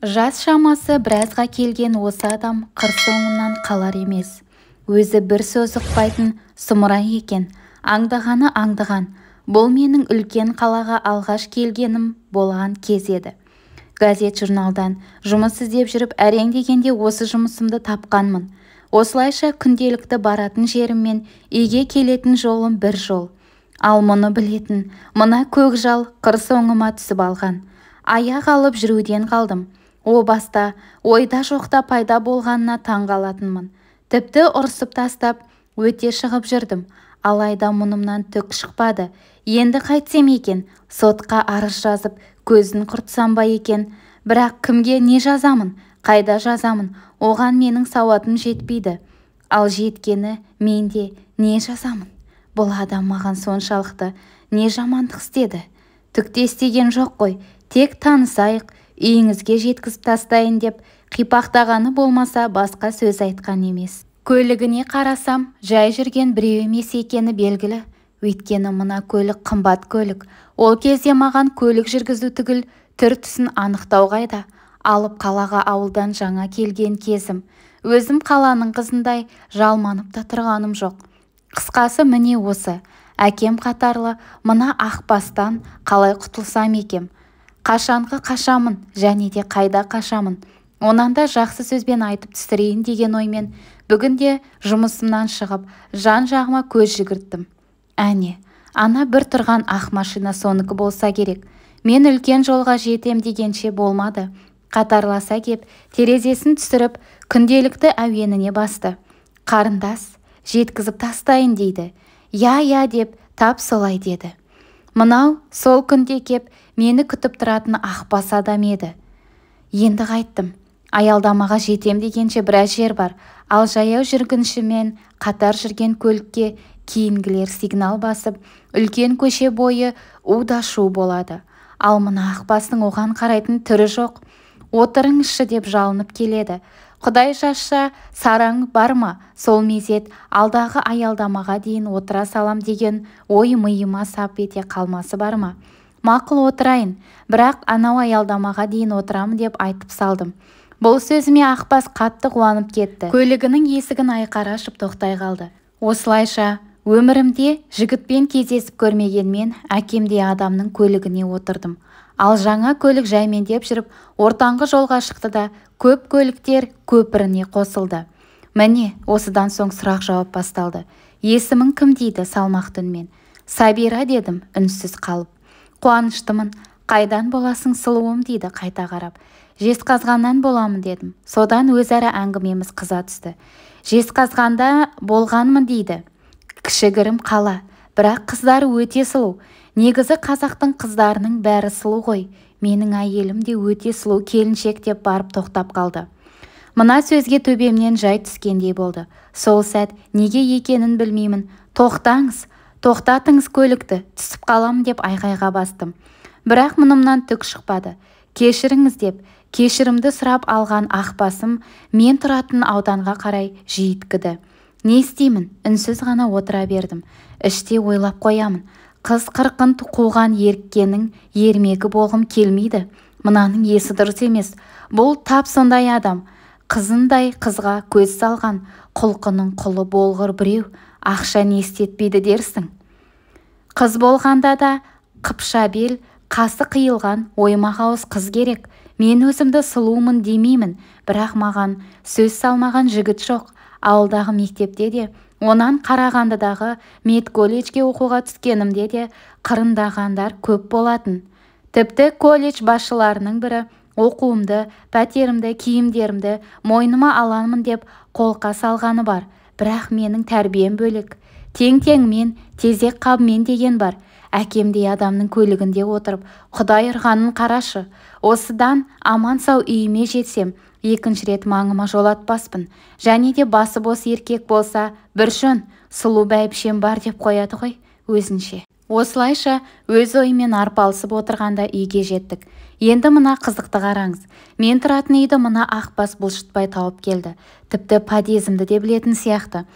жас шамасы біразға келген осы адам қыр соңымнан қалар емес өзі бір ұқпайтын, сұмырай екен Аңдағаны аңдыған бұл менің үлкен қалаға алғаш келгенім болған кез еді газет-журналдан жұмыс іздеп жүріп әрең дегенде осы жұмысымды тапқанмын осылайша күнделікті баратын жеріммен үйге келетін жолым бір жол ал мұны білетін мына көк жал қыр соңыма түсіп алған аяқ алып жүруден қалдым о баста ойда жоқта пайда болғанына таңғалатынмын. тіпті ұрсып тастап өте шығып жүрдім алайда мұнымнан түк шықпады енді қайтсем екен сотқа арыз жазып көзін құртсам ба екен бірақ кімге не жазамын қайда жазамын оған менің сауатым жетпейді ал жеткені менде не жазамын? бұл адам маған соншалықты не жамандық істеді түк істеген жоқ қой тек танысайық үйіңізге жеткізіп тастайын деп қипақтағаны болмаса басқа сөз айтқан емес көлігіне қарасам жай жүрген біреу емес екені белгілі өйткені мына көлік қымбат көлік ол кезде маған көлік жүргізу түгіл түр-түсін анықтау қайда алып қалаға ауылдан жаңа келген кезім өзім қаланың қызындай жалманып та тұрғаным жоқ қысқасы міне осы әкем қатарлы мына ақбастан қалай құтылсам екен қашанғы қашамын және де қайда қашамын онан да жақсы сөзбен айтып түсірейін деген оймен бүгінде жұмысымнан шығып жан-жағыма көз жүгірттім әне ана бір тұрған ақ машина сонікі болса керек мен үлкен жолға жетем дегенше болмады қатарласа кеп терезесін түсіріп күнделікті әуеніне басты қарындас жеткізіп тастайын дейді иә иә деп тап солай деді мынау сол күнде кеп мені күтіп тұратын ақбас адам еді енді қайттым аялдамаға жетем дегенше біраз жер бар ал жаяу жүргіншімен қатар жүрген көлікке кейінгілер сигнал басып үлкен көше бойы да шу болады ал мына ақбастың оған қарайтын түрі жоқ отырыңызшы деп жалынып келеді құдай шашса сараң бар ма сол мезет алдағы аялдамаға дейін отыра салам деген ой миыма сап ете қалмасы бар ма мақұл отырайын бірақ анау аялдамаға дейін отырамын деп айтып салдым бұл сөзіме ақбас қатты қуанып кетті көлігінің есігін айқара ашып тоқтай қалды осылайша өмірімде жігітпен кездесіп көрмегенмен әкемдей адамның көлігіне отырдым ал жаңа көлік жәймендеп жүріп ортаңғы жолға шықты да көп көліктер көпіріне қосылды міне осыдан соң сұрақ жауап басталды есімің кім дейді салмақты үнмен сабира дедім үнсіз қалып қуаныштымын қайдан боласың сұлуым дейді қайта қарап жезқазғаннан боламын дедім содан өзара әңгімеміз қыза түсті жезқазғанда болғанмын дейді кішігірім қала бірақ қыздары өте сұлу негізі қазақтың қыздарының бәрі сұлу ғой менің әйелім де өте сұлу келіншек деп барып тоқтап қалды мына сөзге төбемнен жай түскендей болды сол сәт неге екенін білмеймін тоқтаңыз тоқтатыңыз көлікті түсіп қалам деп айқайға бастым бірақ мұнымнан түк шықпады кешіріңіз деп кешірімді сұрап алған ақпасым, мен тұратын ауданға қарай жиіткіді не істеймін үнсіз ғана отыра бердім іште ойлап қоямын қыз қырқын қуған еріккеннің ермегі болғым келмейді мынаның есі дұрыс емес бұл тап сондай адам қызындай қызға көз салған құлқының құлы болғыр біреу ақша не істетпейді дерсің қыз болғанда да қыпша бел қасы қиылған оймақ ауыз қыз керек мен өзімді сұлумын демеймін бірақ маған сөз салмаған жігіт жоқ ауылдағы мектепте де онан қарағандыдағы медколледжге оқуға түскенімде де қырындағандар көп болатын тіпті колледж басшыларының бірі оқуымды пәтерімді киімдерімді мойныма аламын деп қолқа салғаны бар бірақ менің тәрбием бөлек тең мен тезек қабымен деген бар әкемдей адамның көлігінде отырып құдай ырғанын қарашы осыдан аман-сау үйіме жетсем екінші рет маңыма жолатпаспын және де басы бос еркек болса бір жөн сұлу бәйбішем бар деп қояды ғой өзінше осылайша өз ойымен арпалысып отырғанда үйге жеттік енді мына қызықты қараңыз мен тұратын үйді мына ақбас бас бұлжытпай тауып келді тіпті подъезімді де білетін сияқты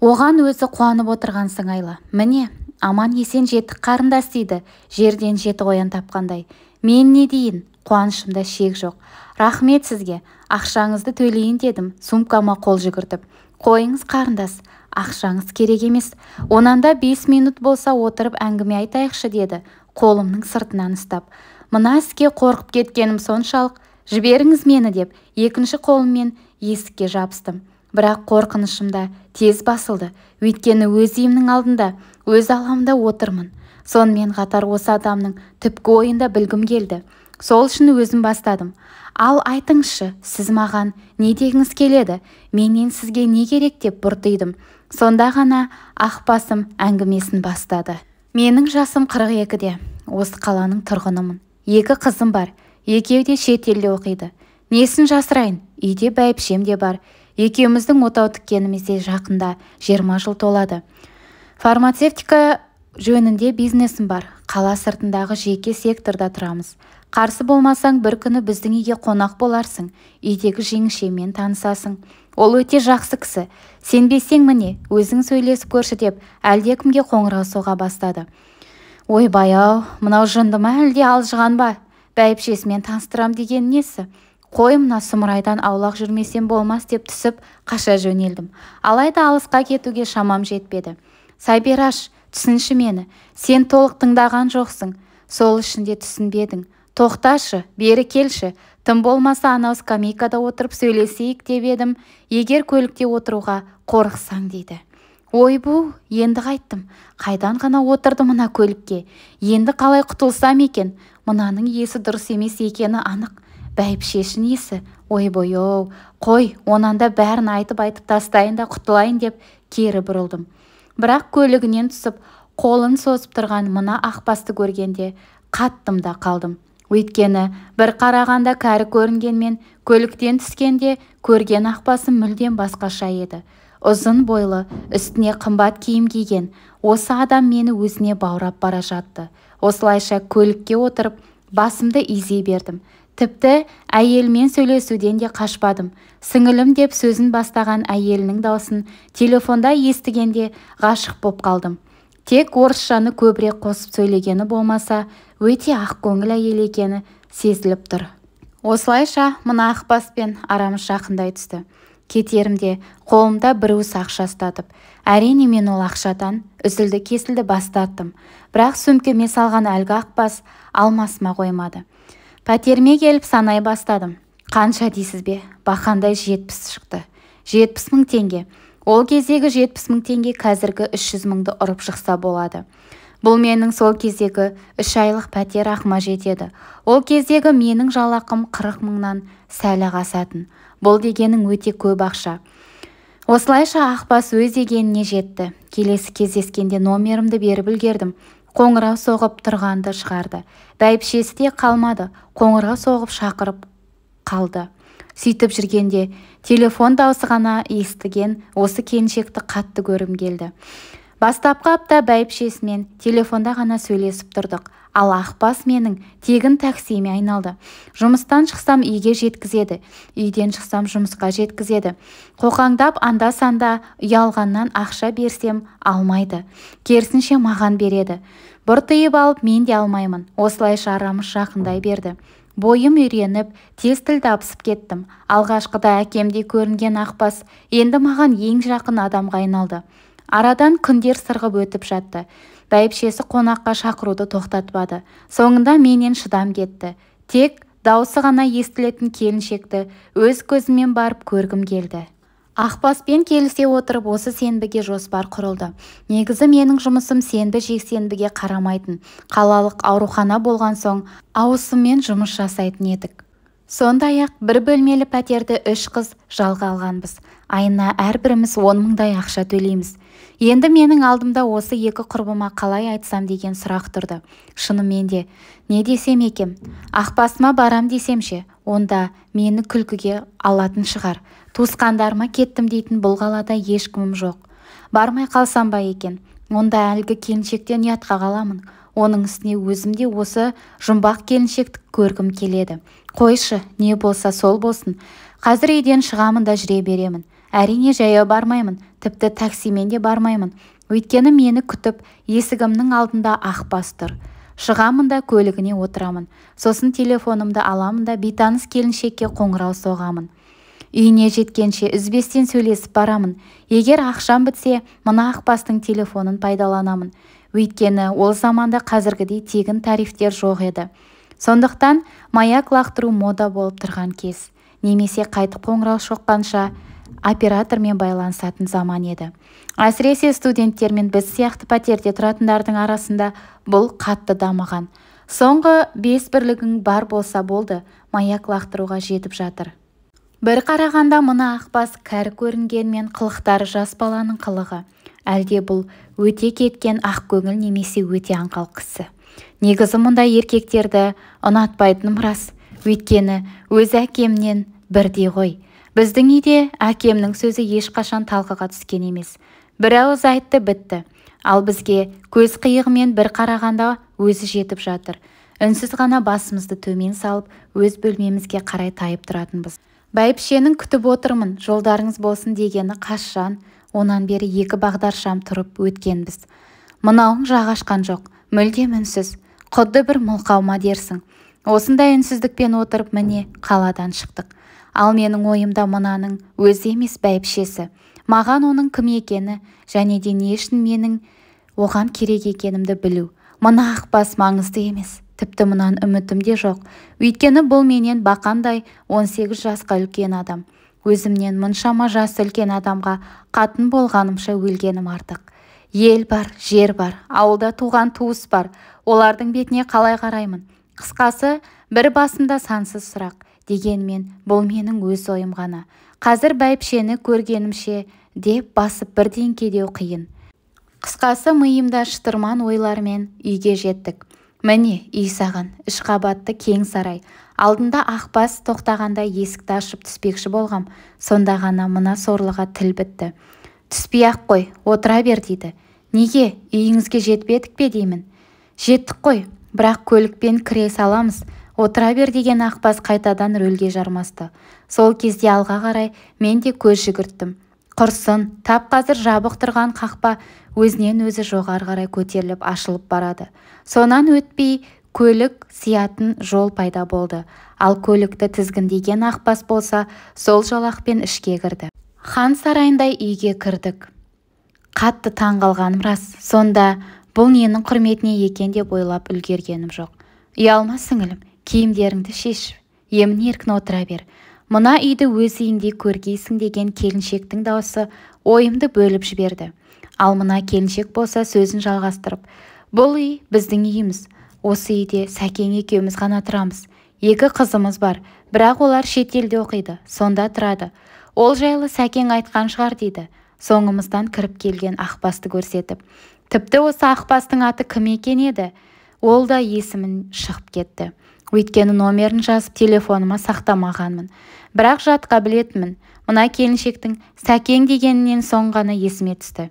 оған өзі қуанып отырған сыңайлы міне аман-есен жеті қарындас дейді жерден жеті қоян тапқандай мен не дейін қуанышымда шек жоқ рахмет сізге ақшаңызды төлейін дедім сумкама қол жүгіртіп қойыңыз қарындас ақшаңыз керек емес онанда бес минут болса отырып әңгіме айтайықшы деді қолымның сыртынан ұстап мына іске қорқып кеткенім соншалық жіберіңіз мені деп екінші қолыммен есікке жабыстым бірақ қорқынышым да тез басылды өйткені өз үйімнің алдында өз аламда отырмын сонымен қатар осы адамның түпкі ойын білгім келді сол үшін өзім бастадым ал айтыңызшы сіз маған не дегіңіз келеді менен сізге не керек деп бұртидым сонда ғана ақпасым әңгімесін бастады менің жасым қырық екіде осы қаланың тұрғынымын екі қызым бар екеуі де шет елде оқиды несін жасырайын үйде бәйбішем де бар екеуміздің отау тіккенімізге жақында жиырма жыл толады фармацевтика жөнінде бизнесім бар қала сыртындағы жеке секторда тұрамыз қарсы болмасаң бір күні біздің үйге қонақ боларсың үйдегі жеңішемен танысасың ол өте жақсы кісі сенбесең міне өзің сөйлесіп көрші деп әлдекімге қоңырау соға бастады Ой, баяу, мынау жынды ма әлде алжыған ба бәйбішесімен таныстырам деген несі қой мына сұмырайдан аулақ жүрмесем болмас деп түсіп қаша жөнелдім алайда алысқа кетуге шамам жетпеді Сайбераш түсінші мені сен толық тыңдаған жоқсың сол ішінде түсінбедің тоқташы бері келші тым болмаса анау скамейкада отырып сөйлесейік деп едім егер көлікте отыруға қорықсаң дейді ойбу енді қайттым, қайдан ғана отырды мына көлікке енді қалай құтылсам екен мынаның есі дұрыс емес екені анық бәйбішеші есі, ойбой оу қой онан да бәрін айтып-айтып тастайын да құтылайын деп кері бұрылдым бірақ көлігінен түсіп қолын созып тұрған мына ақпасты көргенде қаттым да қалдым өйткені бір қарағанда кәрі көрінгенмен көліктен түскенде көрген ақпасы мүлдем басқаша еді ұзын бойлы үстіне қымбат киім киген осы адам мені өзіне баурап бара жатты осылайша көлікке отырып басымды изей бердім тіпті әйелмен сөйлесуден де қашпадым сіңілім деп сөзін бастаған әйелінің даусын телефонда естігенде ғашық боп қалдым тек орысшаны көбірек қосып сөйлегені болмаса өте ақкөңіл әйел екені сезіліп тұр осылайша мына ақбаспен арамыз жақындай түсті кетерімде қолымда бір уыс ақша ұстатып әрине мен ол ақшадан үзілді-кесілді бас тарттым бірақ сөмкеме салған әлгі ақбас алмасыма қоймады пәтеріме келіп санай бастадым қанша дейсіз бе бақандай жетпіс шықты жетпіс мың теңге ол кездегі жетпіс мың теңге қазіргі үш жүз мыңды ұрып шықса болады бұл менің сол кездегі үш айлық пәтер ақыма жетеді ол кездегі менің жалақым қырық мыңнан сәл асатын бұл дегенің өте көп ақша осылайша ақбас өз дегеніне жетті келесі кездескенде номерімді беріп үлгердім қоңырау соғып тұрғанды шығарды бәйбішесі де қалмады қоңырау соғып шақырып қалды сөйтіп жүргенде телефон даусы ғана естіген осы келіншекті қатты көрім келді бастапқы апта бәйбішесімен телефонда ғана сөйлесіп тұрдық ал ақбас менің тегін таксиме айналды жұмыстан шықсам үйге жеткізеді үйден шықсам жұмысқа жеткізеді қоқаңдап анда-санда ұялғаннан ақша берсем алмайды керісінше маған береді бұртиып алып мен де алмаймын осылайша арамыз жақындай берді бойым үйреніп тез тіл табысып кеттім алғашқыда әкемдей көрінген ақбас енді маған ең жақын адамға айналды арадан күндер сырғып өтіп жатты бәйбішесі қонаққа шақыруды тоқтатпады соңында менен шыдам кетті тек даусы ғана естілетін келіншекті өз көзіммен барып көргім келді ақбаспен келісе отырып осы сенбіге жоспар құрылды негізі менің жұмысым сенбі жексенбіге қарамайтын қалалық аурухана болған соң ауысыммен жұмыс жасайтын едік сондай-ақ бір бөлмелі пәтерді үш қыз жалға алғанбыз айына әрбіріміз он мыңдай ақша төлейміз енді менің алдымда осы екі құрбыма қалай айтсам деген сұрақ тұрды шынымен де не десем екен ақбасыма барам десемше, онда мені күлкіге алатын шығар туысқандарыма кеттім дейтін бұл қалада ешкімім жоқ бармай қалсам ба екен онда әлгі келіншектен ұятқа қаламын оның үстіне өзімде осы жұмбақ келіншекті көргім келеді қойшы не болса сол болсын қазір үйден шығамын да жүре беремін әрине жаяу бармаймын тіпті таксимен де бармаймын өйткені мені күтіп есігімнің алдында ақбас тұр шығамын да көлігіне отырамын сосын телефонымды аламын да бейтаныс келіншекке қоңырау соғамын үйіне жеткенше үзбестен сөйлесіп барамын егер ақшам бітсе мына ақбастың телефонын пайдаланамын өйткені ол заманда қазіргідей тегін тарифтер жоқ еді сондықтан маяк лақтыру мода болып тұрған кез немесе қайтып қоңырау шоққанша оператормен байланысатын заман еді әсіресе студенттер біз сияқты пәтерде тұратындардың арасында бұл қатты дамыған соңғы бес бірлігің бар болса болды маяк лақтыруға жетіп жатыр бір қарағанда мына ақбас кәрі көрінгенмен қылықтары жас баланың қылығы әлде бұл өте кеткен ақкөңіл немесе өте аңқал кісі негізі мұндай еркектерді ұнатпайтыным рас өйткені өз әкемнен бірдей ғой біздің үйде әкемнің сөзі ешқашан талқыға түскен емес бір ауыз айтты бітті ал бізге көз қиығымен бір қарағанда өзі жетіп жатыр үнсіз ғана басымызды төмен салып өз бөлмемізге қарай тайып тұратынбыз бәйбішенің күтіп отырмын жолдарыңыз болсын дегені қашан онан бері екі бағдаршам тұрып өткенбіз мынауың жақ жоқ мүлдем үнсіз құдды бір мылқау дерсің осындай үнсіздікпен отырып міне қаладан шықтық ал менің ойымда мынаның өзі емес бәйбішесі маған оның кім екені және де не үшін менің оған керек екенімді білу мына ақбас маңызды емес тіпті мұнан үмітім де жоқ өйткені бұл менен бақандай 18 жасқа үлкен адам өзімнен мұншама жас үлкен адамға қатын болғанымша өлгенім артық ел бар жер бар ауылда туған туыс бар олардың бетіне қалай қараймын қысқасы бір басымда сансыз сұрақ дегенмен бұл менің өз ойым ғана қазір бәйбішені көргенімше деп басып бірден кедеу қиын қысқасы миымда шытырман ойлармен үйге жеттік міне үй саған үш қабатты кең сарай алдында ақбас тоқтағанда есікті ашып түспекші болғам сонда ғана мына сорлыға тіл бітті түспей-ақ қой отыра бер дейді неге үйіңізге жетпедік пе деймін жеттік қой бірақ көлікпен кіре саламыз отыра бер деген ақбас қайтадан рөлге жармасты сол кезде алға қарай мен де көз жүгірттім құрсын тап қазір жабық тұрған қақпа өзінен-өзі жоғары қарай көтеріліп ашылып барады сонан өтпей көлік сиятын жол пайда болды ал көлікті тізгіндеген ақбас болса сол жолақпен ішке кірді хан сарайындай үйге кірдік қатты таңғалғаным рас сонда бұл ненің құрметіне екен деп ойлап үлгергенім жоқ ұялма сіңілім киімдеріңді шеш емін-еркін отыра бер мына үйді өз үйіңдей көргейсің деген келіншектің даусы ойымды бөліп жіберді ал мына келіншек болса сөзін жалғастырып бұл үй біздің үйіміз осы үйде сәкең екеуміз ғана тұрамыз екі қызымыз бар бірақ олар шетелде оқиды сонда тұрады ол жайлы сәкең айтқан шығар дейді соңымыздан кіріп келген ақбасты көрсетіп тіпті осы ақбастың аты кім екен еді ол да есімін шығып кетті өйткені номерін жазып телефоныма сақтамағанмын бірақ жатқа білетінмін мына келіншектің «Сәкен» дегенінен соң ғана есіме түсті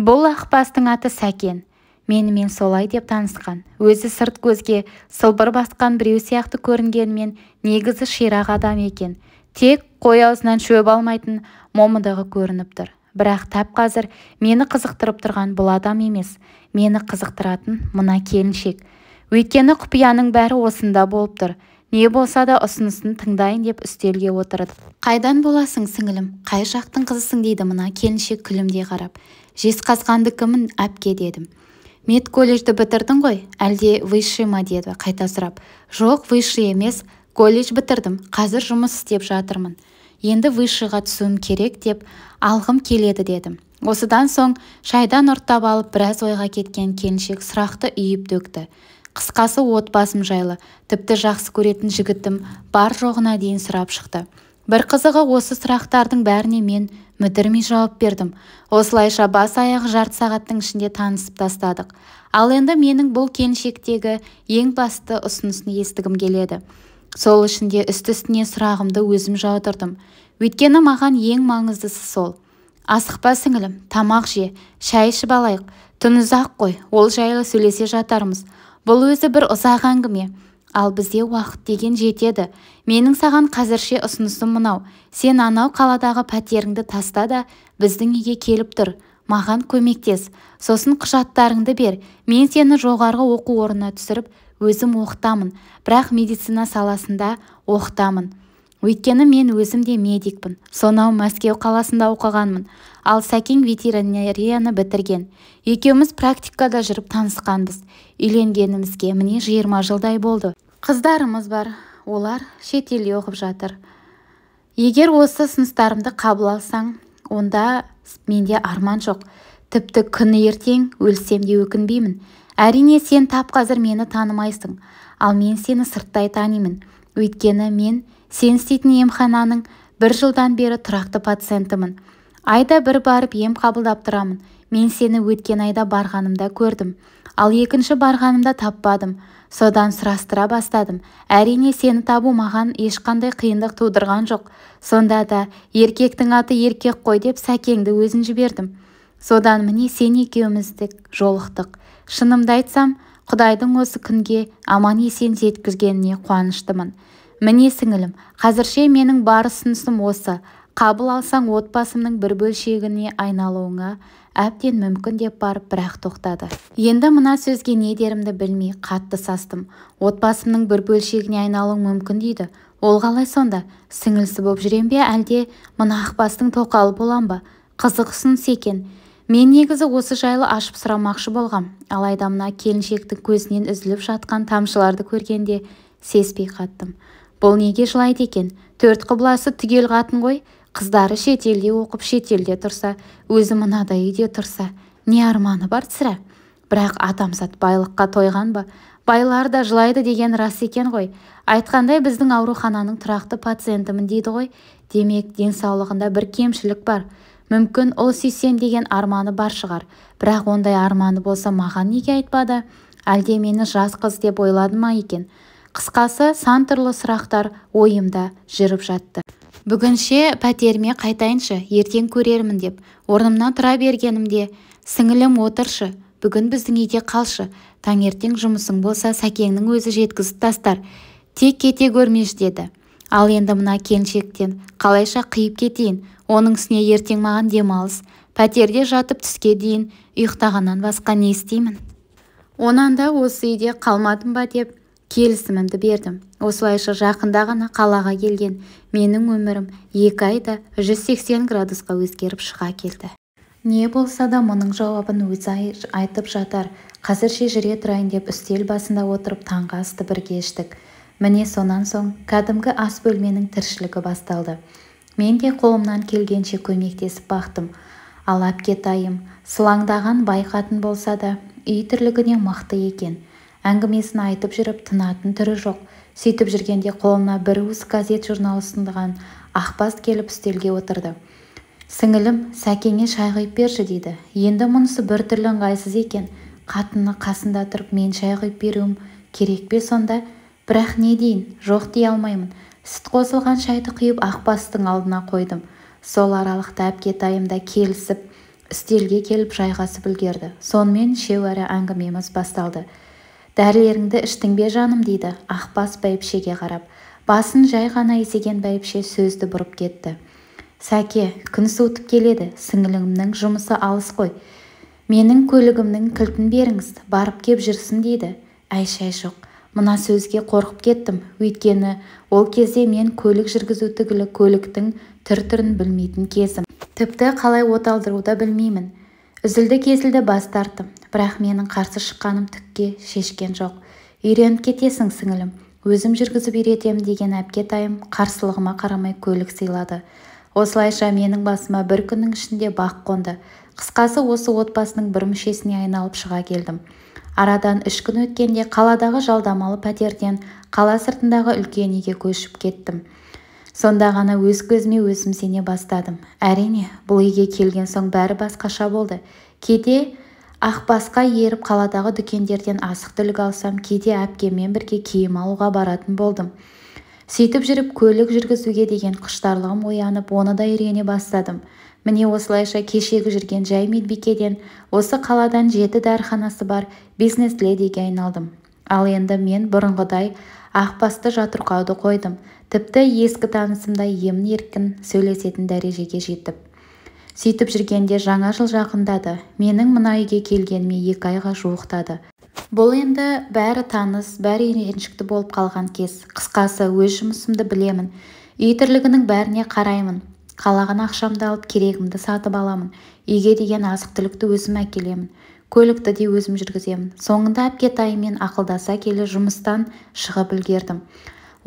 бұл ақпастың аты сәкен менімен солай деп танысқан өзі сырт көзге сылбыр басқан біреу сияқты көрінгенмен негізі ширақ адам екен тек қой аузынан шөп алмайтын момындығы көрініп тұр бірақ тап қазір мені қызықтырып тұрған бұл адам емес мені қызықтыратын мына келіншек өйткені құпияның бәрі осында болып тұр не болса да ұсынысын тыңдайын деп үстелге отырды қайдан боласың сіңілім қай жақтың қызысың дейді мына келіншек күлімдей қарап кімін әпке дедім колледжді бітірдің ғой әлде высший ма деді қайта сұрап жоқ высший емес колледж бітірдім қазір жұмыс істеп жатырмын енді высшийға түсуім керек деп алғым келеді дедім осыдан соң шайдан ұрттап алып біраз ойға кеткен келіншек сұрақты үйіп төкті қысқасы отбасым жайлы тіпті жақсы көретін жігітім бар-жоғына дейін сұрап шықты бір қызығы осы сұрақтардың бәріне мен мүтірмей жауап бердім осылайша бас-аяғы жарты сағаттың ішінде танысып тастадық ал енді менің бұл келіншектегі ең басты ұсынысын естігім келеді сол ішінде үсті-үстіне сұрағымды өзім жаудырдым өйткені маған ең маңыздысы сол асықпа сіңілім тамақ же шай ішіп алайық түн ұзақ қой ол жайлы сөйлесе жатармыз бұл өзі бір ұзақ әңгіме ал бізде уақыт деген жетеді менің саған қазірше ұсынысым мынау сен анау қаладағы пәтеріңді таста да біздің үйге келіп тұр маған көмектес сосын құжаттарыңды бер мен сені жоғарғы оқу орнына түсіріп өзім оқытамын бірақ медицина саласында оқытамын өйткені мен өзім де медикпін сонау мәскеу қаласында оқығанмын ал сәкең ветеринарияны бітірген екеуміз практикада жүріп танысқанбыз үйленгенімізге міне жиырма жылдай болды қыздарымыз бар олар шетелде оқып жатыр егер осы ұсыныстарымды қабыл алсаң онда менде арман жоқ тіпті күні ертең өлсем де өкінбеймін әрине сен тап қазір мені танымайсың ал мен сені сырттай танимын өйткені мен сен істейтін емхананың бір жылдан бері тұрақты пациентімін айда бір барып ем қабылдап тұрамын мен сені өткен айда барғанымда көрдім ал екінші барғанымда таппадым содан сұрастыра бастадым әрине сені табу маған ешқандай қиындық тудырған жоқ сонда да еркектің аты еркек қой деп сәкеңді өзін жібердім содан міне сен екеуміздік жолықтық шынымды айтсам құдайдың осы күнге аман-есен жеткізгеніне қуаныштымын міне сіңілім қазірше менің бар ұсынысым осы қабыл алсаң отбасымның бір бөлшегіне айналуыңа әбден мүмкін деп барып бірақ тоқтады енді мына сөзге не дерімді білмей қатты састым отбасымның бір бөлшегіне айналуың мүмкін дейді ол қалай сонда сіңілісі болып жүрем бе әлде мына ақбастың тоқалы болам ба қызық ұсыныс екен мен негізі осы жайлы ашып сұрамақшы болғам алайда мына келіншектің көзінен үзіліп жатқан тамшыларды көргенде сеспей қаттым бұл неге жылайды екен төрт құбыласы түгел қатын ғой қыздары шетелде оқып шетелде тұрса өзі мынадай үйде тұрса не арманы бар сірә бірақ адамзат байлыққа тойған ба байлар да жылайды деген рас екен ғой айтқандай біздің аурухананың тұрақты пациентімін дейді ғой демек денсаулығында бір кемшілік бар мүмкін ол сүйсем деген арманы бар шығар бірақ ондай арманы болса маған неге айтпады әлде мені жас қыз деп ойлады ма екен қысқасы сан түрлі сұрақтар ойымда жүріп жатты бүгінше пәтеріме қайтайыншы ертең көрермін деп орнымнан тұра бергенімде сіңілім отыршы бүгін біздің үйде қалшы таңертең жұмысың болса сәкеңнің өзі жеткізіп тастар тек кете көрмеші деді ал енді мына келіншектен қалайша қиып кетейін оның үстіне ертең маған демалыс пәтерде жатып түске дейін ұйықтағаннан басқа не істеймін онан да осы үйде қалмадым ба деп келісімімді бердім осылайша жақында ғана қалаға келген менің өмірім екі айда жүз градусқа өзгеріп шыға келді не болса да мұның жауабын өзі айтып жатар қазір шежіре тұрайын деп үстел басында отырып таңғы асты бірге іштік міне сонан соң кәдімгі ас бөлменің тіршілігі басталды мен де қолымнан келгенше көмектесіп бақтым ал әпкетайым сылаңдаған бай болса да үй тірлігіне мықты екен әңгімесін айтып жүріп тынатын түрі жоқ сөйтіп жүргенде қолына бір уыс газет журнал ұсынған ақбас келіп үстелге отырды сіңілім сәкеңе шай құйып берші дейді енді мұнысы біртүрлі ыңғайсыз екен қатыны қасында тұрып мен шай құйып беруім керек пе сонда бірақ не дейін жоқ дей алмаймын сүт қосылған шайды құйып ақбастың алдына қойдым сол аралықта әпкетайым да келісіп үстелге келіп жайғасып үлгерді сонымен әрі әңгімеміз басталды дәрілеріңді іштің бе жаным дейді ақбас бәйбішеге қарап басын жай ғана изеген бәйбіше сөзді бұрып кетті сәке күн суытып келеді сіңілімнің жұмысы алыс қой менің көлігімнің кілтін беріңіз барып кеп жүрсін дейді әй-шәй жоқ мына сөзге қорқып кеттім өйткені ол кезде мен көлік жүргізу түгілі көліктің түр-түрін білмейтін кезім тіпті қалай оталдыруды білмеймін үзілді-кесілді бас тарттым бірақ менің қарсы шыққаным түкке шешкен жоқ үйреніп кетесің сіңілім өзім жүргізіп үйретем деген тайым қарсылығыма қарамай көлік сыйлады осылайша менің басыма бір күннің ішінде бақ қонды қысқасы осы отбасының бір мүшесіне айналып шыға келдім арадан үш күн өткенде қаладағы жалдамалы пәтерден қала сыртындағы үлкен үйге көшіп кеттім сонда ғана өз көзіме өзім сене бастадым әрине бұл үйге келген соң бәрі басқаша болды кейде ақбасқа еріп қаладағы дүкендерден асық түлік алсам кейде әпкеммен бірге киім алуға баратын болдым сөйтіп жүріп көлік жүргізуге деген құштарлығым оянып оны да үйрене бастадым міне осылайша кешегі жүрген жай медбикеден осы қаладан жеті дәріханасы бар бизнес ледиге айналдым ал енді мен бұрынғыдай ақбасты жатырқауды қойдым тіпті ескі танысымдай емін-еркін сөйлесетін дәрежеге жетіп сөйтіп жүргенде жаңа жыл жақындады менің мына үйге келгеніме екі айға жуықтады бұл енді бәрі таныс бәрі үйреншікті болып қалған кез қысқасы өз жұмысымды білемін үй тірлігінің бәріне қараймын қалаған ақшамды алып керегімді сатып аламын үйге деген азық-түлікті өзім әкелемін көлікті де өзім жүргіземін соңында әпкетайыммен ақылдаса келе жұмыстан шығып үлгердім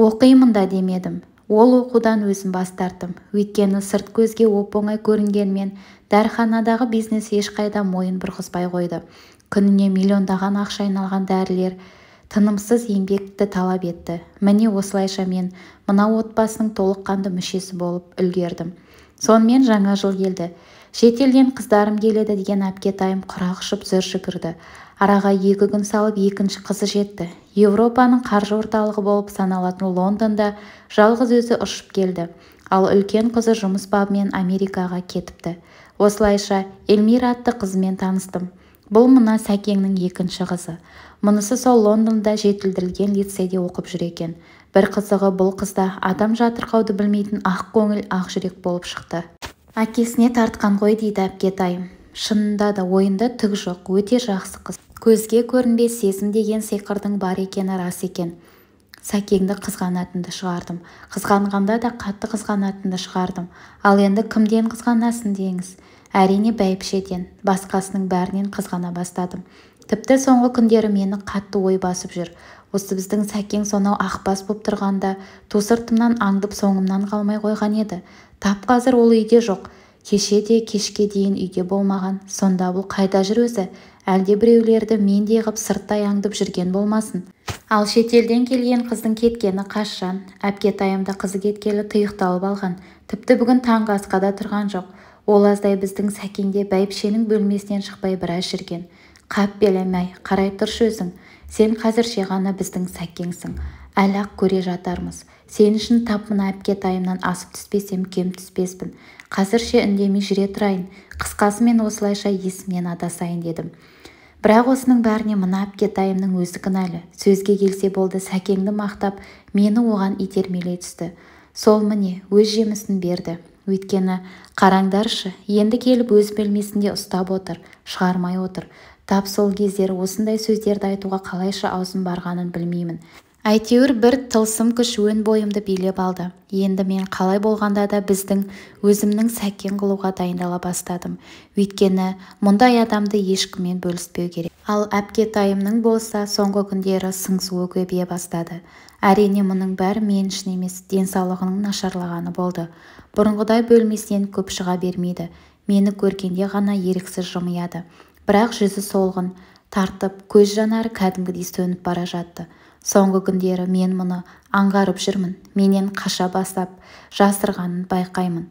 оқимын да демедім ол оқудан өзім бас тарттым өйткені сырт көзге оп-оңай көрінгенмен дәріханадағы бизнес ешқайда мойын бұрғызбай қойды күніне миллиондаған ақша айналған дәрілер тынымсыз еңбекті талап етті міне осылайша мен мына отбасының толыққанды мүшесі болып үлгердім сонымен жаңа жыл келді шетелден қыздарым келеді деген әпкетайым құрақ ұшып зыр жүгірді араға екі күн салып екінші қызы жетті еуропаның қаржы орталығы болып саналатын лондонда жалғыз өзі ұшып келді ал үлкен қызы жұмыс бабымен америкаға кетіпті осылайша эльмира атты қызымен таныстым бұл мына сәкеңнің екінші қызы мұнысы сол лондонда жетілдірілген лицейде оқып жүр екен бір қызығы бұл қызда адам жатырқауды білмейтін ақ көңіл ақ жүрек болып шықты әкесіне тартқан ғой дейді әпкетайым шынында да ойында түк жоқ өте жақсы қыз көзге көрінбе сезім деген сиқырдың бар екені рас екен сәкеңді қызғанатынды шығардым қызғанғанда да қатты қызғанатынды шығардым ал енді кімден қызғанасың деңіз әрине бәйбішеден басқасының бәрінен қызғана бастадым тіпті соңғы күндері мені қатты ой басып жүр осы біздің сәкең сонау ақбас боп тұрғанда ту сыртымнан аңдып соңымнан қалмай қойған еді тап қазір ол үйде жоқ кеше де кешке дейін үйде болмаған сонда бұл қайда жүр өзі әлде біреулерді мендей ғып сырттай аңдып жүрген болмасын ал шетелден келген қыздың кеткені қашан әпкетайымда қызы кеткелі тұйықталып алған тіпті бүгін таңғы асқа да тұрған жоқ ол аздай біздің сәкенде де бәйбішенің бөлмесінен шықпай біраз жүрген қап белем қарай тұршы өзің сен қазірше ғана біздің сәкеңсің әлі-ақ көре жатармыз сен үшін тап мына тайымнан асып түспесем кем түспеспін Қазірше үндемей жүре тұрайын қысқасы мен осылайша есімнен адасайын дедім бірақ осының бәріне мына тайымның өзі кінәлі сөзге келсе болды сәкеңді мақтап мені оған итермелей түсті сол міне өз жемісін берді өйткені қараңдаршы енді келіп өз бөлмесінде ұстап отыр шығармай отыр тап сол кездері осындай сөздерді айтуға қалайша аузым барғанын білмеймін әйтеуір бір тылсым күш өн бойымды билеп алды енді мен қалай болғанда да біздің өзімнің сәкен қылуға дайындала бастадым өйткені мұндай адамды ешкіммен бөліспеу керек ал әпкетайымның болса соңғы күндері сыңсуы көбейе бастады әрине мұның бәрі мен үшін емес денсаулығының нашарлағаны болды бұрынғыдай бөлмесінен көп шыға бермейді мені көргенде ғана еріксіз жымияды бірақ жүзі солғын тартып көз жанары кәдімгідей сөніп бара жатты соңғы күндері мен мұны аңғарып жүрмін менен қаша бастап жасырғанын байқаймын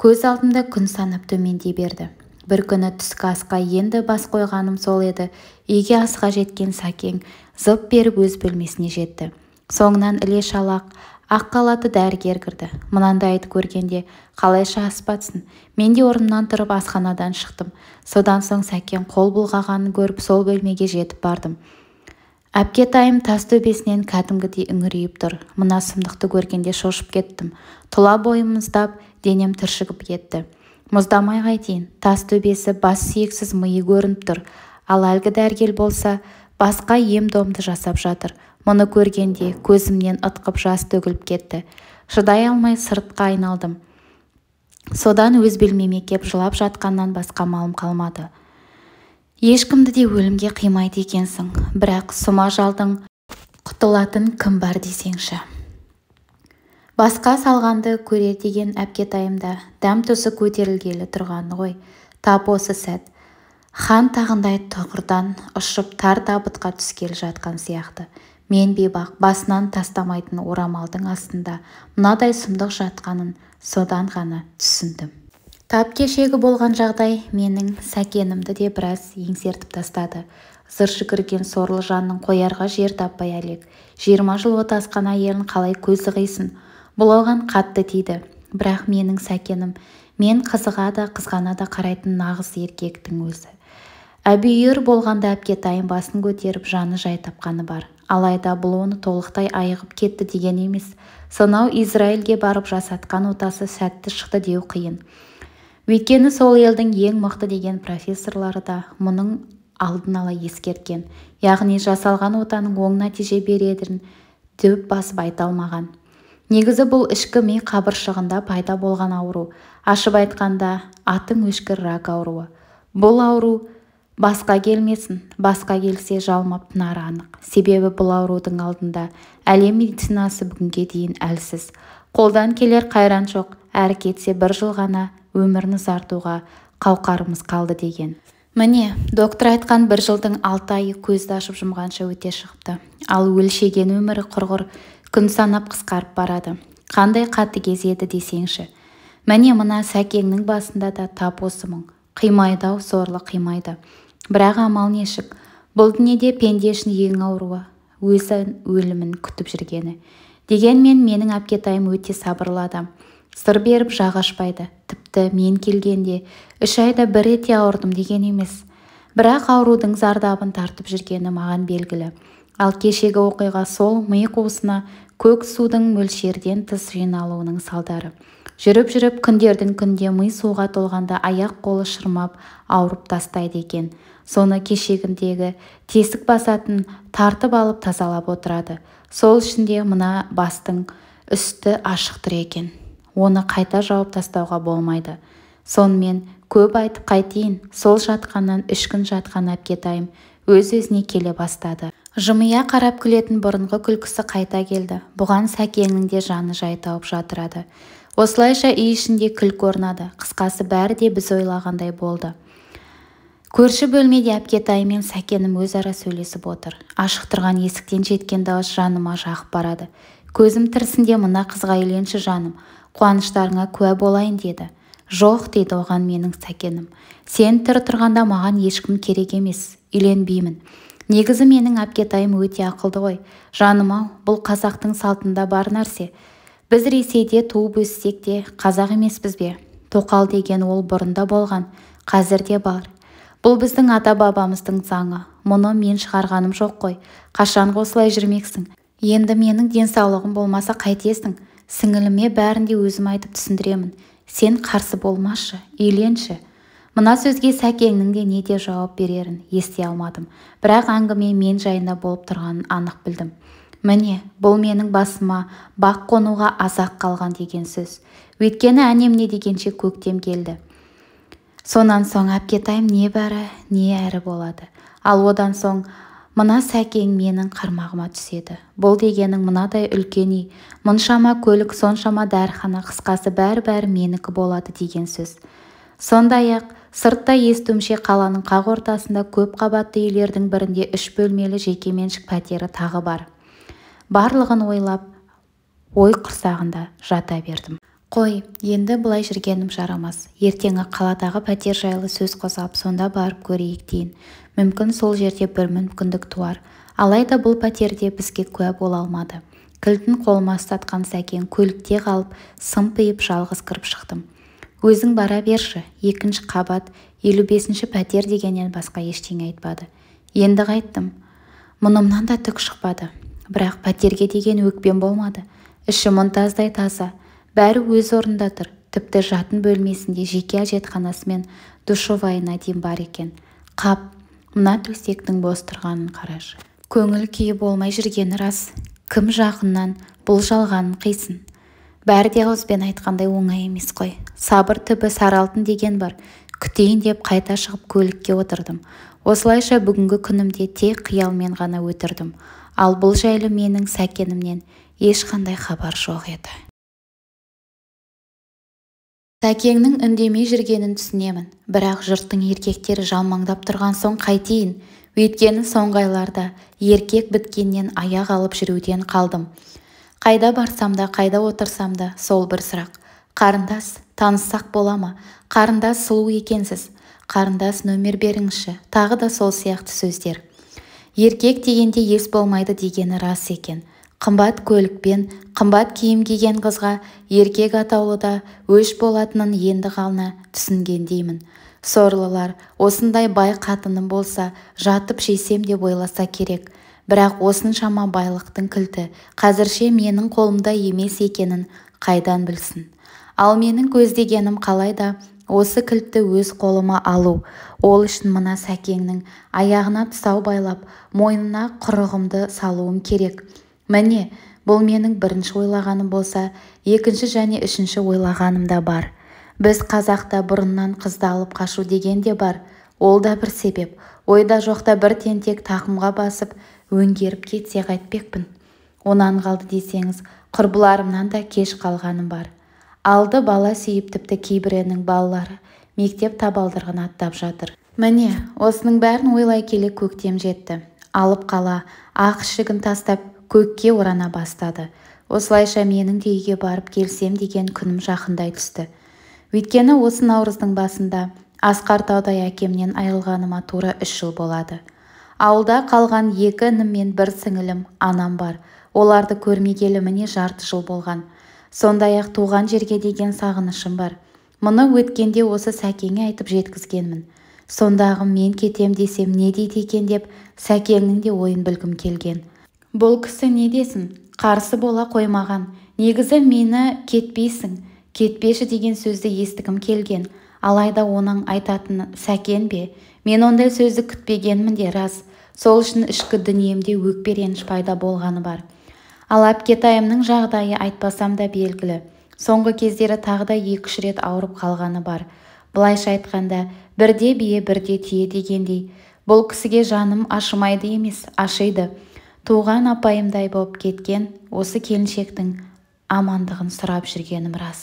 көз алдымда күн санап төмендей берді бір күні түскі асқа енді бас қойғаным сол еді үйге асқа жеткен сәкең зып беріп өз бөлмесіне жетті соңынан іле шалақ ақ қалаты дәрігер кірді мынандайды көргенде қалайша ас батсын мен де орнымнан тұрып асханадан шықтым содан соң сәкең қол бұлғағанын көріп сол бөлмеге жетіп бардым әпкетайым тас төбесінен кәдімгідей үңірейіп тұр мына сұмдықты көргенде шошып кеттім тұла бойым мұздап денем түршігіп кетті мұздамай қайтейін тас төбесі бас сүйексіз миы көрініп тұр ал әлгі дәрігер болса басқа ем-домды жасап жатыр мұны көргенде көзімнен ытқып жас төгіліп кетті шыдай алмай сыртқа айналдым содан өз бөлмеме кеп жылап жатқаннан басқа малым қалмады ешкімді де өлімге қимайды екенсің бірақ сұма жалдың құтылатын кім бар десеңші басқа салғанды көрер деген әпкетайымда дәм тұзы көтерілгелі тұрғаны ғой тап осы сәт хан тағындай тұғырдан ұшып тар табытқа түскелі жатқан сияқты мен бейбақ басынан тастамайтын орамалдың астында мынадай сұмдық жатқанын содан ғана түсіндім тап кешегі болған жағдай менің сәкенімді де біраз еңсертіп тастады зыр жүгірген сорлы жанның қоярға жер таппай әлек жиырма жыл отасқан әйелін қалай көзі қисын бұл оған қатты тиді бірақ менің сәкенім мен қызыға да қызғана да қарайтын нағыз еркектің өзі әбүйір болғанда әпкетайым басын көтеріп жаны жай тапқаны бар алайда бұл оны толықтай айығып кетті деген емес сонау израильге барып жасатқан отасы сәтті шықты деу қиын өйткені сол елдің ең мықты деген профессорлары да мұның алдын ала ескерткен яғни жасалған отаның оң нәтиже бередірін дөп басып айта алмаған негізі бұл ішкі ми қабыршығында пайда болған ауру ашып айтқанда атың өшкір рак ауруы бұл ауру басқа келмесін басқа келсе жалмап тынары анық себебі бұл аурудың алдында әлем медицинасы бүгінге дейін әлсіз қолдан келер қайран жоқ әрі кетсе бір жыл ғана өмірін ұзартуға қауқарымыз қалды деген міне доктор айтқан бір жылдың алты айы көзді ашып-жұмғанша өте шығыпты ал өлшеген өмірі құрғыр күн санап қысқарып барады қандай қатыгез еді десеңші міне мына сәкеңнің басында да тап осы мұң қимайды-ау сорлы қимайды бірақ амал нешік бұл дүниеде пенде үшін ең ауруы өзі өлімін күтіп жүргені дегенмен менің әпкетайым өте сабырлы адам сыр беріп жақ ашпайды тіпті мен келгенде үш айда бір рет ауырдым деген емес бірақ аурудың зардабын тартып жүргені маған белгілі ал кешегі оқиға сол ми қуысына көк судың мөлшерден тыс жиналуының салдары жүріп-жүріп күндердің күнде ми суға толғанда аяқ-қолы шырмап ауырып тастайды екен соны кешегіндегі тесік басатын тартып алып тазалап отырады сол ішінде мына бастың үсті ашық екен оны қайта жауып тастауға болмайды сонымен көп айтып қайтейін сол жатқаннан үш күн жатқан әпкетайым өз-өзіне келе бастады жымия қарап күлетін бұрынғы күлкісі қайта келді бұған сәкеңнің де жаны жай тауып жатырады осылайша үй ішінде күлкі орнады қысқасы бәрі де біз ойлағандай болды көрші бөлмеде әпкетайым мен сәкенім өзара сөйлесіп отыр ашық тұрған есіктен жеткен дауыс жаныма жағып барады көзім тірісінде мына қызға үйленші жаным қуаныштарыңа куә болайын деді жоқ дейді оған менің сәкенім сен тірі тұрғанда маған ешкім керек емес үйленбеймін негізі менің әпкетайым өте ақылды ғой жаным-ау бұл қазақтың салтында бар нәрсе біз ресейде туып өссек те қазақ емеспіз бе тоқал деген ол бұрында болған қазір де бар бұл біздің ата-бабамыздың заңы мұны мен шығарғаным жоқ қой қашанғы осылай жүрмексің енді менің денсаулығым болмаса қайтесің сіңіліме бәрін де өзім айтып түсіндіремін сен қарсы болмашы үйленші мына сөзге сәкеңнің де не де жауап берерін ести алмадым бірақ әңгіме мен жайында болып тұрғанын анық білдім міне бұл менің басыма бақ қонуға аз қалған деген сөз өйткені әнем не дегенше көктем келді сонан соң әпкетайым не бәрі не әрі болады ал одан соң мына сәкең менің қармағыма түседі бұл дегенің мынадай үлкен үй мұншама көлік соншама дәріхана қысқасы бәрі-бәрі менікі болады деген сөз сондай-ақ сыртта естуімше қаланың қақ ортасында көп қабатты үйлердің бірінде үш бөлмелі жекеменшік пәтері тағы бар барлығын ойлап ой құрсағында жата бердім қой енді бұлай жүргенім жарамас ертеңі қаладағы пәтер жайлы сөз қозғап сонда барып көрейік дейін мүмкін сол жерде бір мүмкіндік туар алайда бұл пәтерде бізге куә бола алмады кілтін қолыма ұстатқан сәкен көлікте қалып сымпиып жалғыз кіріп шықтым өзің бара берші екінші қабат елу бесінші пәтер дегеннен басқа ештеңе айтпады енді қайттым мұнымнан да түк шықпады бірақ пәтерге деген өкпем болмады іші мұнтаздай таза бәрі өз орнында тұр тіпті жатын бөлмесінде жеке әжетханасы мен айына дейін бар екен қап мына төсектің бос тұрғанын қарашы көңіл күйі болмай жүргені рас кім жақыннан бұл жалғанын қисын бәрі де ауызбен айтқандай оңай емес қой сабыр түбі сары деген бар күтейін деп қайта шығып көлікке отырдым осылайша бүгінгі күнімде тек қиялмен ғана өтірдім ал бұл жайлы менің сәкенімнен ешқандай хабар жоқ еді тәкеңнің үндемей жүргенін түсінемін бірақ жұрттың еркектері жалмаңдап тұрған соң қайтейін өйткені соңғы айларда еркек біткеннен аяқ алып жүруден қалдым қайда барсам да қайда отырсам да сол бір сұрақ қарындас таныссақ бола ма қарындас сұлу екенсіз қарындас нөмер беріңізші тағы да сол сияқты сөздер еркек дегенде ес болмайды дегені рас екен қымбат көлікпен қымбат киім киген қызға еркек атаулыда өш болатынын енді ғана түсінгендеймін сорлылар осындай бай қатыным болса жатып жесем деп ойласа керек бірақ осыншама байлықтың кілті қазірше менің қолымда емес екенін қайдан білсін ал менің көздегенім қалай да осы кілтті өз қолыма алу ол үшін мына сәкеңнің аяғына тұсау байлап мойнына құрығымды салуым керек міне бұл менің бірінші ойлағаным болса екінші және үшінші ойлағаным да бар біз қазақта бұрыннан қызды алып қашу деген де бар ол да бір себеп ойда жоқта бір тентек тақымға басып өңгеріп кетсе қайтпекпін онан қалды десеңіз құрбыларымнан да кеш қалғаным бар алды бала сүйіп тіпті кейбіренің балалары мектеп табалдырығын аттап жатыр міне осының бәрін ойлай келе көктем жетті алып қала ақ ішігін тастап көкке орана бастады осылайша менің де үйге барып келсем деген күнім жақындай түсті өйткені осы наурыздың басында асқар таудай әкемнен айырылғаныма тура үш жыл болады ауылда қалған екі інім мен бір сіңілім анам бар оларды көрмегелі міне жарты жыл болған сондай-ақ туған жерге деген сағынышым бар мұны өткенде осы сәкеңе айтып жеткізгенмін сондағы мен кетем десем не дейді екен деп сәкеңнің де ойын білгім келген бұл кісі не десін қарсы бола қоймаған негізі мені кетпейсің кетпеші деген сөзді естігім келген алайда оның айтатыны сәкен бе мен ондай сөзді күтпегенмін де рас сол үшін ішкі дүниемде өкпе реніш пайда болғаны бар ал әпкетайымның жағдайы айтпасам да белгілі соңғы кездері тағы да екі-үш рет ауырып қалғаны бар былайша айтқанда бірде бие бірде түйе дегендей бұл кісіге жаным ашымайды емес ашиды туған апайымдай болып кеткен осы келіншектің амандығын сұрап жүргенім рас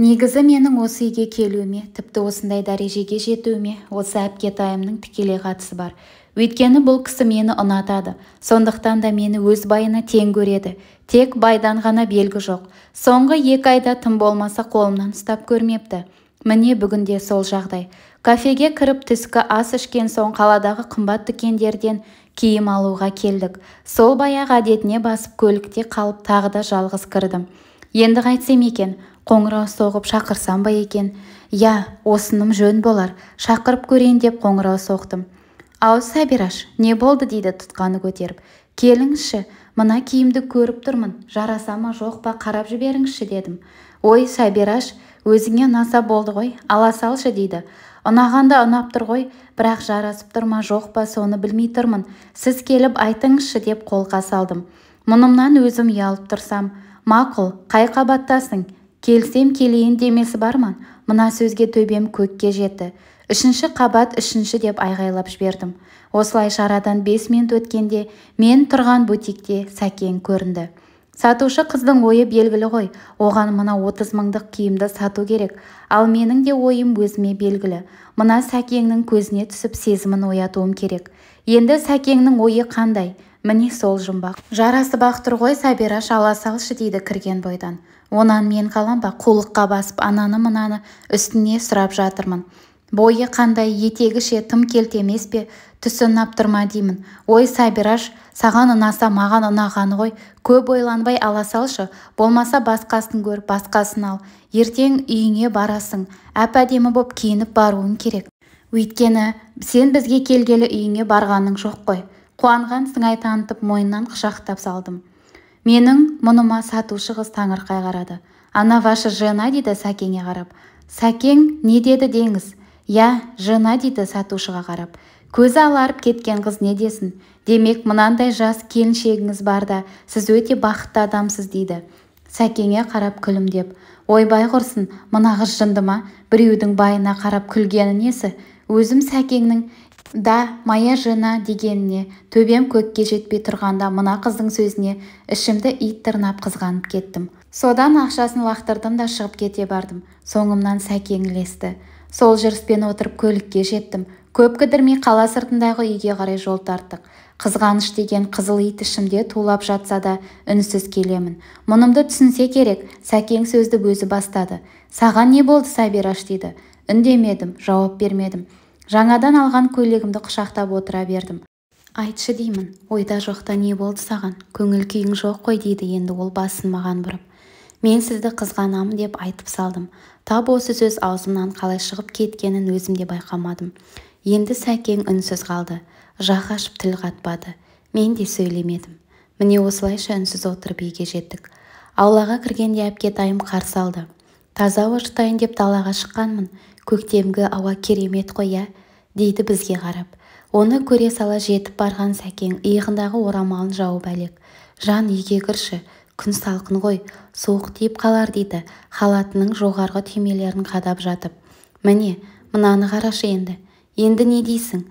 негізі менің осы үйге келуіме тіпті осындай дәрежеге жетуіме осы әпкетайымның тікелей қатысы бар өйткені бұл кісі мені ұнатады сондықтан да мені өз байына тең көреді тек байдан ғана белгі жоқ соңғы екі айда тым болмаса қолымнан ұстап көрмепті міне бүгінде сол жағдай кафеге кіріп түскі ас ішкен соң қаладағы қымбат дүкендерден киім алуға келдік сол баяғы әдетіне басып көлікте қалып тағы да жалғыз кірдім енді қайтсем екен қоңырау соғып шақырсам ба екен иә осыным жөн болар шақырып көрейін деп қоңырау соқтым ау сәбираш не болды дейді тұтқаны көтеріп келіңізші мына киімді көріп тұрмын жараса ма жоқ па қарап жіберіңізші дедім ой сәбираш өзіңе ұнаса болды ғой ала салшы дейді ұнағанда ұнап тұр ғой бірақ жарасып тұр ма жоқ па соны білмей тұрмын сіз келіп айтыңызшы деп қолқа салдым мұнымнан өзім ұялып тұрсам мақұл қай қабаттасың келсем келейін демесі бар ма мына сөзге төбем көкке жетті үшінші қабат үшінші деп айғайлап жібердім Осылай шарадан бес минут өткенде мен тұрған бутикте сәкен көрінді сатушы қыздың ойы белгілі ғой оған мына отыз мыңдық киімді сату керек ал менің де ойым өзіме белгілі мына сәкеңнің көзіне түсіп сезімін оятуым керек енді сәкеңнің ойы қандай міне сол жұмбақ жарасы бақтыр ғой сәбира шала салшы дейді кірген бойдан онан мен қалам ба қулыққа басып ананы мынаны үстіне сұрап жатырмын бойы қандай етегіше тым келте емес пе түсі ұнап тұр ма деймін ой сабираш саған ұнаса маған ұнағаны ғой көп ойланбай ала салшы болмаса басқасын көр басқасын ал ертең үйіңе барасың әп-әдемі боп киініп баруың керек өйткені сен бізге келгелі үйіңе барғаның жоқ қой қуанған сыңай танытып мойнынан құшақтап салдым менің мұныма сатушы қыз таңырқай қарады ана ваша жена дейді сәкеңе қарап сәкең не деді деңіз иә жена дейді сатушыға қарап көзі аларып кеткен қыз не десін демек мынандай жас келіншегіңіз бар да сіз өте бақытты адамсыз дейді сәкеңе қарап күлімдеп ойбай құрсын мына қыз жынды ма біреудің байына қарап күлгені несі өзім сәкеңнің да моя жена дегеніне төбем көкке жетпей тұрғанда мына қыздың сөзіне ішімді ит тырнап қызғанып кеттім содан ақшасын лақтырдым да шығып кете бардым соңымнан сәкең ілесті сол жүріспен отырып көлікке жеттім көп кідірмей қала сыртындағы үйге қарай жол тарттық қызғаныш деген қызыл ит ішімде тулап жатса да үнсіз келемін мұнымды түсінсе керек сәкең сөзді өзі бастады саған не болды сабираш дейді үндемедім жауап бермедім жаңадан алған көйлегімді құшақтап отыра бердім айтшы деймін ойда жоқта не болды саған көңіл күйің жоқ қой дейді енді ол басын маған бұрып мен сізді қызғанамын деп айтып салдым тап осы сөз аузымнан қалай шығып кеткенін өзім де байқамадым енді сәкең үнсіз қалды жақ ашып тіл қатпады мен де сөйлемедім міне осылайша үнсіз отырып үйге жеттік аулаға кіргенде әпкетайым қарсы алды таза ауа жұтайын деп далаға шыққанмын көктемгі ауа керемет қой ә? дейді бізге қарап оны көре сала жетіп барған сәкең иығындағы орамалын жауып әлек жан үйге кірші күн салқын ғой суық тиіп қалар дейді халатының жоғарғы түймелерін қадап жатып міне мынаны қарашы енді енді не дейсің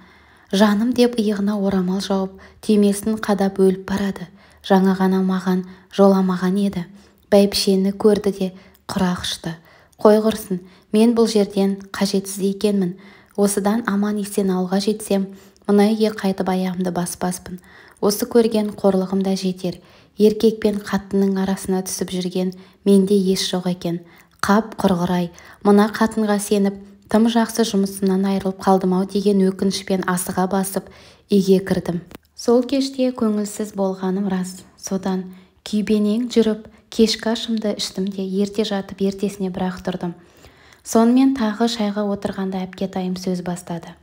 жаным деп иығына орамал жауып түймесін қадап өліп барады жаңа ғана маған жоламаған еді бәйбішені көрді де құрақ ұшты қой құрсын мен бұл жерден қажетсіз екенмін осыдан аман-есен ауылға жетсем мына үйге қайтып аяғымды баспаспын осы көрген қорлығым да жетер еркек пен қатынның арасына түсіп жүрген менде ес жоқ екен қап құрғыр мына қатынға сеніп тым жақсы жұмысымнан айырылып қалдым-ау деген өкінішпен асыға басып үйге кірдім сол кеште көңілсіз болғаным рас содан күйбенең жүріп кешкі ашымды іштім де ерте жатып ертесіне бірақ тұрдым сонымен тағы шайға отырғанда әпкетайым сөз бастады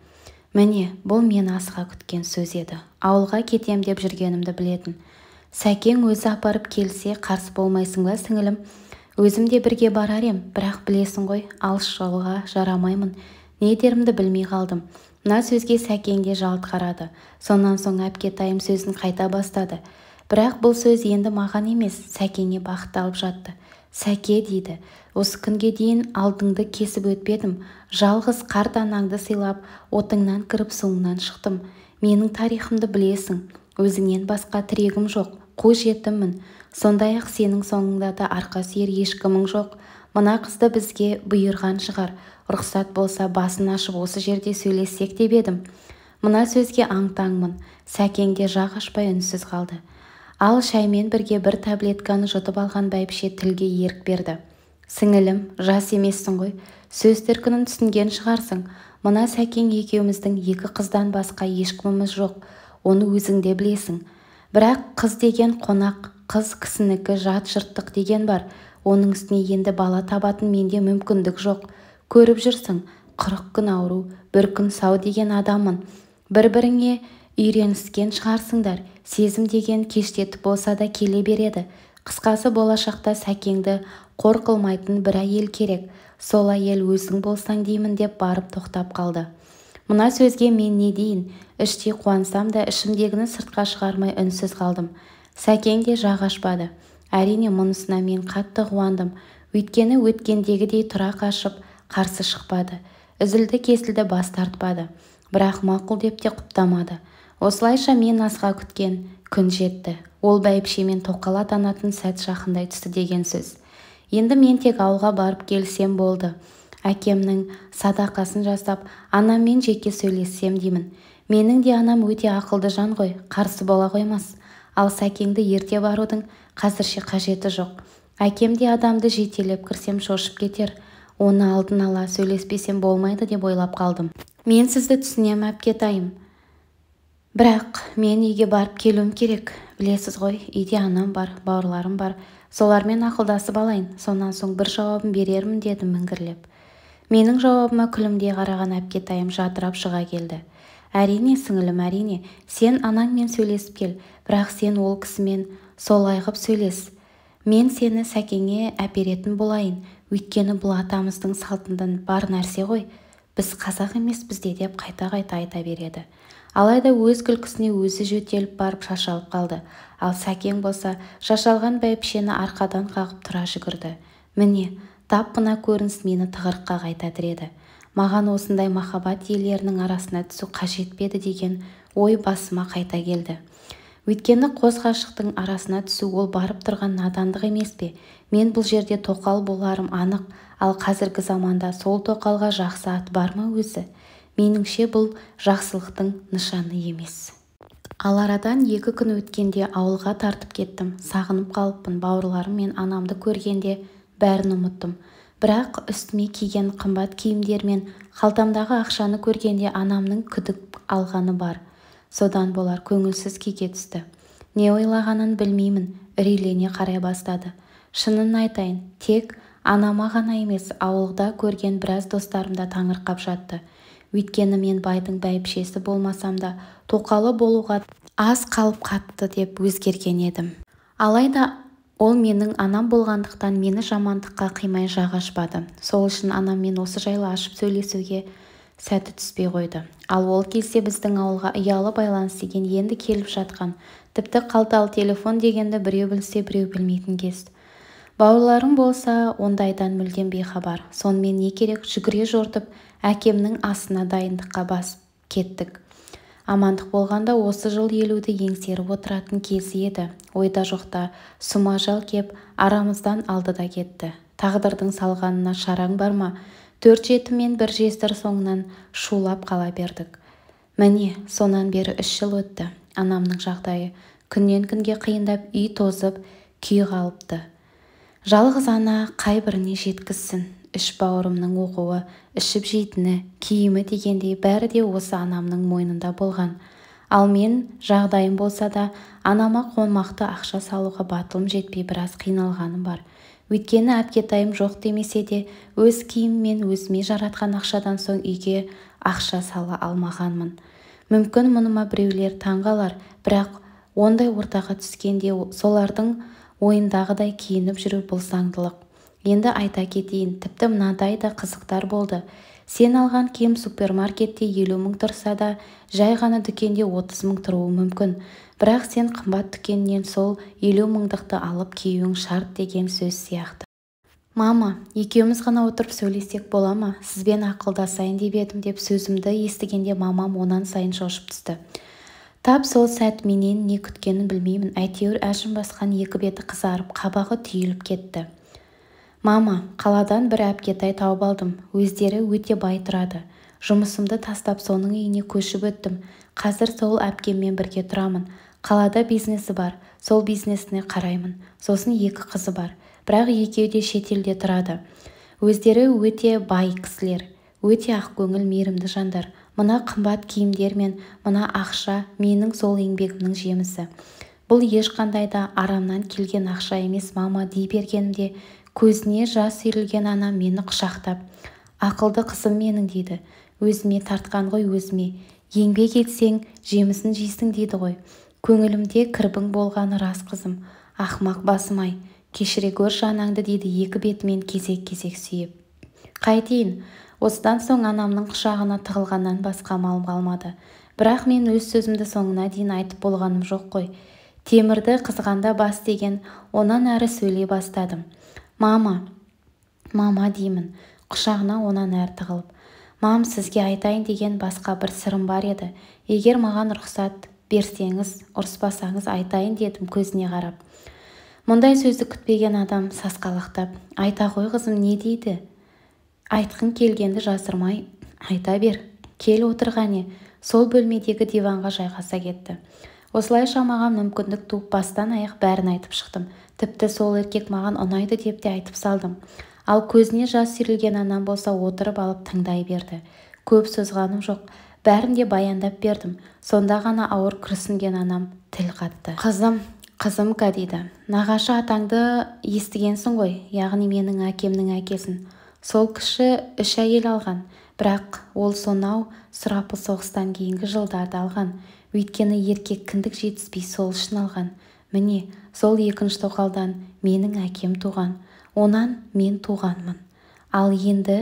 міне бұл мен асыға күткен сөз еді ауылға кетем деп жүргенімді білетін сәкең өзі апарып келсе қарсы болмайсың ба сіңілім өзім де бірге барар ем бірақ білесің ғой алыс жолға жарамаймын не дерімді білмей қалдым мына сөзге сәкенге де жалт қарады сонан соң әпкетайым сөзін қайта бастады бірақ бұл сөз енді маған емес сәкеңе алып жатты сәке дейді осы күнге дейін алдыңды кесіп өтпедім жалғыз қарт анаңды сыйлап отыңнан кіріп суыңнан шықтым менің тарихымды білесің өзіңнен басқа тірегім жоқ қу жетіммін сондай-ақ сенің соңыңда да арқа сүйер ешкімің жоқ мына қызды бізге бұйырған шығар рұқсат болса басын ашып осы жерде сөйлессек деп едім мына сөзге аң-таңмын сәкең жақ ашпай үнсіз қалды ал шаймен бірге бір таблетканы жұтып алған бәйбіше тілге ерік берді сіңілім жас емессің ғой сөз төркінін түсінген шығарсың мына сәкең екеуміздің екі қыздан басқа ешкіміміз жоқ оны өзің де білесің бірақ қыз деген қонақ қыз кісінікі жат жыртық деген бар оның үстіне енді бала табатын менде мүмкіндік жоқ көріп жүрсің қырық күн ауру бір күн сау деген адаммын бір-біріңе үйреніскен шығарсыңдар сезім деген кештетіп болса да келе береді қысқасы болашақта сәкеңді қор қылмайтын бір әйел керек сол әйел өзің болсаң деймін деп барып тоқтап қалды мына сөзге мен не дейін іштей қуансам да ішімдегіні сыртқа шығармай үнсіз қалдым сәкең де жақ ашпады әрине мұнысына мен қатты қуандым өйткені өткендегідей тұра қашып қарсы шықпады үзілді-кесілді бас тартпады бірақ мақұл деп те құптамады осылайша мен асқа күткен күн жетті ол бәйбішемен тоқал атанатын сәт жақындай түсті деген сөз енді мен тек ауылға барып келсем болды әкемнің садақасын жасап анаммен жеке сөйлессем деймін менің де анам өте ақылды жан ғой қарсы бола қоймас ал сәкеңді ерте барудың қазірше қажеті жоқ әкем де адамды жетелеп кірсем шошып кетер оны алдын ала сөйлеспесем болмайды деп ойлап қалдым мен сізді түсінем әпкетайым бірақ мен үйге барып келуім керек білесіз ғой үйде анам бар бауырларым бар солармен ақылдасып алайын сонан соң бір жауабын берермін дедім міңгірлеп менің жауабыма күлімдей қараған әпкетайым жатырап шыға келді әрине сіңілім әрине сен анаңмен сөйлесіп кел бірақ сен ол кісімен солай ғып сөйлес мен сені сәкеңе әперетін болайын өйткені бұл атамыздың салтындан бар нәрсе ғой біз қазақ емеспіз деп қайта-қайта айта береді алайда өз күлкісіне өзі жөтеліп барып шашалып қалды ал сәкең болса шашалған бәйбішені арқадан қағып тұра жүгірді міне тап мына көрініс мені тығырыққа қайта тіреді маған осындай махаббат иелерінің арасына түсу қажет пе еді деген ой басыма қайта келді өйткені қос ғашықтың арасына түсу ол барып тұрған надандық емес пе мен бұл жерде тоқал боларым анық ал қазіргі заманда сол тоқалға жақсы ат бар ма өзі меніңше бұл жақсылықтың нышаны емес ал арадан екі күн өткенде ауылға тартып кеттім сағынып қалыппын бауырларым мен анамды көргенде бәрін ұмыттым бірақ үстіме киген қымбат киімдер мен қалтамдағы ақшаны көргенде анамның күдік алғаны бар содан болар көңілсіз күйге түсті не ойлағанын білмеймін үрейлене қарай бастады шынын айтайын тек анама ғана емес ауылда көрген біраз достарым да таңырқап жатты өйткені мен байдың бәйбішесі болмасам да тоқалы болуға аз қалып қатты деп өзгерген едім алайда ол менің анам болғандықтан мені жамандыққа қимай жақ ашпады сол үшін анаммен осы жайлы ашып сөйлесуге сәті түспей қойды ал ол кезде біздің ауылға ұялы байланыс деген енді келіп жатқан тіпті қалталы телефон дегенді біреу білсе біреу білмейтін кез бауырларым болса ондайдан мүлдем бейхабар сонымен не керек жүгіре жортып әкемнің асына дайындыққа басып кеттік амандық болғанда осы жыл елуді еңсеріп отыратын кезі еді ойда жоқта сұм кеп арамыздан алды да кетті тағдырдың салғанына шараң бар ма төрт жеті мен бір жесір соңынан шулап қала бердік міне сонан бері үш жыл өтті анамның жағдайы күннен күнге қиындап үй тозып күй қалыпты жалғыз ана қай біріне жеткізсін іш бауырымның оқуы ішіп жейтіні киімі дегендей бәрі де осы анамның мойнында болған ал мен жағдайым болса да анама қомақты ақша салуға батылым жетпей біраз қиналғаным бар өйткені әпкетайым жоқ демесе де өз киіммен өзіме жаратқан ақшадан соң үйге ақша сала алмағанмын мүмкін мұныма біреулер таңғалар бірақ ондай ортаға түскенде солардың ойындағыдай киініп жүру бұл заңдылық енді айта кетейін тіпті мынадай да қызықтар болды сен алған кем супермаркетте елу мың тұрса да жай ғана дүкенде отыз мың тұруы мүмкін бірақ сен қымбат дүкеннен сол елу мыңдықты алып киюің шарт деген сөз сияқты мама екеуміз ғана отырып сөйлессек бола ма сізбен ақылдасайын деп едім деп сөзімді естігенде мамам онан сайын шошып түсті тап сол сәт менен не күткенін білмеймін әйтеуір әжім басқан екі беті қызарып қабағы түйіліп кетті мама қаладан бір әпкетай тауып алдым өздері өте бай тұрады жұмысымды тастап соның үйіне көшіп өттім қазір сол әпкеммен бірге тұрамын қалада бизнесі бар сол бизнесіне қараймын сосын екі қызы бар бірақ екеуі де шетелде тұрады өздері өте бай кісілер өте ақкөңіл мейірімді жандар мына қымбат киімдер мен мына ақша менің сол еңбегімнің жемісі бұл ешқандай да арамнан келген ақша емес мама дей бергенімде көзіне жас үйірілген ана мені құшақтап ақылды қызым менің дейді өзіме тартқан ғой өзіме еңбек етсең жемісін жейсің дейді ғой көңілімде кірбің болғаны рас қызым ақымақ басым-ай кешіре гөр жанаңды дейді екі бетімен кезек-кезек сүйіп қайтейін осыдан соң анамның құшағына тығылғаннан басқа амалым қалмады бірақ мен өз сөзімді соңына дейін айтып болғаным жоқ қой темірді қызғанда бас деген онан әрі сөйлей бастадым мама мама деймін құшағына онан әр тығылып мам сізге айтайын деген басқа бір сырым бар еді егер маған рұқсат берсеңіз ұрыспасаңыз айтайын дедім көзіне қарап мұндай сөзді күтпеген адам сасқалақтап айта ғой қызым не дейді айтқын келгенді жасырмай айта бер кел отыр сол бөлмедегі диванға жайғаса кетті осылайша маған мүмкіндік туып бастан аяқ бәрін айтып шықтым тіпті сол еркек маған ұнайды деп те айтып салдым ал көзіне жас үйірілген анам болса отырып алып тыңдай берді көп созғаным жоқ бәрін де баяндап бердім сонда ғана ауыр күрсінген анам тіл қатты қызым қызым дейді нағашы атаңды естігенсің ғой яғни менің әкемнің әкесін сол кіші үш әйел алған бірақ ол сонау сұрапыл соғыстан кейінгі жылдарда алған өйткені еркек кіндік жетіспей сол үшін алған міне сол екінші тоқалдан менің әкем туған онан мен туғанмын ал енді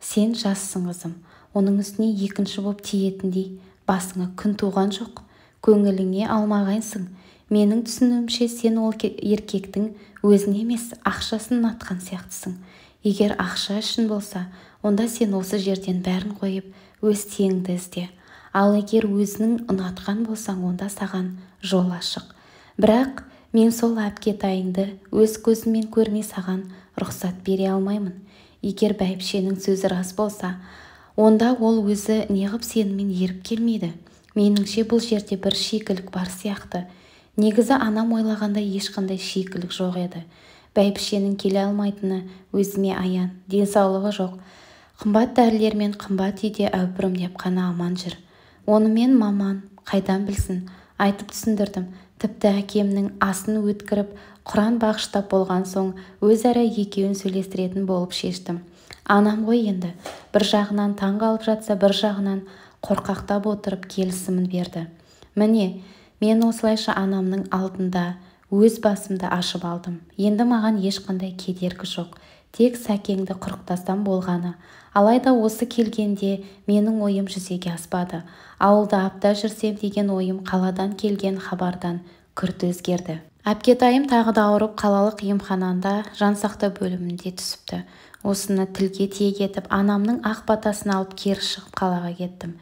сен жассың қызым оның үстіне екінші боп тиетіндей басыңа күн туған жоқ көңіліңе алмағайсың менің түсінуімше сен ол еркектің өзін емес ақшасын ұнатқан сияқтысың егер ақша үшін болса онда сен осы жерден бәрін қойып өз теңіңді ізде ал егер өзінің ұнатқан болсаң онда саған жол ашық бірақ мен сол әпкетайыңды өз көзіммен көрмей саған рұқсат бере алмаймын егер бәйбішенің сөзі рас болса онда ол өзі неғып сенімен еріп келмейді меніңше бұл жерде бір шикілік бар сияқты негізі анам ойлағанда ешқандай шикілік жоқ еді бәйбішенің келе алмайтыны өзіме аян денсаулығы жоқ қымбат дәрілермен қымбат үйде әупірімдеп қана аман жүр онымен маман қайдан білсін айтып түсіндірдім тіпті әкемнің асын өткіріп құран бағыштап болған соң өзара екеуін сөйлестіретін болып шештім анам ғой енді бір жағынан таң қалып жатса бір жағынан қорқақтап отырып келісімін берді міне мен осылайша анамның алдында өз басымды ашып алдым енді маған ешқандай кедергі жоқ тек сәкеңді құрықтасам болғаны алайда осы келгенде менің ойым жүзеге аспады ауылда апта жүрсем деген ойым қаладан келген хабардан күрт өзгерді әпкетайым тағы да ауырып қалалық емханада жансақтау бөлімінде түсіпті осыны тілге тиек етіп анамның ақ батасын алып кері шығып қалаға кеттім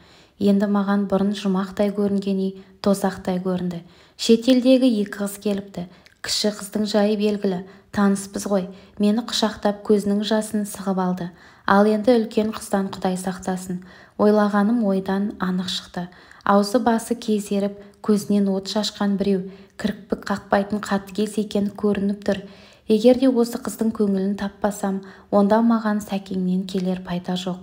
енді маған бұрын жұмақтай көрінген үй тозақтай көрінді шетелдегі екі қыз келіпті кіші қыздың жайы белгілі таныспыз ғой мені құшақтап көзінің жасын сығып алды ал енді үлкен қыздан құдай сақтасын ойлағаным ойдан анық шықты аузы-басы кезеріп көзінен от шашқан біреу кірпік қақпайтын қатыгез екені көрініп тұр егер де осы қыздың көңілін таппасам онда маған сәкеңнен келер пайда жоқ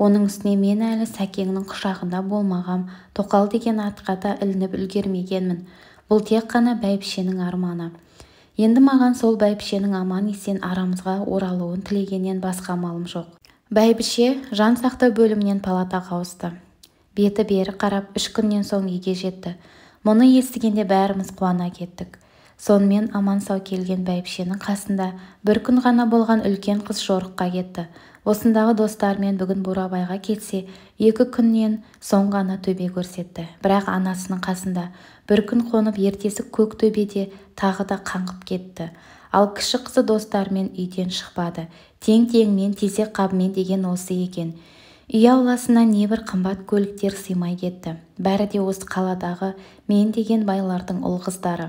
оның үстіне мен әлі сәкеңнің құшағында болмағам тоқал деген атқа да ілініп үлгермегенмін бұл тек қана бәйбішенің арманы енді маған сол бәйбішенің аман-есен арамызға оралуын тілегеннен басқа амалым жоқ бәйбіше жан сақтау бөлімінен палатаға ауысты беті бері қарап үш күннен соң үйге жетті мұны естігенде бәріміз қуана кеттік сонымен аман-сау келген бәйбішенің қасында бір күн ғана болған үлкен қыз жорыққа кетті осындағы достарымен бүгін бурабайға кетсе екі күннен соң ғана төбе көрсетті бірақ анасының қасында бір күн қонып ертесі көк төбеде тағы да қаңғып кетті ал кіші қызы достарымен үйден шықпады тең мен тезек қабымен деген осы екен үй ауласына небір қымбат көліктер сыймай кетті бәрі де осы қаладағы мен деген байлардың ұл-қыздары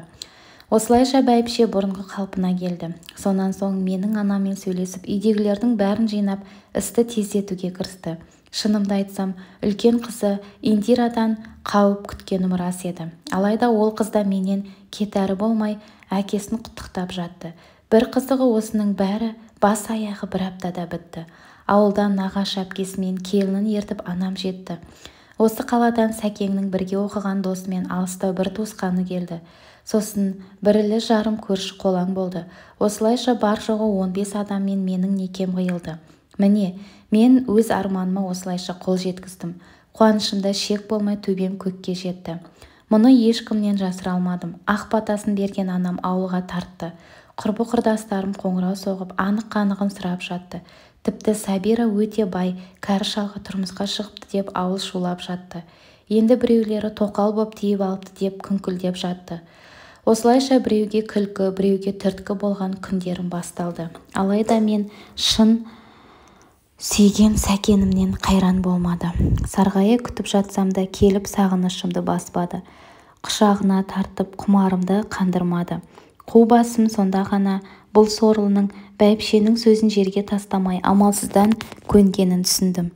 осылайша бәйбіше бұрынғы қалпына келді сонан соң менің анамен сөйлесіп үйдегілердің бәрін жинап істі тездетуге кірісті шынымды айтсам үлкен қызы индирадан қауіп күткенім рас еді алайда ол қыз да менен кетәрі болмай әкесін құттықтап жатты бір қызығы осының бәрі бас-аяғы бір аптада бітті ауылдан нағашы әпкесімен келінін ертіп анам жетті осы қаладан сәкеңнің бірге оқыған досымен алыстау бір туысқаны келді сосын бірілі жарым көрші-қолаң болды осылайша бар-жоғы 15 адаммен менің некем қиылды міне мен өз арманыма осылайша қол жеткіздім қуанышымда шек болмай төбем көкке жетті мұны ешкімнен жасыра алмадым ақ батасын берген анам ауылға тартты құрбы-құрдастарым қоңырау соғып анық-қанығын сұрап жатты тіпті сабира өте бай кәрі шалға тұрмысқа шығыпты деп ауыл шулап жатты енді біреулері тоқал боп тиіп алыпты деп күңкілдеп жатты осылайша біреуге күлкі біреуге түрткі болған күндерім басталды алайда мен шын сүйген сәкенімнен қайран болмады сарғая күтіп жатсам да келіп сағынышымды баспады құшағына тартып құмарымды қандырмады қу басым сонда ғана бұл сорлының бәйбішенің сөзін жерге тастамай амалсыздан көнгенін түсіндім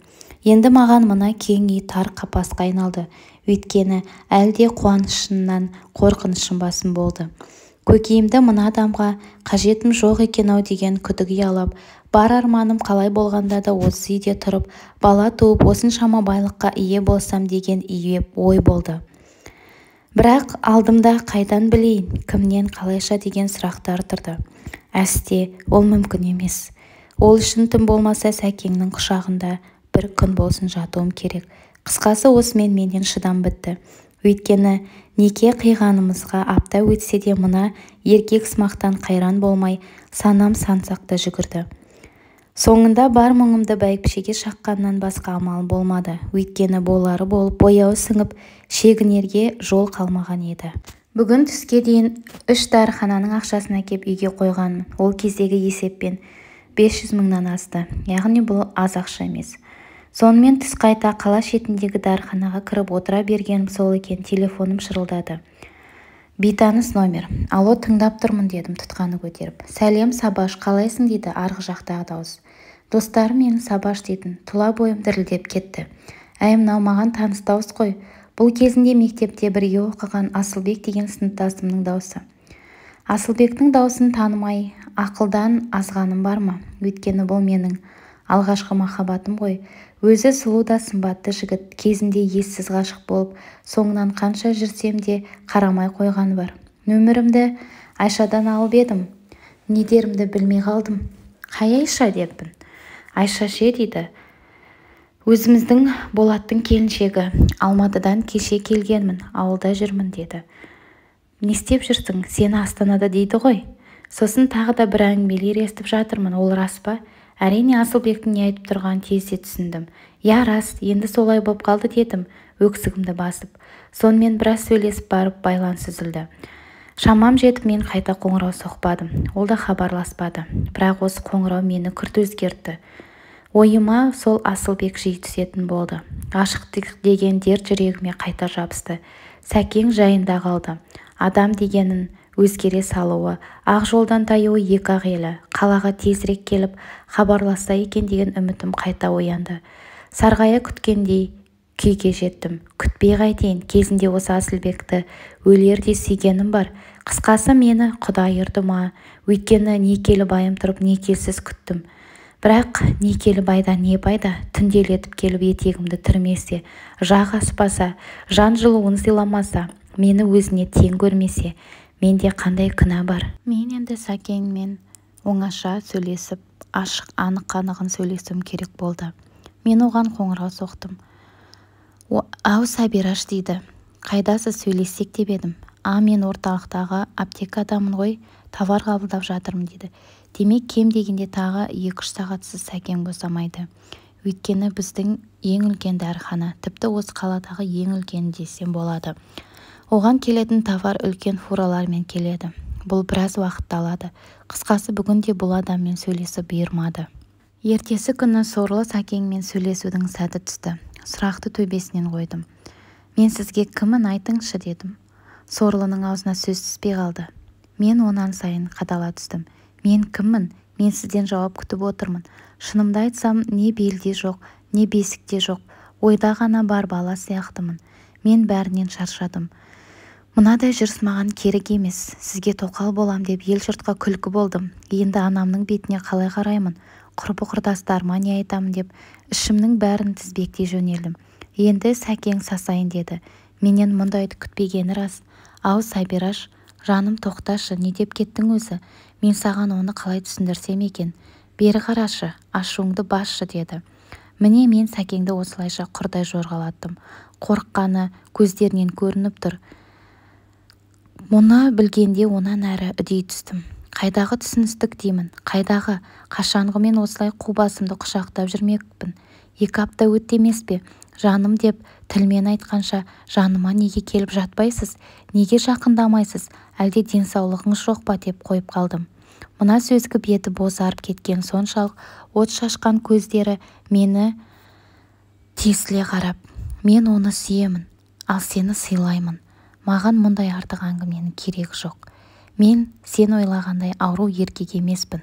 енді маған мына кең үй тар қапасқа айналды өйткені әлде қуанышымнан қорқынышым басым болды көкейімді мына адамға қажетім жоқ екен-ау деген күдік ұялап бар арманым қалай болғанда да осы үйде тұрып бала туып осыншама байлыққа ие болсам деген ой болды бірақ алдымда қайдан білейін кімнен қалайша деген сұрақтар тұрды әсте ол мүмкін емес ол үшін тым болмаса сәкеңнің құшағында бір күн болсын жатуым керек қысқасы осымен менен шыдам бітті өйткені неке қиғанымызға апта өтсе де мына сымақтан қайран болмай санам сансақты жүгірді соңында бар мұңымды бәйбішеге шаққаннан басқа амал болмады өйткені болары болып бояуы сіңіп шегінерге жол қалмаған еді бүгін түске дейін үш дәріхананың ақшасын әкеп үйге қойғанмын ол кездегі есеппен 500 мыңнан асты яғни бұл аз ақша емес сонымен түс қайта қала шетіндегі дәріханаға кіріп отыра бергенім сол екен телефоным шырылдады бейтаныс номер алло тыңдап тұрмын дедім тұтқаны көтеріп сәлем сабаш қалайсың дейді арғы жақтағы дауыс достарым мені сабаш дейтін тұла бойым дірілдеп кетті әй мынау маған таныс дауыс қой бұл кезінде мектепте бірге оқыған асылбек деген сыныптасымның дауысы асылбектің даусын танымай ақылдан азғаным бар ма өйткені бұл менің алғашқы махаббатым ғой өзі сұлу да сымбатты жігіт кезінде ессіз ғашық болып соңынан қанша жүрсем де қарамай қойған бар нөмірімді айшадан алып едім не дерімді білмей қалдым қай айша деппін айша ше дейді өзіміздің болаттың келіншегі алматыдан кеше келгенмін ауылда жүрмін деді не істеп жүрсің сені астанада дейді ғой сосын тағы да бір әңгімелер естіп жатырмын ол рас па әрине асылбектің не айтып тұрғанын тезде түсіндім иә рас енді солай боп қалды дедім өксігімді басып сонымен біраз сөйлесіп барып байланыс үзілді шамам жетіп мен қайта қоңырау соқпадым ол да хабарласпады бірақ осы қоңырау мені күрт өзгертті ойыма сол асылбек жиі түсетін болды ғашықтық деген дерт жүрегіме қайта жабысты сәкең жайында қалды адам дегенін өзгере салуы ақ жолдан таюы екі-ақ елі қалаға тезірек келіп хабарласса екен деген үмітім қайта оянды сарғая күткендей күйге жеттім күтпей қайтейін кезінде осы асылбекті өлердей сүйгенім бар қысқасы мені құдай ұрды ма өйткені не байым тұрып не күттім бірақ некелі байда не пайда түнделетіп келіп етегімді түрмесе жақ аспаса жан жылуын сыйламаса мені өзіне тең көрмесе менде қандай күнә бар мен енді сәкеңмен оңаша сөйлесіп ашық анық-қанығын сөйлесуім керек болды мен оған қоңырау соқтым ау сәбираш дейді қайдасыз сөйлессек деп едім а мен орталықтағы аптека адамын ғой товар қабылдап жатырмын дейді демек кем дегенде тағы екі-үш сағатсыз сәкең босамайды өйткені біздің ең үлкен дәріхана тіпті осы қаладағы ең үлкені десем болады оған келетін товар үлкен фуралармен келеді бұл біраз уақытты алады қысқасы бүгінде бұл адаммен сөйлесіп бұйырмады ертесі күні сорлы сәкеңмен сөйлесудің сәті түсті сұрақты төбесінен қойдым мен сізге кімін айтыңызшы дедім сорлының аузына сөз түспей қалды мен онан сайын қадала түстім мен кіммін мен сізден жауап күтіп отырмын шынымды айтсам не белде жоқ не бесікте жоқ ойда ғана бар бала сияқтымын мен бәрінен шаршадым мынадай жүріс маған керек емес сізге тоқал болам деп ел-жұртқа күлкі болдым енді анамның бетіне қалай қараймын құрбы-құрдастарыма не айтамын деп ішімнің бәрін тізбектей жөнелдім енді сәкең сасайын деді менен мұндайды күтпегені рас ау сабираш жаным тоқташы не деп кеттің өзі мен саған оны қалай түсіндірсем екен бері қарашы ашуыңды басшы деді міне мен сәкеңді осылайша құрдай жорғалаттым қорыққаны көздерінен көрініп тұр мұны білгенде онан әрі үдей түстім қайдағы түсіністік деймін қайдағы қашанғы мен осылай қу басымды құшақтап жүрмекпін екі апта өтті емес пе жаным деп тілмен айтқанша жаныма неге келіп жатпайсыз неге жақындамайсыз әлде денсаулығыңыз жоқ па деп қойып қалдым мына сөзгі беті бозарып кеткен соншалық от шашқан көздері мені тесіле қарап мен оны сүйемін ал сені сыйлаймын маған мұндай артық әңгіменің керек жоқ мен сен ойлағандай ауру еркек емеспін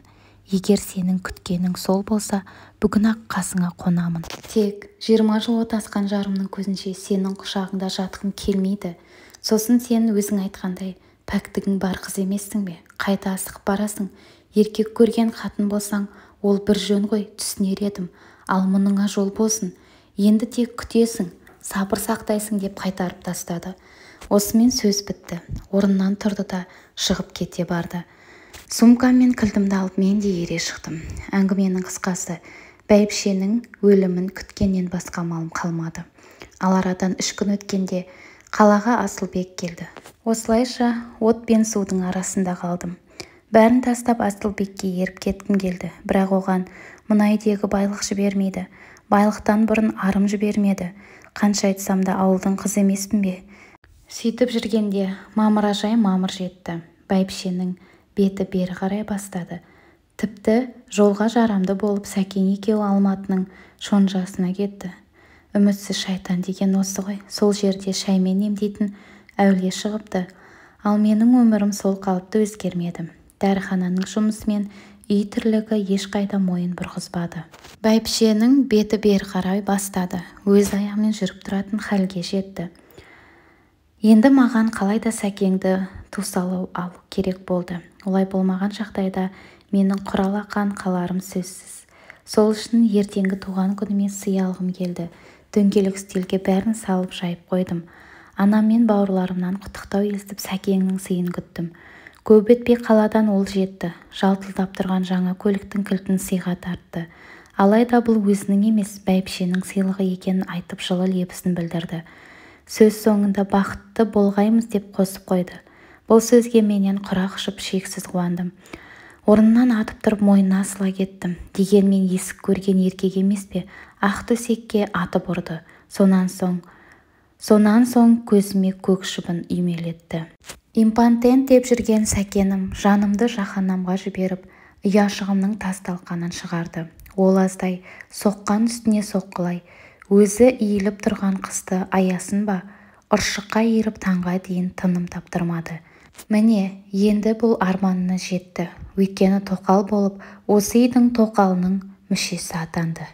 егер сенің күткенің сол болса бүгін-ақ қасыңа қонамын тек жиырма жыл отасқан жарымның көзінше сенің құшағыңда жатқым келмейді сосын сен өзің айтқандай пәктігің бар қыз емессің бе Қайта асығып барасың еркек көрген қатын болсаң ол бір жөн ғой түсінер едім ал мұныңа жол болсын енді тек күтесің сабыр сақтайсың деп қайтарып тастады осымен сөз бітті орнынан тұрды да шығып кете барды сумкам мен кілтімді алып мен де ере шықтым әңгіменің қысқасы бәйбішенің өлімін күткеннен басқа малым қалмады ал арадан үш күн өткенде қалаға асылбек келді осылайша от пен судың арасында қалдым бәрін тастап асылбекке еріп кеткім келді бірақ оған мұнайдегі байлық жібермейді байлықтан бұрын арым жібермеді қанша айтсам да ауылдың қызы емеспін бе сөйтіп жүргенде мамыражай мамыр жетті бәйбішенің беті бері қарай бастады тіпті жолға жарамды болып сәкен екеуі алматының шонжасына кетті үмітсіз шайтан деген осы ғой сол жерде шаймен емдейтін әуле шығыпты ал менің өмірім сол қалыпты өзгермеді дәріхананың жұмысы мен үй тірлігі ешқайда мойын бұрғызбады бәйбішенің беті бері қарай бастады өз аяғымен жүріп тұратын халге жетті енді маған қалай да сәкеңді тусалау алу керек болды олай болмаған жағдайда менің құралақан қаларым сөзсіз сол үшін ертеңгі туған күніме сый алғым келді дөңгелек үстелге бәрін салып жайып қойдым анам мен бауырларымнан құттықтау естіп сәкеңнің сыйын күттім көп өтпей қаладан ол жетті жалтылдап тұрған жаңа көліктің кілтін сыйға тартты алайда бұл өзінің емес бәйбішенің сыйлығы екенін айтып жылы лебізін білдірді сөз соңында бақытты болғаймыз деп қосып қойды бұл сөзге менен құрақ ұшып шексіз қуандым орнымнан атып тұрып мойнына асыла кеттім дегенмен есік көрген еркек емес пе ақ төсекке атып ұрды сонан соң сонан соң көзіме көк шыбын үймелетті импотент деп жүрген сәкенім жанымды жаһаннамға жіберіп ұяшығымның тас талқанын шығарды ол аздай соққан үстіне соққылай өзі иіліп тұрған қысты аясын ба ұршыққа иіріп таңға дейін тыным таптырмады міне енді бұл арманына жетті өйткені тоқал болып осы үйдің тоқалының мүшесі атанды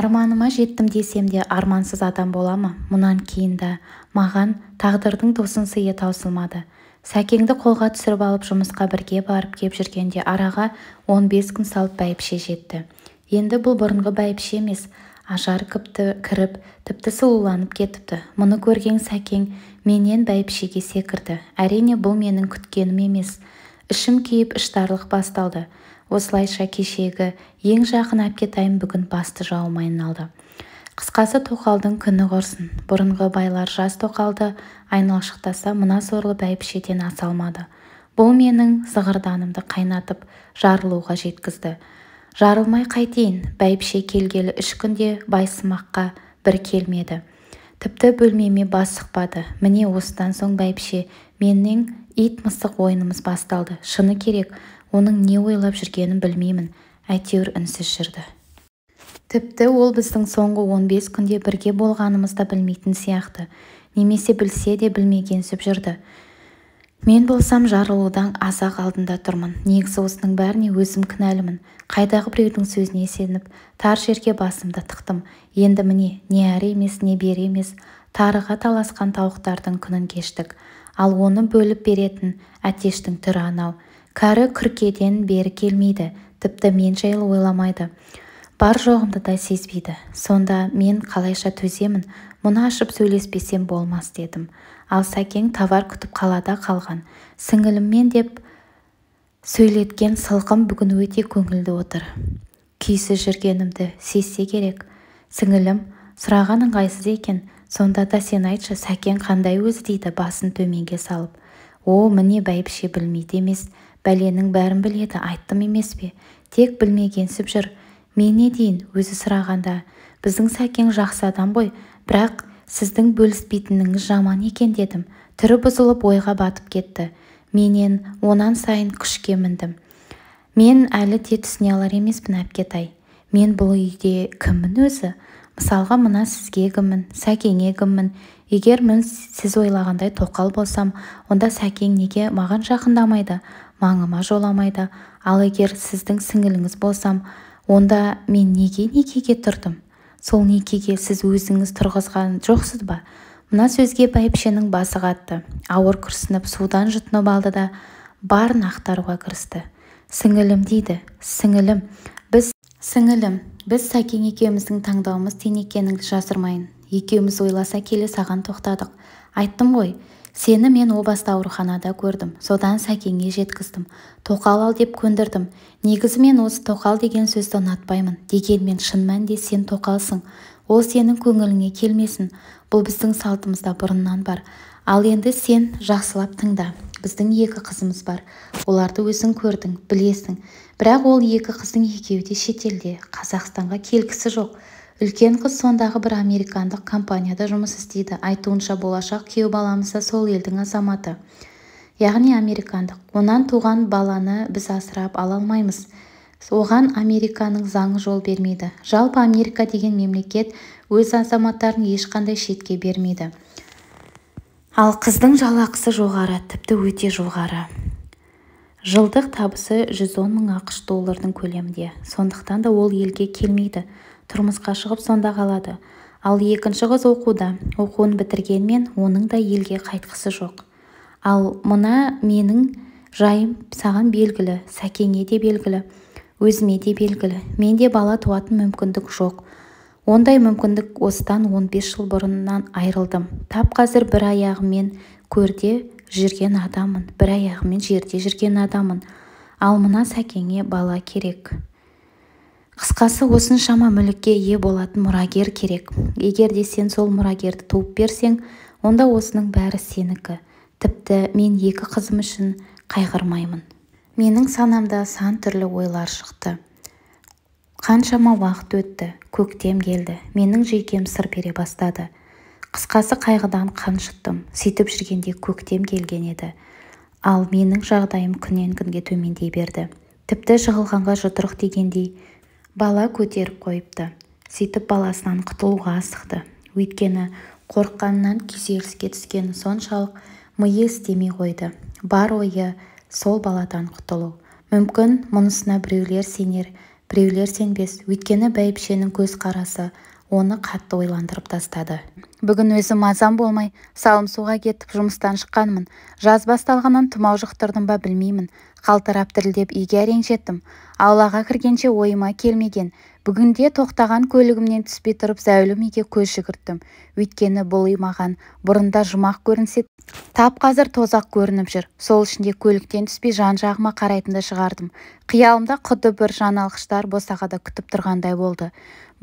арманыма жеттім десем де армансыз адам бола ма мұнан кейін да маған тағдырдың тосын сыйы таусылмады сәкеңді қолға түсіріп алып жұмысқа бірге барып кеп жүргенде араға 15 күн салып бәйбіше жетті енді бұл бұрынғы бәйбіше емес ажар кіріп тіпті сұлуланып кетіпті мұны көрген сәкең менен бәйбішеге секірді әрине бұл менің күткенім емес ішім кейіп іштарлық басталды осылайша кешегі ең жақын әпкетайым бүгін басты жауыма айналды қысқасы тоқалдың күні құрсын бұрынғы байлар жас тоқалды айналшықтаса мына сорлы бәйбішеден аса алмады бұл менің зығырданымды қайнатып жарылуға жеткізді жарылмай қайтейін бәйбіше келгелі үш күнде байсымаққа бір келмеді тіпті бөлмеме бас сұқпады міне осыдан соң бәйбіше менің ит-мысық ойынымыз басталды шыны керек оның не ойлап жүргенін білмеймін әйтеуір үнсіз жүрді тіпті ол біздің соңғы 15 күнде бірге болғанымызды білмейтін сияқты немесе білсе де білмегенсіп жүрді мен болсам жарылудан азақ алдында тұрмын негізі осының бәріне өзім кінәлімін қайдағы біреудің сөзіне сеніп тар жерге басымды тықтым енді міне не әрі емес не бері емес тарыға таласқан тауықтардың күнін кештік ал оны бөліп беретін әтештің түрі анау кәрі күркеден бері келмейді тіпті мен жайлы ойламайды бар-жоғымды да сезбейді сонда мен қалайша төземін мұны ашып сөйлеспесем болмас дедім ал сәкең товар күтіп қалада қалған сіңіліммен деп сөйлеткен сылқым бүгін өте көңілді отыр Күйсі жүргенімді сезсе керек сіңілім сұраған ыңғайсыз екен сонда да сен айтшы сәкең қандай өзі дейді басын төменге салып о міне бәйбіше білмейді емес бәленің бәрін біледі айттым емес пе тек білмегенсіп жүр мен не дейін өзі сұрағанда біздің сәкең жақсы адам ғой бірақ сіздің бөліспейтініңіз жаман екен дедім түрі бұзылып ойға батып кетті менен онан сайын күшке міндім мен әлі де түсіне алар емеспін әпкетай мен бұл үйде кіммін өзі мысалға мына сізге кіммін сәкеңе кіммін егер мен сіз ойлағандай тоқал болсам онда сәкең неге маған жақындамайды маңыма жоламайды ал егер сіздің сіңіліңіз болсам онда мен неге некеге тұрдым сол некеге сіз өзіңіз тұрғызған жоқсыз ба мына сөзге бәйбішенің басы қатты ауыр күрсініп судан жұтынып алды да барын ақтаруға кірісті сіңілім дейді сіңілім біз сіңілім біз сәкең екеуміздің таңдауымыз тең екенін жасырмайын екеуміз ойласа келе саған тоқтадық айттым ғой сені мен о баста ауруханада көрдім содан сәкеңе жеткіздім тоқал ал деп көндірдім негізі мен осы тоқал деген сөзді ұнатпаймын дегенмен шын мәнде сен тоқалсың ол сенің көңіліңе келмесін бұл біздің салтымызда бұрыннан бар ал енді сен жақсылап тыңда біздің екі қызымыз бар оларды өзің көрдің білесің бірақ ол екі қыздың екеуі де шетелде қазақстанға келгісі жоқ үлкен қыз сондағы бір американдық компанияда жұмыс істейді айтуынша болашақ күйеу баламыз да сол елдің азаматы яғни американдық онан туған баланы біз асырап ала алмаймыз оған американың заңы жол бермейді жалпы америка деген мемлекет өз азаматтарын ешқандай шетке бермейді ал қыздың жалақысы жоғары тіпті өте жоғары жылдық табысы 110 мың ақш доллардың көлемінде сондықтан да ол елге келмейді тұрмысқа шығып сонда қалады ал екінші қыз оқуда оқуын бітіргенмен оның да елге қайтқысы жоқ ал мына менің жайым саған белгілі сәкеңе де белгілі өзіме де белгілі менде бала туатын мүмкіндік жоқ ондай мүмкіндік осыдан 15 жыл бұрыннан айрылдым тап қазір бір аяғымен көрде жүрген адаммын бір аяғымен жерде жүрген адаммын ал мына сәкеңе бала керек қысқасы осыншама мүлікке ие болатын мұрагер керек егер де сен сол мұрагерді туып берсең онда осының бәрі сенікі тіпті мен екі қызым үшін қайғырмаймын менің санамда сан түрлі ойлар шықты қаншама уақыт өтті көктем келді менің жүйкем сыр бере бастады қысқасы қайғыдан қан жұттым сөйтіп жүргенде көктем келген еді ал менің жағдайым күннен күнге төмендей берді тіпті жығылғанға жұдырық дегендей бала көтеріп қойыпты сөйтіп баласынан құтылуға асықты өйткені қорыққанынан күйзеліске түскені соншалық миы істемей қойды бар ойы сол баладан құтылу мүмкін мұнысына біреулер сенер біреулер сенбес өйткені бәйбішенің көзқарасы оны қатты ойландырып тастады бүгін өзі мазам болмай салым-суға кетіп жұмыстан шыққанмын жаз басталғаннан тұмау жұқтырдым ба білмеймін қалтырап дірілдеп үйге әрең жеттім аулаға кіргенше ойыма келмеген бүгінде тоқтаған көлігімнен түспей тұрып зәулім үйге көз жүгірттім өйткені бұл үй маған бұрында жұмақ көрінсе тап қазір тозақ көрініп жүр сол ішінде көліктен түспей жан-жағыма қарайтынды шығардым қиялымда құдды бір жаналғыштар босағада күтіп тұрғандай болды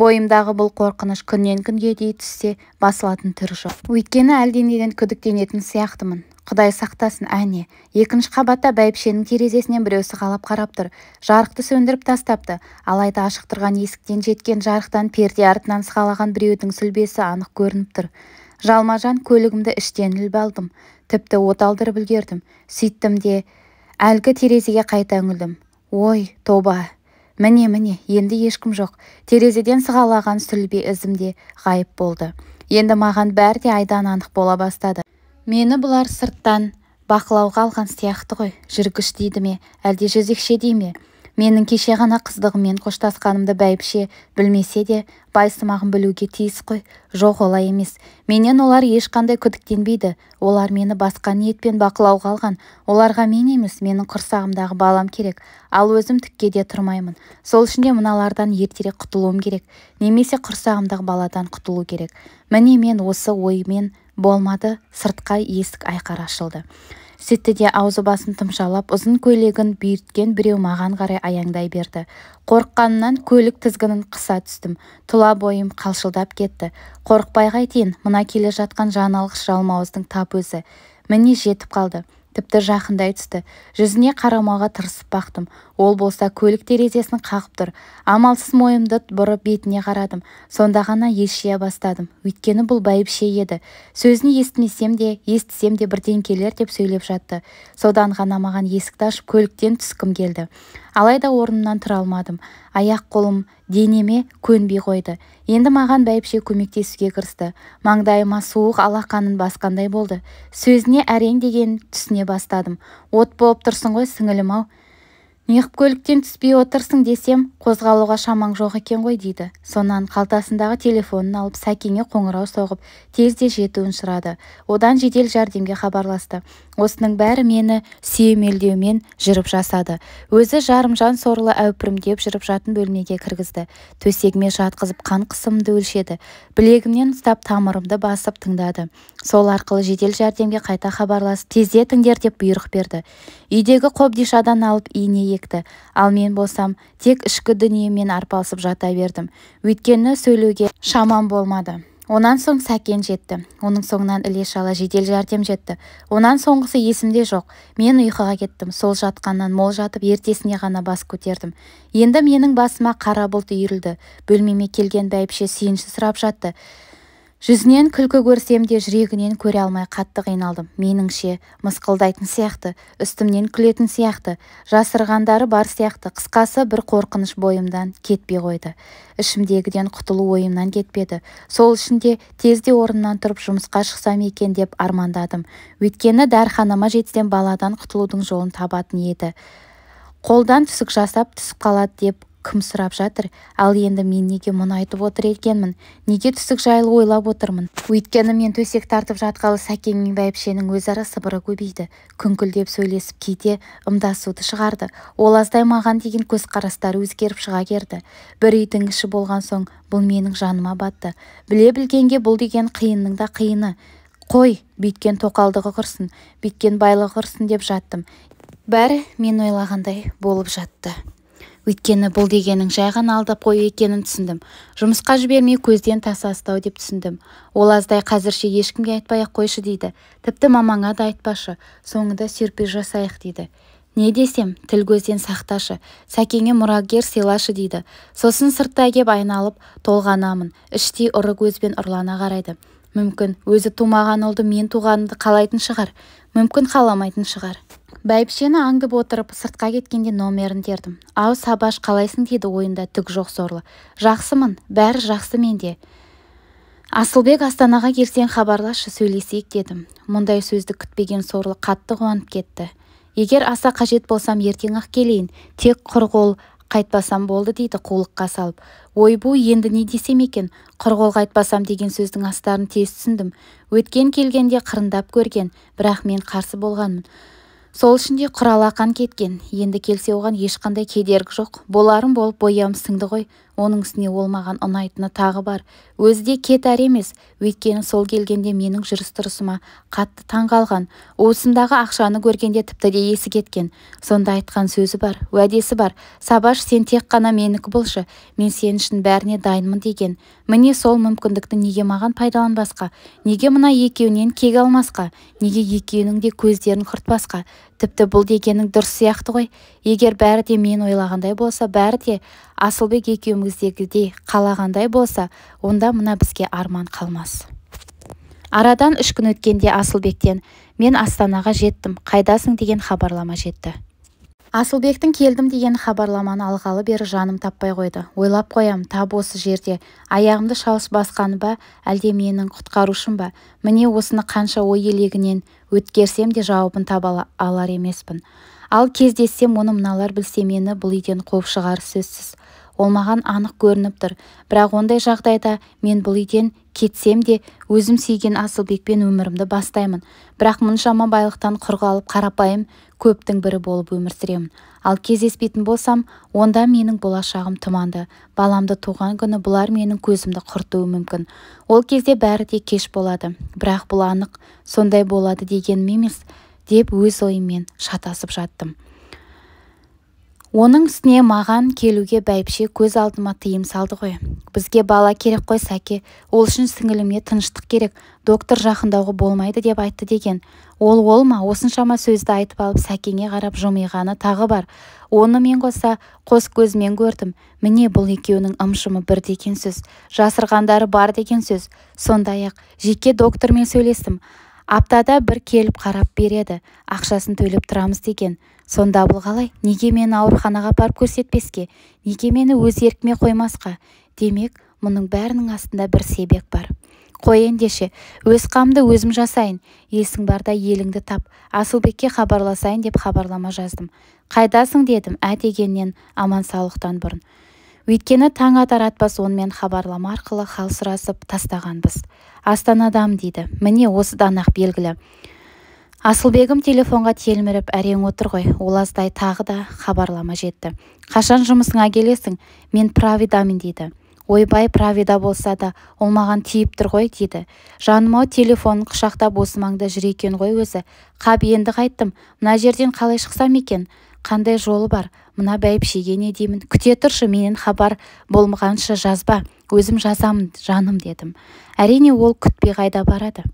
бойымдағы бұл қорқыныш күннен күнге дейін түссе басылатын түрі жоқ өйткені әлденеден күдіктенетін сияқтымын құдай сақтасын әне екінші қабатта бәйбішенің терезесінен біреу қалап қарап тұр жарықты сөндіріп тастапты алайда ашық тұрған есіктен жеткен жарықтан перде артынан сығалаған біреудің сүлбесі анық көрініп тұр жалма-жан көлігімді іштен іліп алдым тіпті оталдырып үлгердім сөйттім де әлгі терезеге қайта үңілдім ой тоба міне міне енді ешкім жоқ терезеден сығалаған сүлбе ізімде ғайып болды енді маған бәрі де айдан анық бола бастады мені бұлар сырттан бақылауға алған сияқты ғой жүргіш дейді ме әлде жезекше дей ме менің кеше ғана қыздығыммен қоштасқанымды бәйбіше білмесе де байсымағым білуге тиіс қой жоқ олай емес менен олар ешқандай күдіктенбейді олар мені басқа ниетпен бақылауға алған оларға мен емес менің құрсағымдағы балам керек ал өзім түкке де тұрмаймын сол үшін де мыналардан ертерек құтылуым керек немесе құрсағымдағы баладан құтылу керек міне мен осы оймен болмады сыртқа есік айқар ашылды сөйтті де аузы-басын тұмшалап ұзын көйлегін бүйірткен біреу маған қарай аяңдай берді қорыққанымнан көлік тізгінін қыса түстім тұла бойым қалшылдап кетті қорықпай қайтейін мына келе жатқан жаналық жалмауыздың тап өзі міне жетіп қалды тіпті жақындай түсті жүзіне қарамауға тырысып бақтым ол болса көлік терезесін қағып тұр амалсыз мойымды бұрып бетіне қарадым сонда ғана ес жия бастадым өйткені бұл бәйбіше еді сөзін естімесем де естісем де бірдеңкелер деп сөйлеп жатты содан ғана маған есікті ашып көліктен түскім келді алайда орнымнан тұра алмадым аяқ-қолым денеме көнбей қойды енді маған бәйбіше көмектесуге кірісті маңдайыма суық алақанын басқандай болды сөзіне әрең деген түсіне бастадым от болып тұрсың ғой сіңілім-ау неғып көліктен түспей отырсың десем қозғалуға шамаң жоқ екен ғой дейді сонан қалтасындағы телефонын алып сәкеңе қоңырау соғып тезде жетуін сұрады одан жедел жәрдемге хабарласты осының бәрі мені сүйемелдеумен жүріп жасады өзі жарымжан сорлы әупірімдеп жүріп жатын бөлмеге кіргізді төсегіме жатқызып қан қысымымды өлшеді білегімнен ұстап тамырымды басып тыңдады сол арқылы жедел жәрдемге қайта хабарласып тездетіңдер деп бұйрық берді үйдегі қобдишадан алып ине шекті ал мен болсам тек ішкі дүниемен арпалысып жата бердім өйткені сөйлеуге шамам болмады онан соң сәкен жетті оның соңынан іле-шала жедел жәрдем жетті онан соңғысы есімде жоқ мен ұйқыға кеттім сол жатқаннан мол жатып ертесіне ғана бас көтердім енді менің басыма қара бұлт үйірілді бөлмеме келген бәйбіше сүйінші сұрап жатты жүзінен күлкі көрсем де жүрегінен көре алмай қатты қиналдым меніңше мысқылдайтын сияқты үстімнен күлетін сияқты жасырғандары бар сияқты қысқасы бір қорқыныш бойымдан кетпей қойды ішімдегіден құтылу ойымнан кетпеді сол үшін де тезде орнымнан тұрып жұмысқа шықсам екен деп армандадым өйткені дәрханама жетсем баладан құтылудың жолын табатын еді қолдан түсік жасап түсіп қалады деп кім сұрап жатыр ал енді мен неге мұны айтып отыр екенмін неге түсік жайлы ойлап отырмын өйткені мен төсек тартып жатқалы сәкен мен бәйбішенің өзара сыбыры көбейді күңкілдеп сөйлесіп кейде ымдасуды шығарды ол аздай маған деген көзқарастары өзгеріп шыға керді бір үйдің іші болған соң бұл менің жаныма батты біле білгенге бұл деген қиынның да қиыны қой бүйткен тоқалдығы құрсын бүйткен байлығы құрсын деп жаттым бәрі мен ойлағандай болып жатты өйткені бұл дегенің жай ғана алдап қою екенін түсіндім жұмысқа жібермей көзден таса деп түсіндім ол аздай қазірше ешкімге айтпай-ақ қойшы дейді тіпті мамаңа да айтпашы соңында сюрприз жасайық дейді не десем тіл көзден сақташы сәкеңе мұрагер селашы дейді сосын сыртта кеп айналып толғанамын іштей ұры көзбен ұрлана қарайды мүмкін өзі тумаған ұлды мен туғанымды қалайтын шығар мүмкін қаламайтын шығар бәйбішені аңдып отырып сыртқа кеткенде номерін тердім ау сабаш қалайсың дейді ойында түк жоқ сорлы жақсымын бәрі жақсы менде асылбек астанаға келсең хабарлашы сөйлесейік дедім мұндай сөзді күтпеген сорлы қатты қуанып кетті егер аса қажет болсам ертең-ақ келейін тек құр қол қайтпасам болды дейді қулыққа салып ойбу енді не десем екен құр қол қайтпасам деген сөздің астарын тез түсіндім өткен келгенде қырындап көрген бірақ мен қарсы болғанмын сол үшін де құр кеткен енді келсе оған ешқандай кедергі жоқ боларын болып боямысыңды ғой оның үстіне ол маған ұнайтыны тағы бар өзі де кет әр емес өйткені сол келгенде менің жүріс-тұрысыма қатты таң қалған ақшаны көргенде тіпті де есі кеткен сонда айтқан сөзі бар уәдесі бар сабаш сен тек қана менікі болшы мен сен үшін бәріне дайынмын деген міне сол мүмкіндікті неге маған пайдаланбасқа неге мына екеуінен кек алмасқа неге екеуінің де көздерін құртпасқа тіпті бұл дегенің дұрыс сияқты ғой егер бәрі де мен ойлағандай болса бәрі де асылбек екеуміздегідей қалағандай болса онда мына бізге арман қалмас арадан үш күн өткенде асылбектен мен астанаға жеттім қайдасың деген хабарлама жетті асылбектің келдім деген хабарламаны алғалы бері жаным таппай қойды ойлап қоям тап осы жерде аяғымды шалыс басқаны ба әлде менің құтқарушым ба міне осыны қанша ой елегінен өткерсем де жауабын таба алар емеспін ал кездессем оны мыналар білсе мені бұл үйден қуып шығары сөзсіз ол маған анық көрініп тұр бірақ ондай жағдайда мен бұл үйден кетсем де өзім сүйген асылбекпен өмірімді бастаймын бірақ мұншама байлықтан құр қалып қарапайым көптің бірі болып өмір сүремін ал кездеспейтін болсам онда менің болашағым тұманды баламды туған күні бұлар менің көзімді құртуы мүмкін ол кезде бәрі де кеш болады бірақ бұл анық сондай болады дегенім емес деп өз ойыммен шатасып жаттым оның үстіне маған келуге бәйбіше көз алдыма тыйым салды ғой бізге бала керек қой сәке ол үшін сіңіліме тыныштық керек доктор жақындауға болмайды деп айтты деген ол ол ма осыншама сөзді айтып алып сәкеңе қарап жымиғаны тағы бар оны мен қоса қос көзімен көрдім міне бұл екеуінің ым-шымы бір деген сөз жасырғандары бар деген сөз сондай-ақ жеке доктормен сөйлестім аптада бір келіп қарап береді ақшасын төлеп тұрамыз деген сонда бұл қалай неге мені ауруханаға апарып көрсетпеске неге мені өз еркіме қоймасқа демек мұның бәрінің астында бір себеп бар қой ендеше өз қамды өзім жасайын есің барда еліңді тап асылбекке хабарласайын деп хабарлама жаздым қайдасың дедім ә аман саулықтан бұрын өйткені таң атар-атпас онымен хабарлама арқылы хал сұрасып тастағанбыз Астанадам дейді міне осыдан-ақ белгілі асылбегім телефонға телміріп әрең отыр ғой Ол аздай тағы да хабарлама жетті қашан жұмысыңа келесің мен правидамын дейді ойбай правида болса да ол маған тиіп тұр ғой дейді жаным-ау телефонын құшақтап осы маңда жүр екен ғой өзі қап енді қайттым мына жерден қалай шықсам екен қандай жолы бар мына бәйбішеге не деймін күте тұршы менен хабар болмағанша жазба өзім жазамын жаным дедім әрине ол күтпей қайда барады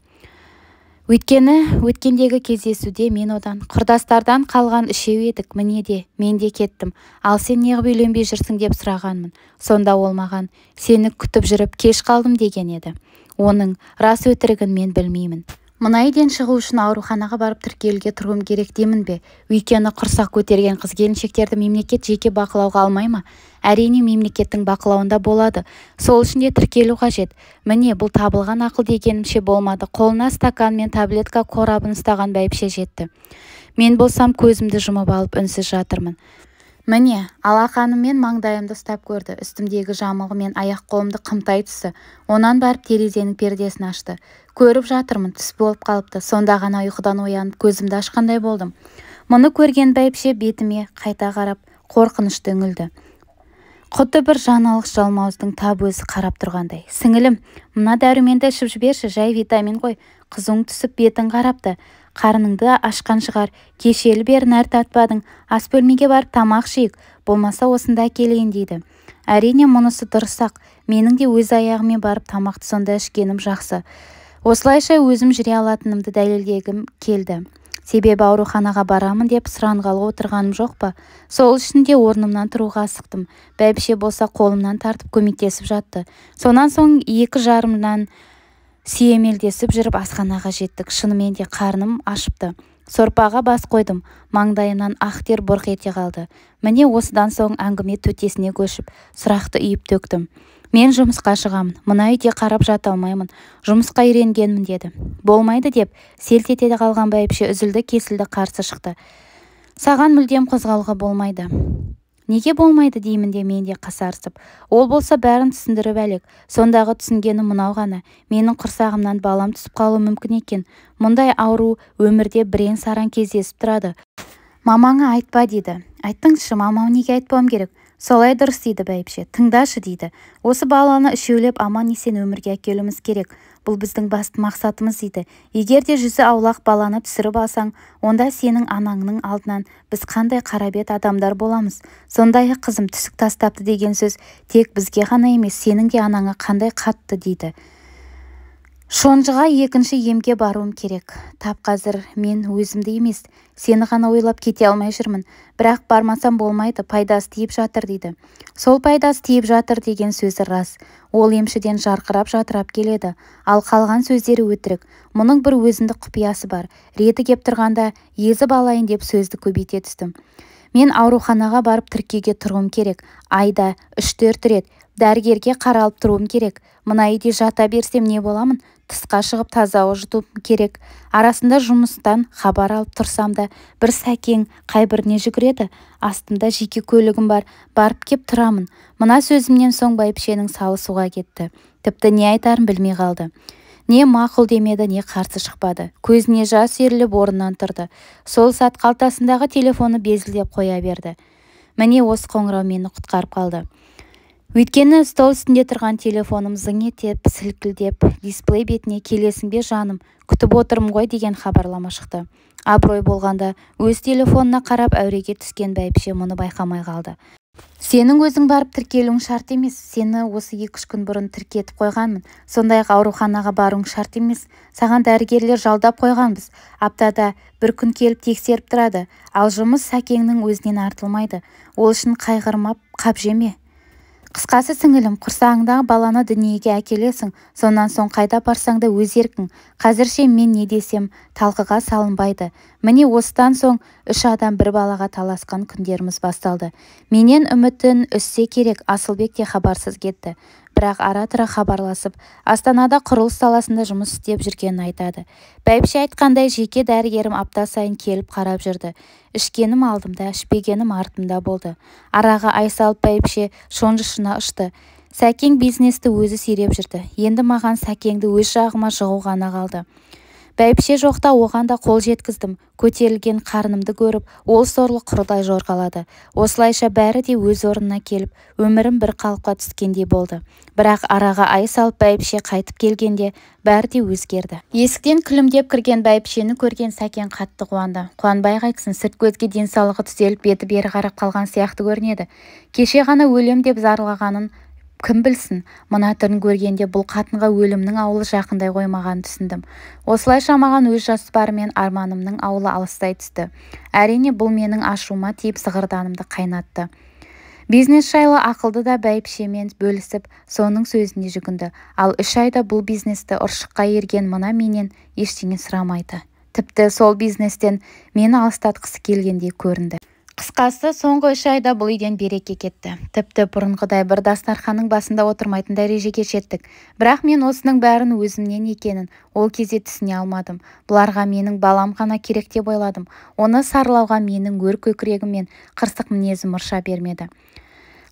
өйткені өткендегі кездесуде мен одан құрдастардан қалған үшеу едік міне де мен де кеттім ал сен неғып үйленбей жүрсің деп сұрағанмын сонда ол маған сені күтіп жүріп кеш қалдым деген еді оның рас өтірігін мен білмеймін мына үйден шығу үшін ауруханаға барып тіркелуге тұруым керек деймін бе өйткені құрсақ көтерген қыз-келіншектерді мемлекет жеке бақылауға алмай ма әрине мемлекеттің бақылауында болады сол үшін де тіркелу қажет міне бұл табылған ақыл дегенімше болмады қолына стакан мен таблетка қорабын ұстаған бәйбіше жетті мен болсам көзімді жұмып алып үнсіз жатырмын міне мен маңдайымды ұстап көрді үстімдегі жамылғы мен аяқ-қолымды қымтай түсі, онан барып терезенің пердесін ашты көріп жатырмын түс болып қалыпты сонда ғана ұйқыдан оянып көзімді ашқандай болдым мұны көрген бәйбіше бетіме қайта қарап қорқынышты үңілді құдды бір жаналық жалмауыздың тап өзі қарап тұрғандай сіңілім мына дәруменді ішіп жіберші жай витамин ғой қызуың түсіп бетің қарапты қарныңды ашқан шығар кешелі бері нәр татпадың ас бөлмеге барып тамақ ішейік болмаса осында әкелейін дейді әрине мұнысы дұрыс менің де өз аяғыммен барып тамақты сонда ішкенім жақсы осылайша өзім жүре алатынымды дәлелдегім келді себебі ауруханаға барамын деп сұранғалы отырғаным жоқ па сол үшін де орнымнан тұруға асықтым бәйбіше болса қолымнан тартып көмектесіп жатты сонан соң екі жарымнан сүйемелдесіп жүріп асханаға жеттік шынымен де қарным ашыпты сорпаға бас қойдым маңдайымнан ақ тер бұрқ ете қалды міне осыдан соң әңгіме төтесіне көшіп сұрақты үйіп төктім мен жұмысқа шығамын мына үйде қарап жата алмаймын жұмысқа үйренгенмін деді болмайды деп селт етеді қалған бәйбіше үзілді-кесілді қарсы шықты саған мүлдем қозғалуға болмайды неге болмайды деймін де мен де қасарысып ол болса бәрін түсіндіріп әлек сондағы түсінгені мынау ғана менің құрсағымнан балам түсіп қалуы мүмкін екен мұндай ауру өмірде бірен-саран кездесіп тұрады мамаңа айтпа дейді айтыңызшы мамам неге айтпауым керек солай дұрыс дейді бәйбіше тыңдашы дейді осы баланы үшеулеп аман-есен өмірге әкелуіміз керек бұл біздің басты мақсатымыз дейді егер де жүзі аулақ баланы түсіріп алсаң онда сенің анаңның алдынан біз қандай қарабет адамдар боламыз сондай қызым түсік тастапты деген сөз тек бізге ғана емес сенің де анаңа қандай қатты дейді шонжыға екінші емге баруым керек тап қазір мен өзімді емес сені ғана ойлап кете алмай жүрмін бірақ бармасам болмайды пайдасы тиіп жатыр дейді сол пайдасы тиіп жатыр деген сөзі рас ол емшіден жарқырап жатырап келеді ал қалған сөздері өтірік мұның бір өзіндік құпиясы бар реті кеп тұрғанда езіп алайын деп сөзді көбейте түстім мен ауруханаға барып тіркеуге тұруым керек айда үш-төрт рет дәрігерге қаралып тұруым керек мына үйде жата берсем не боламын тысқа шығып таза ауа керек арасында жұмыстан хабар алып тұрсам да бір сәкең қайбіріне жүгіреді астымда жеке көлігім бар барып кеп тұрамын мына сөзімнен соң бәйбішенің салы суға кетті тіпті не айтарын білмей қалды не мақұл демеді не қарсы шықпады көзіне жас үйіріліп орнынан тұрды сол сәт қалтасындағы телефоны безілдеп қоя берді міне осы қоңырау мені құтқарып қалды өйткені стол үстінде тұрған телефоным зың етіп сілкілдеп дисплей бетіне келесің бе жаным күтіп отырмын ғой деген хабарлама шықты абырой болғанда өз телефонына қарап әуреге түскен бәйбіше мұны байқамай қалды сенің өзің барып тіркелуің шарт емес сені осы екі-үш күн бұрын тіркетіп қойғанмын сондай-ақ ауруханаға баруың шарт емес саған дәрігерлер жалдап қойғанбыз аптада бір күн келіп тексеріп тұрады ал жұмыс сәкеңнің өзінен артылмайды ол үшін қайғырмап қап жеме қысқасы сіңілім құрсағыңдағы баланы дүниеге әкелесің сонан соң қайда барсаң да өз еркің қазірше мен не десем талқыға салынбайды міне осыдан соң үш адам бір балаға таласқан күндеріміз басталды менен үмітін үзсе керек асылбек те хабарсыз кетті бірақ ара-тұра хабарласып астанада құрылыс саласында жұмыс істеп жүргенін айтады бәйбіше айтқандай жеке дәрігерім апта сайын келіп қарап жүрді ішкенім алдымда ішпегенім артымда болды араға ай салып бәйбіше шонжышына ұшты сәкең бизнесті өзі сиреп жүрді енді маған сәкеңді өз жағыма жығу ғана қалды бәйбіше жоқта оған да қол жеткіздім көтерілген қарнымды көріп ол сорлы құрдай жорғалады осылайша бәрі де өз орнына келіп өмірім бір қалыпқа түскендей болды бірақ араға ай салып бәйбіше қайтып келгенде бәрі де өзгерді есіктен күлімдеп кірген бәйбішені көрген сәкен қатты қуанды қуанбай қайтсын сырт көзге денсаулығы түзеліп беті бері қарап қалған сияқты көрінеді кеше ғана өлем деп зарлағанын кім білсін мына түрін көргенде бұл қатынға өлімнің ауылы жақындай қоймағанын түсіндім осылайша маған өз мен арманымның ауылы алыстай түсті әрине бұл менің ашуыма тиіп зығырданымды қайнатты бизнес шайлы ақылды да бәйбішемен бөлісіп соның сөзіне жүгінді ал үш айда бұл бизнесті ұршыққа ерген мына менен ештеңе сұрамайды тіпті сол бизнестен мені алыстатқысы келгендей көрінді қысқасы соңғы үш айда бұл үйден береке кетті тіпті бұрынғыдай бір дастарханның басында отырмайтын дәрежеге жеттік бірақ мен осының бәрін өзімнен екенін ол кезде түсіне алмадым бұларға менің балам ғана керек деп ойладым оны сарлауға менің өр көкірегім мен қырсық мінезім ұрша бермеді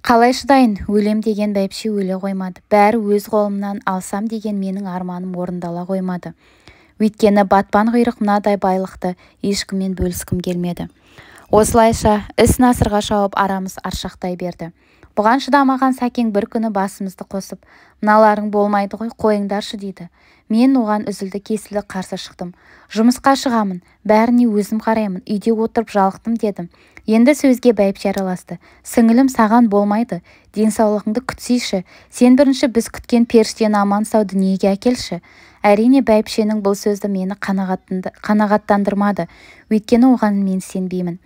қалай шыдайын өлем деген бәйбіше өле қоймады бәрі өз қолымнан алсам деген менің арманым орындала қоймады өйткені батпан құйрық мынадай байлықты ешкіммен бөліскім келмеді осылайша іс насырға шауып арамыз аршақтай берді бұған шыдамаған сәкең бір күні басымызды қосып мыналарың болмайды ғой қойыңдаршы дейді мен оған үзілді-кесілді қарсы шықтым жұмысқа шығамын бәріне өзім қараймын үйде отырып жалықтым дедім енді сөзге бәйбіше араласты сіңілім саған болмайды денсаулығыңды күтсейші сен бірінші біз күткен періштені аман сау дүниеге әкелші әрине бәйбішенің бұл сөзді мені қанағаттандырмады өйткені оған мен сенбеймін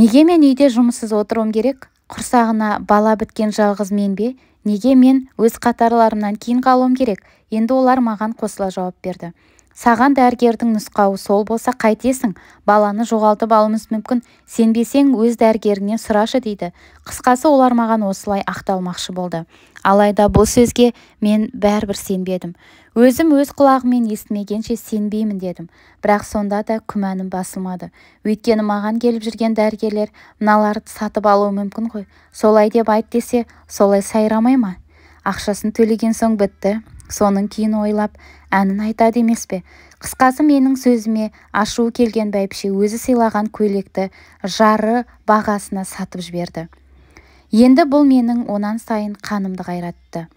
неге мен үйде жұмыссыз отыруым керек құрсағына бала біткен жалғыз мен бе неге мен өз қатарларымнан кейін қалуым керек енді олар маған қосыла жауап берді саған дәргердің нұсқауы сол болса қайтесің баланы жоғалтып алуымыз мүмкін сенбесең өз дәрігеріңнен сұрашы дейді қысқасы олар маған осылай ақталмақшы болды алайда бұл сөзге мен бәрібір сенбедім өзім өз құлағыммен естімегенше сенбеймін дедім бірақ сонда да күмәнім басылмады өйткені маған келіп жүрген дәрігерлер мыналарды сатып алуы мүмкін ғой солай деп айт десе солай сайрамай ма ақшасын төлеген соң бітті соның кейін ойлап әнін айтады емес пе қысқасы менің сөзіме ашуы келген бәйбіше өзі сыйлаған көйлекті жары бағасына сатып жіберді енді бұл менің онан сайын қанымды қайратты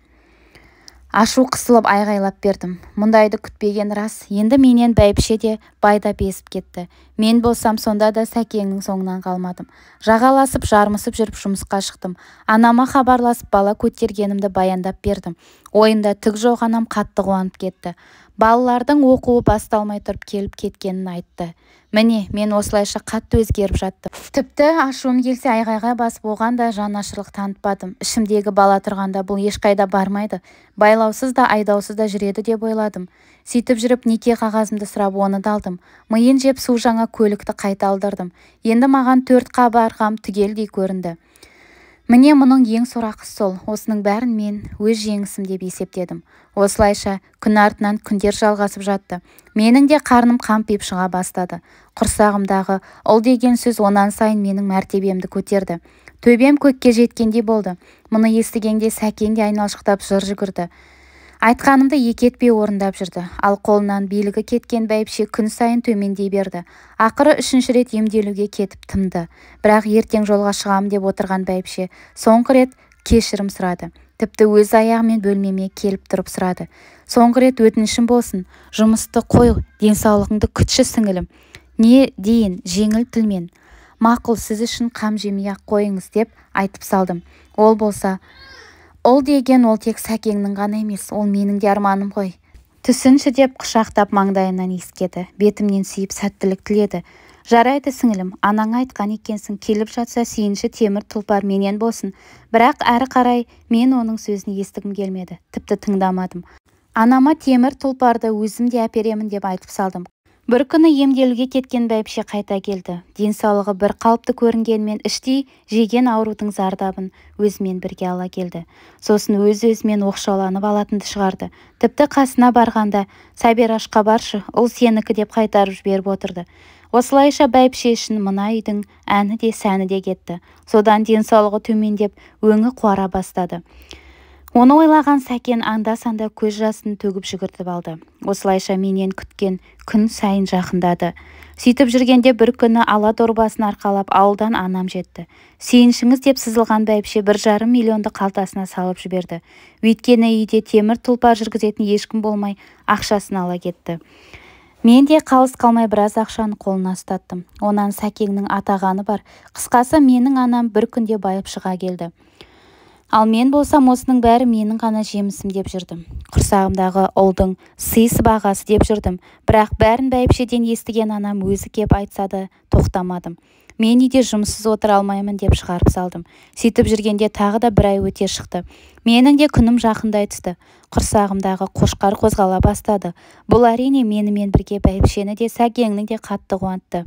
ашу қысылып айғайлап бердім мұндайды күтпеген рас енді менен бәйбіше де байдап кетті мен болсам сонда да сәкеңнің соңынан қалмадым жағаласып жармысып жүріп жұмысқа шықтым анама хабарласып бала көтергенімді баяндап бердім ойында түк жоқ анам қатты қуанып кетті балалардың оқуы басталмай тұрып келіп кеткенін айтты міне мен осылайша қатты өзгеріп жаттым тіпті ашуым келсе айғайға басып оған да жанашырлық танытпадым ішімдегі бала тұрғанда бұл ешқайда бармайды байлаусыз да айдаусыз да жүреді деп ойладым сөйтіп жүріп неке қағазымды сұрап оны да алдым миын жеп су жаңа көлікті қайта алдырдым енді маған төрт қабырғам түгелдей көрінді міне мұның ең сорақысы сол осының бәрін мен өз жеңісім деп есептедім осылайша күн артынан күндер жалғасып жатты менің де қарным қампиып шыға бастады құрсағымдағы ұл деген сөз онан сайын менің мәртебемді көтерді төбем көкке жеткендей болды мұны естігенде сәкен де айналшықтап жыр жүгірді айтқанымды екі орындап жүрді ал қолынан билігі кеткен бәйбіше күн сайын төмендей берді ақыры үшінші рет емделуге кетіп тымды бірақ ертең жолға шығам деп отырған бәйбіше соңғы рет кешірім сұрады тіпті өз аяғымен бөлмеме келіп тұрып сұрады соңғы рет өтінішім болсын жұмысты қой денсаулығыңды күтші сіңілім не дейін жеңіл тілмен мақұл сіз үшін қам жемей-ақ қойыңыз деп айтып салдым ол болса ол деген ол тек сәкеңнің ғана емес ол менің де арманым ғой түсінші деп құшақтап маңдайынан иіскеді бетімнен сүйіп сәттілік тіледі жарайды сіңілім анаң айтқан екенсің келіп жатса сүйінші темір тұлпар менен болсын бірақ әрі қарай мен оның сөзін естігім келмеді тіпті тыңдамадым анама темір тұлпарды өзім де әперемін деп айтып салдым бір күні емделуге кеткен бәйбіше қайта келді денсаулығы бір қалыпты көрінгенмен іштей жеген аурудың зардабын өзімен бірге ала келді сосын өз-өзімен оқшауланып алатынды шығарды тіпті қасына барғанда сабир ашқа баршы ол сенікі деп қайтарып жіберіп отырды осылайша бәйбіше үшін мына үйдің әні де сәні де кетті содан денсаулығы төмендеп өңі қуара бастады оны ойлаған сәкен анда-санда көз жасын төгіп жүгіртіп алды осылайша менен күткен күн сайын жақындады сөйтіп жүргенде бір күні ала дорбасын арқалап ауылдан анам жетті сүйіншіңіз деп сызылған бәйбіше бір жарым миллионды қалтасына салып жіберді өйткені үйде темір тұлпар жүргізетін ешкім болмай ақшасын ала кетті мен де қалыс қалмай біраз ақшаны қолына ұстаттым онан сәкеңнің атағаны бар қысқасы менің анам бір күнде байып шыға келді ал мен болсам осының бәрі менің ғана жемісім деп жүрдім құрсағымдағы ұлдың сый-сыбағасы деп жүрдім бірақ бәрін бәйбішеден естіген анам өзі кеп айтса да тоқтамадым мен үйде жұмыссыз отыра алмаймын деп шығарып салдым сөйтіп жүргенде тағы да бір ай өте шықты менің де күнім жақындай түсті құрсағымдағы қошқар қозғала бастады бұл әрине менімен бірге бәйбішені де сәкеңні де қатты қуантты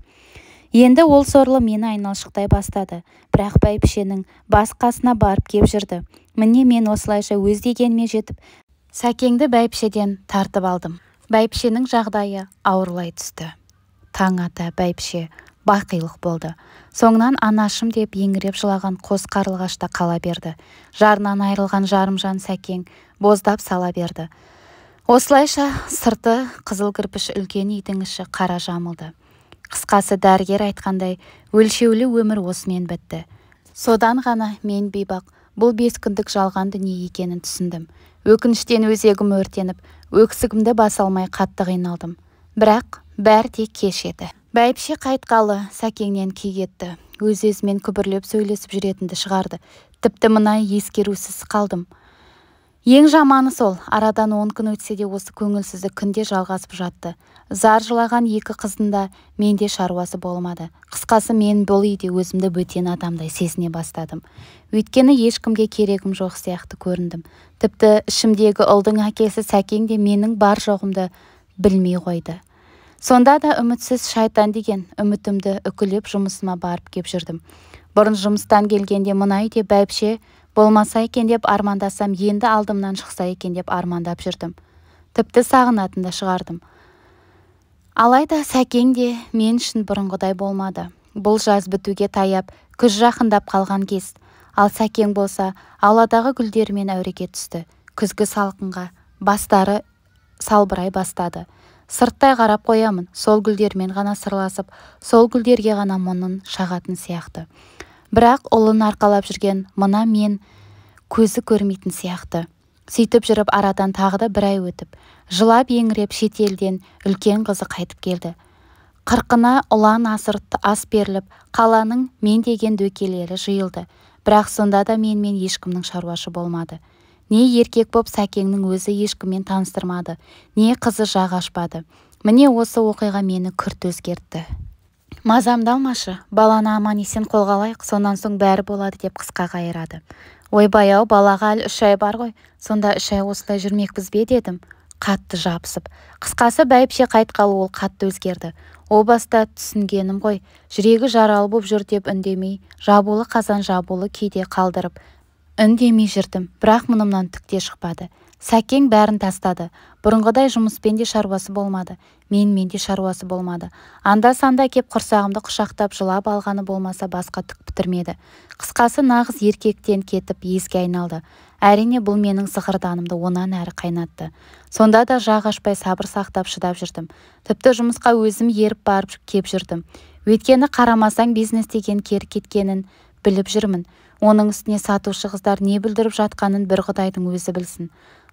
енді ол сорлы мені айналшықтай бастады бірақ бәйбішенің бас-қасына барып кеп жүрді міне мен осылайша өз дегеніме жетіп сәкеңді бәйбішеден тартып алдым бәйбішенің жағдайы ауырлай түсті таң ата бәйбіше бақилық болды соңынан анашым деп еңіреп жылаған қос қарлығашта қала берді жарынан айырылған жарымжан сәкең боздап сала берді осылайша сырты қызыл кірпіш үлкен үйдің іші қара жамылды қысқасы дәрігер айтқандай өлшеулі өмір осымен бітті содан ғана мен бейбақ бұл бес күндік жалған дүние екенін түсіндім өкініштен өзегім өртеніп өксігімді баса алмай қатты қиналдым бірақ бәрі де кеш еді бәйбіше қайтқалы сәкеңнен күй кетті өз өзімен күбірлеп сөйлесіп жүретінді шығарды тіпті мына ескерусіз қалдым ең жаманы сол арадан он күн өтсе де осы көңілсіздік күнде жалғасып жатты зар жылаған екі қыздың да менде шаруасы болмады қысқасы мен бұл үйде өзімді бөтен адамдай сезіне бастадым өйткені ешкімге керегім жоқ сияқты көріндім тіпті ішімдегі ұлдың әкесі сәкең менің бар жоғымды білмей қойды сонда да үмітсіз шайтан деген үмітімді үкілеп жұмысыма барып кеп жүрдім бұрын жұмыстан келгенде мына үйде бәйбіше болмаса екен деп армандасам енді алдымнан шықса екен деп армандап жүрдім тіпті сағынатын да шығардым алайда сәкең де мен үшін бұрынғыдай болмады бұл жаз бітуге таяп күз жақындап қалған кез ал сәкең болса ауладағы гүлдермен әуреге түсті күзгі салқынға бастары салбырай бастады сырттай қарап қоямын сол гүлдермен ғана сырласып сол гүлдерге ғана мұңын шағатын сияқты бірақ ұлын арқалап жүрген мына мен көзі көрмейтін сияқты сөйтіп жүріп арадан тағы да бір ай өтіп жылап-еңіреп шетелден үлкен қызы қайтып келді қырқына ұлан-асыр ас беріліп қаланың мен деген дөкелері жиылды бірақ сонда да менімен ешкімнің шаруашы болмады не еркек боп сәкеңнің өзі ешкіммен таныстырмады не қызы жақ ашпады міне осы оқиға мені күрт өзгертті мазамды алмашы баланы аман есен қолға алайық сонан соң бәрі болады деп қысқа қайырады ойбай-ау балаға әлі үш ай бар ғой сонда үш ай осылай жүрмекпіз бе дедім қатты жабысып қысқасы бәйбіше қайтқалы ол қатты өзгерді о баста түсінгенім ғой жүрегі жаралы боп жүр деп үндемей жабулы қазан жабулы кейде қалдырып үндемей жүрдім бірақ мұнымнан түк те шықпады сәкең бәрін тастады бұрынғыдай жұмыспен де шаруасы болмады менімен де шаруасы болмады анда-санда кеп құрсағымды құшақтап жылап алғаны болмаса басқа түк бітірмеді қысқасы нағыз еркектен кетіп иеске айналды әрине бұл менің зығырданымды онан әрі қайнатты сонда да жақ ашпай сабыр сақтап шыдап жүрдім тіпті жұмысқа өзім еріп барып кеп жүрдім өйткені қарамасаң бизнес деген кері кеткенін біліп жүрмін оның үстіне сатушы қыздар не бүлдіріп жатқанын бір құдайдың өзі білсін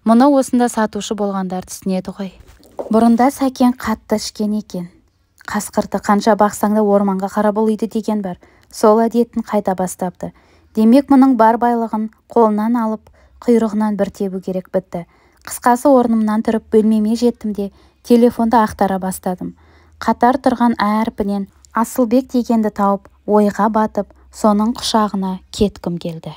мұны осында сатушы болғандар түсінеді ғой бұрында сәкен қатты ішкен екен қасқырды қанша бақсаң да орманға қарап ұлиды деген бар сол әдетін қайта бастапты демек мұның бар байлығын қолынан алып құйрығынан бір тебу керек бітті қысқасы орнымнан тұрып бөлмеме жеттім де телефонды ақтара бастадым қатар тұрған әрпінен асылбек дегенді тауып ойға батып соның құшағына кеткім келді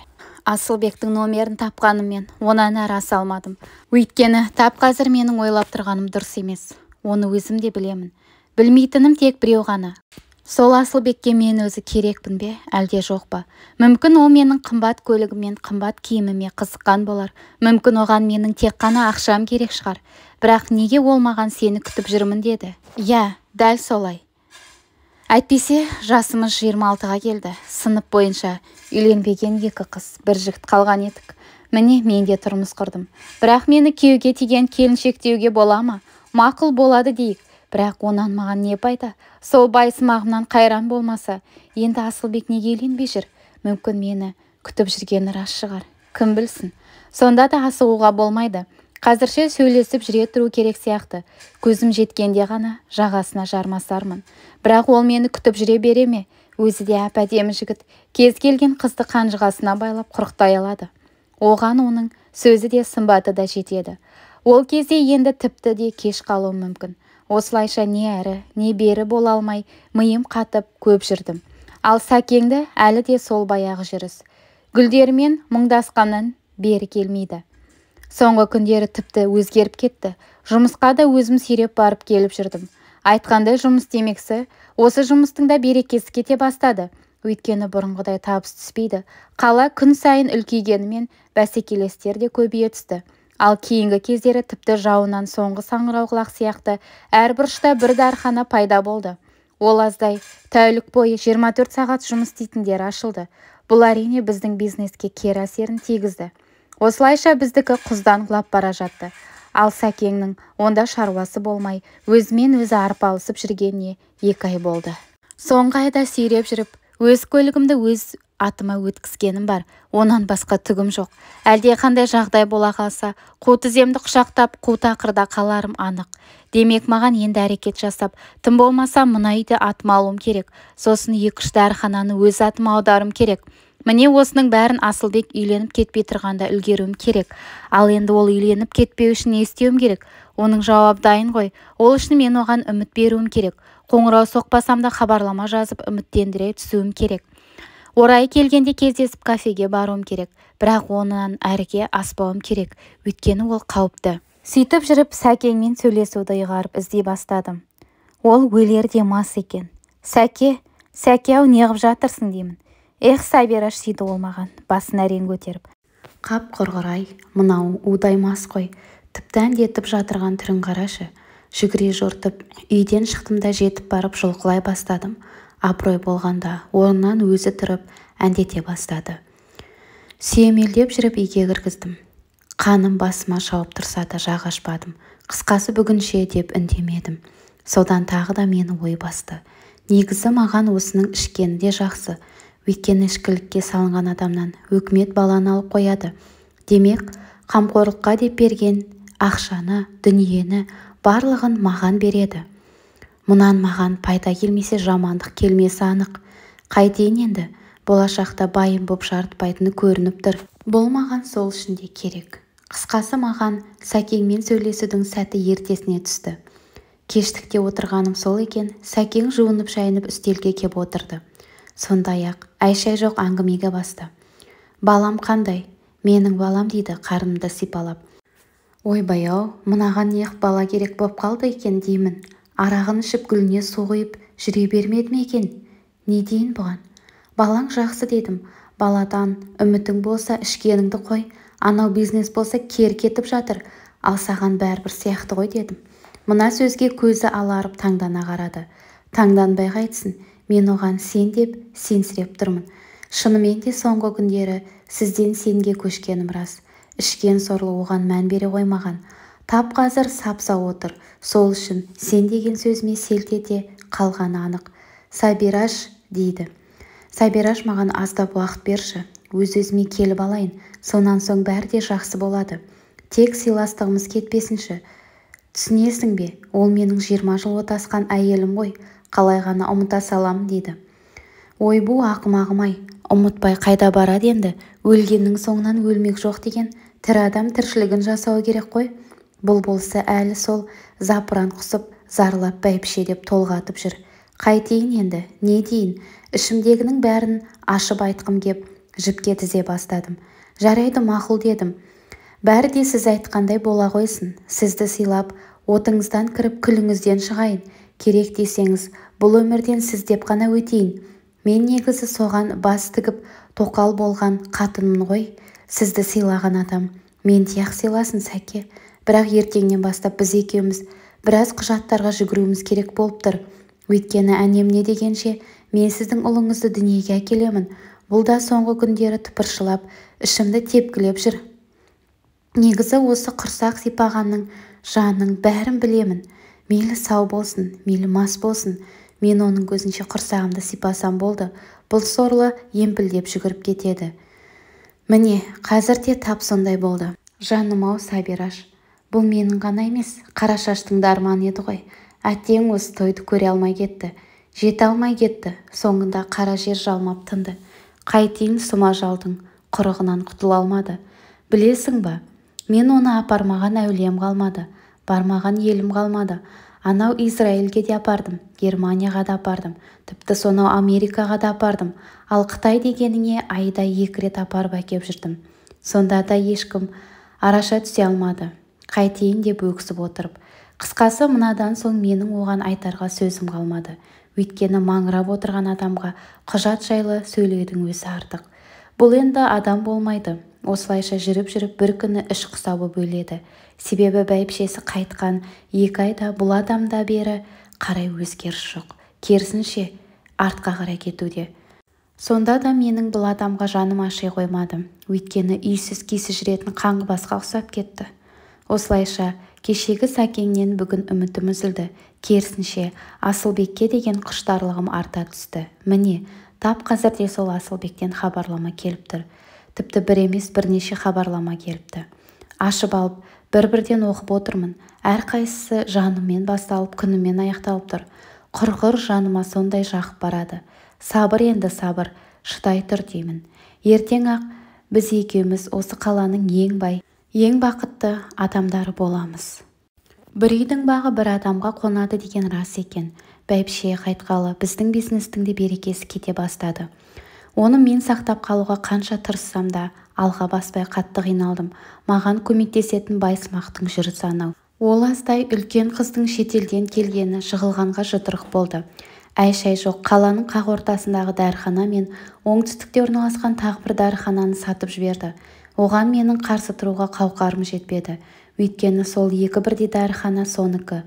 асылбектің номерін тапқаныммен онан әрі аса алмадым өйткені тап қазір менің ойлап тұрғаным дұрыс емес оны өзім де білемін білмейтінім тек біреу ғана сол асылбекке мен өзі керекпін бе әлде жоқ па мүмкін ол менің қымбат көлігіммен қымбат киіміме қызыққан болар мүмкін оған менің тек қана ақшам керек шығар бірақ неге ол маған сені күтіп жүрмін деді иә дәл солай әйтпесе жасымыз 26-ға келді сынып бойынша үйленбеген екі қыз бір жігіт қалған едік міне мен де тұрмыс құрдым бірақ мені күйеуге тиген деуге бола ма мақұл болады дейік бірақ онан маған не пайда сол байсымағымнан қайран болмаса енді асылбек неге үйленбей жүр мүмкін мені күтіп жүргені рас шығар кім білсін сонда да асығуға болмайды қазірше сөйлесіп жүре тұру керек сияқты көзім жеткенде ғана жағасына жармасармын бірақ ол мені күтіп жүре бере ме өзі де әп-әдемі жігіт кез келген қызды қанжығасына байлап құрықтай алады оған оның сөзі де сымбаты да жетеді ол кезде енді тіпті де кеш қалуы мүмкін осылайша не әрі не бері бола алмай миым қатып көп жүрдім ал сәкеңді әлі де сол баяғы жүріс гүлдермен мұңдасқаннан бері келмейді соңғы күндері тіпті өзгеріп кетті жұмысқа да өзім сиреп барып келіп жүрдім айтқандай жұмыс демекші осы жұмыстың да берекесі кете бастады өйткені бұрынғыдай табыс түспейді қала күн сайын үлкейгенімен бәсекелестер де көбейе түсті ал кейінгі кездері тіпті жауынан соңғы саңырауқұлақ сияқты әр бұрышта бір дархана пайда болды ол аздай тәулік бойы 24 сағат жұмыс істейтіндері ашылды бұл әрине біздің бизнеске кері әсерін тигізді осылайша біздікі құздан құлап бара жатты ал сәкеңнің онда шаруасы болмай өзімен өзі арпалысып жүргеніне екі ай болды соңғы айда сиреп жүріп өз көлігімді өз атыма өткізгенім бар онан басқа түгім жоқ әлде қандай жағдай бола қалса қу тіземді құшақтап қу тақырда қаларым анық демек маған енді әрекет жасап тым болмаса мына үйді атыма керек сосын екі үш дәріхананы өз атыма аударым керек міне осының бәрін асылбек үйленіп кетпей тұрғанда үлгеруім керек ал енді ол үйленіп кетпеу үшін не істеуім керек оның жауабы дайын ғой ол үшін мен оған үміт беруім керек қоңырау соқпасам да хабарлама жазып үміттендіре түсуім керек орайы келгенде кездесіп кафеге баруым керек бірақ онан әріге аспауым керек өйткені ол қауіпті сөйтіп жүріп сәкеңмен сөйлесуді ұйғарып іздей бастадым ол өлерде мас екен сәке сәке-ау неғып жатырсың деймін эх сай дейді ол маған басын әрең көтеріп қап құрғыр-ай удай удаймас қой тіпті әндетіп жатырған түрін қарашы жүгіре жортып үйден шықтым да жетіп барып жұлқылай бастадым абырой болғанда орнынан өзі тұрып әндете бастады сүйемелдеп жүріп үйге кіргіздім қаным басыма шауып тұрса да жақ ашпадым қысқасы бүгінше деп үндемедім содан тағы да мені ой басты негізі маған осының ішкені де жақсы өйткені ішкілікке салынған адамнан өкімет баланы алып қояды демек қамқорлыққа деп берген ақшаны дүниені барлығын маған береді мұнан маған пайда келмесе жамандық келмесі анық қайтейін енді болашақта байым боп жарытпайтыны көрініп тұр бұл маған сол үшін де керек қысқасы маған сәкеңмен сөйлесудің сәті ертесіне түсті кештікте отырғаным сол екен сәкең жуынып шайынып үстелге кеп отырды сондай-ақ әй шай жоқ әңгімеге басты балам қандай менің балам дейді қарнымды сипалап ойбай-ау мынаған не бала керек боп қалды екен деймін арағын ішіп гүліне су құйып жүре бермеді ме екен не дейін бұған балаң жақсы дедім баладан үмітің болса ішкеніңді қой анау бизнес болса кер кетіп жатыр ал саған бәрібір сияқты ғой дедім мына сөзге көзі аларып таңдана қарады таңданбай қайтсін мен оған сен деп сенсіреп тұрмын шынымен де соңғы күндері сізден сенге көшкенім рас ішкен сорлы оған мән бере қоймаған тап қазір сапса отыр сол үшін сен деген сөзіме селт ете қалғаны анық Сабираш дейді Сабираш маған аздап уақыт берші өз-өзіме келіп алайын сонан соң бәрі де жақсы болады тек сыйластығымыз кетпесінші түсінесің бе ол менің жиырма жыл отасқан әйелім ғой қалай ғана ұмыта салам дейді ойбу ақымағым-ай ұмытпай қайда барады енді өлгеннің соңынан өлмек жоқ деген тірі адам тіршілігін жасау керек қой бұл болса әлі сол запыран құсып зарлап бәйбіше деп толғатып жүр қайтейін енді не дейін ішімдегінің бәрін ашып айтқым кеп жіпке тізе бастадым жарайды мақұл дедім бәрі де сіз айтқандай бола қойсын сізді сыйлап отыңыздан кіріп күліңізден шығайын керек десеңіз бұл өмірден сіз деп қана өтейін мен негізі соған бас тігіп тоқал болған қатынмын ғой сізді сыйлаған адам Мен тияқ сыйласын сәке бірақ ертеңнен бастап біз екеуміз біраз құжаттарға жүгіруіміз керек болып тұр өйткені әнем дегенше мен сіздің ұлыңызды дүниеге әкелемін бұл да соңғы күндері тыпыршылап ішімді тепкілеп жүр негізі осы құрсақ сипағанның жанның бәрін білемін мейлі сау болсын мейлі мас болсын мен оның көзінше құрсағымды сипасам болды бұл сорлы емпілдеп жүгіріп кетеді міне қазір де тап сондай болды жаным-ау сабираш бұл менің ғана емес қарашаштың да арманы еді ғой әттең өз тойды көре алмай кетті жете алмай кетті соңында қара жер жалмап тынды қайтейін жалдың құрығынан құтыла алмады білесің ба мен оны апармаған әулием қалмады бармаған елім қалмады анау израильге де апардым германияға да апардым тіпті сонау америкаға да апардым ал қытай дегеніңе айда екі рет апарып әкеп жүрдім сонда да ешкім араша түсе алмады қайтейін деп өксіп отырып қысқасы мынадан соң менің оған айтарға сөзім қалмады өйткені маңырап отырған адамға құжат жайлы сөйлеудің өзі артық бұл енді адам болмайды осылайша жүріп-жүріп бір күні іш құсауы бөледі себебі бәйбішесі қайтқан екі айда бұл адамда бері қарай өзгеріс жоқ керісінше артқа қарай кетуде сонда да менің бұл адамға жаным аши қоймады өйткені үйсіз күйсіз жүретін басқа ұқсап кетті осылайша кешегі сәкеңнен бүгін үмітім үзілді керісінше асылбекке деген құштарлығым арта түсті міне тап қазірде сол асылбектен хабарлама келіп тұр тіпті бір емес бірнеше хабарлама келіпті ашып алып бір-бірден оқып отырмын әрқайсысы жанымен басталып күнімен аяқталып тұр құрғыр жаныма сондай жақып барады сабыр енді сабыр шыдай тұр деймін ертең-ақ біз екеуміз осы қаланың ең бай ең бақытты адамдары боламыз бір үйдің бағы бір адамға қонады деген рас екен бәйбіше қайтқалы біздің бизнестің де берекесі кете бастады оны мен сақтап қалуға қанша тырыссам да алға баспай қатты қиналдым маған көмектесетін байсымақтың жүрісі анау ол аздай үлкен қыздың шетелден келгені жығылғанға жұтырық болды әй шай жоқ қаланың қақ ортасындағы дәріхана мен оңтүстікте орналасқан тағы бір дәріхананы сатып жіберді оған менің қарсы тұруға қауқарым жетпеді өйткені сол екі бірдей дәріхана соныкі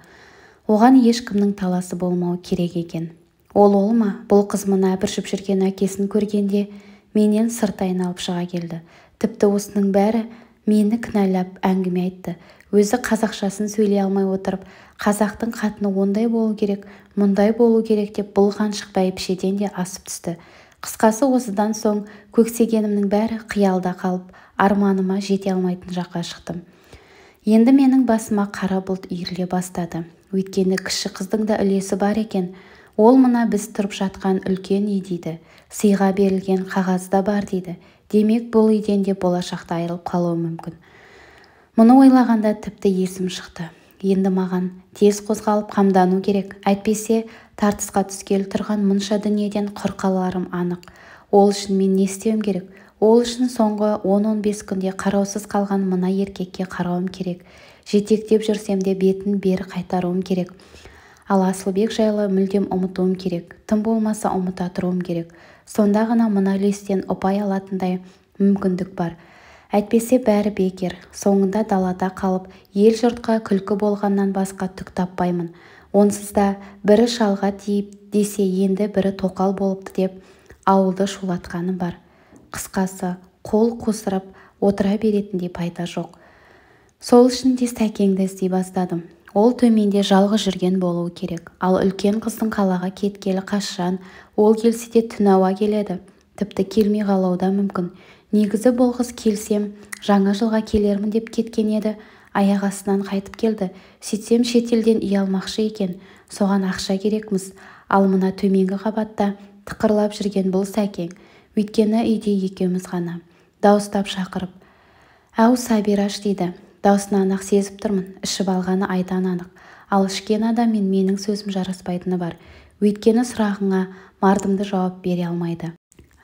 оған ешкімнің таласы болмауы керек екен ол ол ма бұл қыз мына бүршіп жүрген әкесін көргенде менен сырт айналып шыға келді тіпті осының бәрі мені кінәлап әңгіме айтты өзі қазақшасын сөйлей алмай отырып қазақтың қатыны ондай болу керек мұндай болу керек деп бұл ғаншық бәйбішеден де асып түсті қысқасы осыдан соң көксегенімнің бәрі қиялда қалып арманыма жете алмайтын жаққа шықтым енді менің басыма қара бұлт үйіріле бастады өйткені кіші қыздың да үлесі бар екен ол мына біз тұрып жатқан үлкен үй дейді сыйға берілген қағаз да бар дейді демек бұл үйден де болашақта айырылып қалуы мүмкін мұны ойлағанда тіпті есім шықты енді маған тез қозғалып қамдану керек әйтпесе тартысқа түскелі тұрған мұнша дүниеден құр қаларым анық ол үшін мен не істеуім керек ол үшін соңғы 10-15 күнде қараусыз қалған мына еркекке қарауым керек жетектеп жүрсем де бетін бері қайтаруым керек ал асылбек жайлы мүлдем ұмытуым керек тым болмаса ұмыта тұруым керек сонда ғана мына үлестен ұпай алатындай мүмкіндік бар әйтпесе бәрі бекер соңында далада қалып ел-жұртқа күлкі болғаннан басқа түк таппаймын онсыз да бірі шалға тиіп десе енді бірі тоқал болыпты деп ауылды шулатқаны бар қысқасы қол қусырып отыра беретіндей пайда жоқ сол үшін де сәкеңді іздей бастадым ол төменде жалғыз жүрген болуы керек ал үлкен қыздың қалаға кеткелі қашан ол келсе де түн ауа келеді тіпті келмей қалуы да мүмкін негізі бұл қыз келсем жаңа жылға келермін деп кеткен еді аяқ астынан қайтып келді сөйтсем шетелден үй алмақшы екен соған ақша керекміз ал мына төменгі қабатта тықырлап жүрген бұл сәкең өйткені үйде екеуміз ғана дауыстап шақырып әу сабираш дейді даусынан ақ сезіп тұрмын ішіп алғаны айдан анық ал ішкен адам мен менің сөзім жараспайтыны бар өйткені сұрағыңа мардымды жауап бере алмайды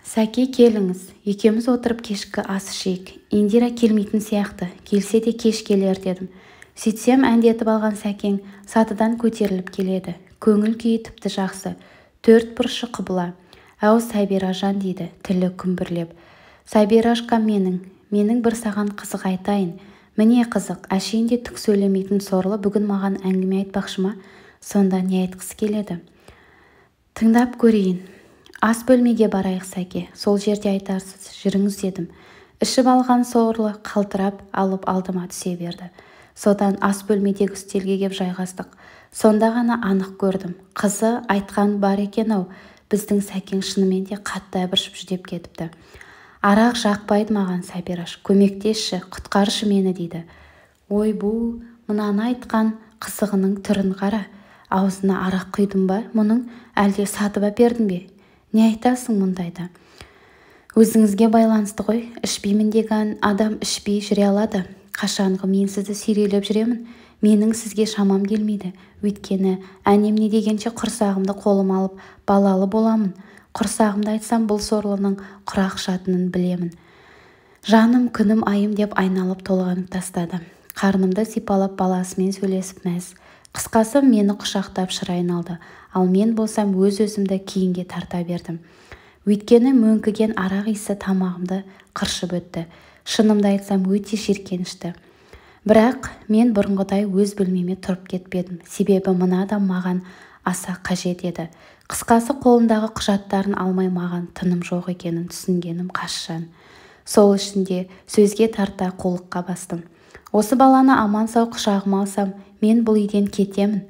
сәке келіңіз екеміз отырып кешкі ас ішейік индира келмейтін сияқты келсе де кеш келер дедім сөйтсем әндетіп алған сәкең сатыдан көтеріліп келеді көңіл күйі тіпті жақсы төрт бұрышы құбыла әу сәбиражан дейді тілі күмбірлеп сәбиражка менің менің бір саған қызық айтайын міне қызық әшейін де түк сөйлемейтін сорлы бүгін маған әңгіме айтпақшы ма сонда не айтқысы келеді тыңдап көрейін ас бөлмеге барайық сәке сол жерде айтарсыз жүріңіз дедім ішіп алған сорлы қалтырап алып алдыма түсе берді содан ас бөлмедегі үстелге кеп жайғастық сонда ғана анық көрдім қызы айтқан бар екен-ау біздің сәкең шынымен де қатты әбіршіп жүдеп кетіпті арақ жақпайды маған сәбираш көмектесші құтқаршы мені дейді ойбу мынаны айтқан қысығының түрін қара аузына арақ құйдың ба мұның әлде сатып әпердің бе не айтасың мұндайда өзіңізге байланысты ғой ішпеймін деген адам ішпей жүре алады қашанғы мен сізді сүйрелеп жүремін менің сізге шамам келмейді өйткені әнем не дегенше құрсағымды қолыма алып балалы боламын құрсағымды айтсам бұл сорлының құрақ шатынын білемін жаным күнім айым деп айналып толғанып тастады қарнымды сипалап баласымен сөйлесіп мәз қысқасы мені құшақтап шыр алды ал мен болсам өз-өзімді кейінге тарта бердім өйткені мөңкіген арақ иісі тамағымды қыршып өтті шынымды айтсам өте жиіркенішті бірақ мен бұрынғыдай өз бөлмеме тұрып кетпедім себебі мына адам маған аса қажет еді қысқасы қолындағы құжаттарын алмай маған тыным жоқ екенін түсінгенім қашан сол ішінде сөзге тарта қолыққа бастым осы баланы аман-сау құшағыма алсам мен бұл үйден кетемін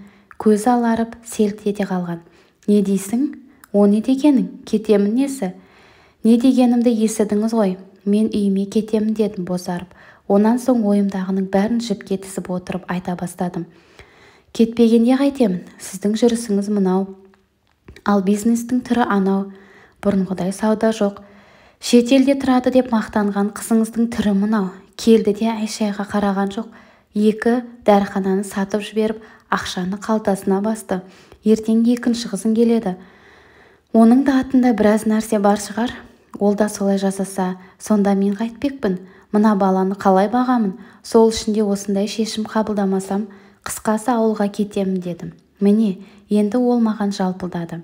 көзі аларып селт ете қалған не дейсің о не дегенің кетемін несі не дегенімді есідіңіз ғой мен үйіме кетемін дедім бозарып онан соң ойымдағының бәрін жіпке тізіп отырып айта бастадым кетпегенде қайтемін сіздің жүрісіңіз мынау ал бизнестің түрі анау бұрынғыдай сауда жоқ Шетелде тұрады деп мақтанған қызыңыздың түрі мынау келді де әй қараған жоқ екі дәрхананы сатып жіберіп ақшаны қалтасына басты ертең екінші қызың келеді оның да атында біраз нәрсе бар шығар ол да солай жасаса сонда мен қайтпекпін мына баланы қалай бағамын сол ішінде де осындай шешім қабылдамасам қысқасы ауылға кетемін дедім міне енді ол маған жалпылдады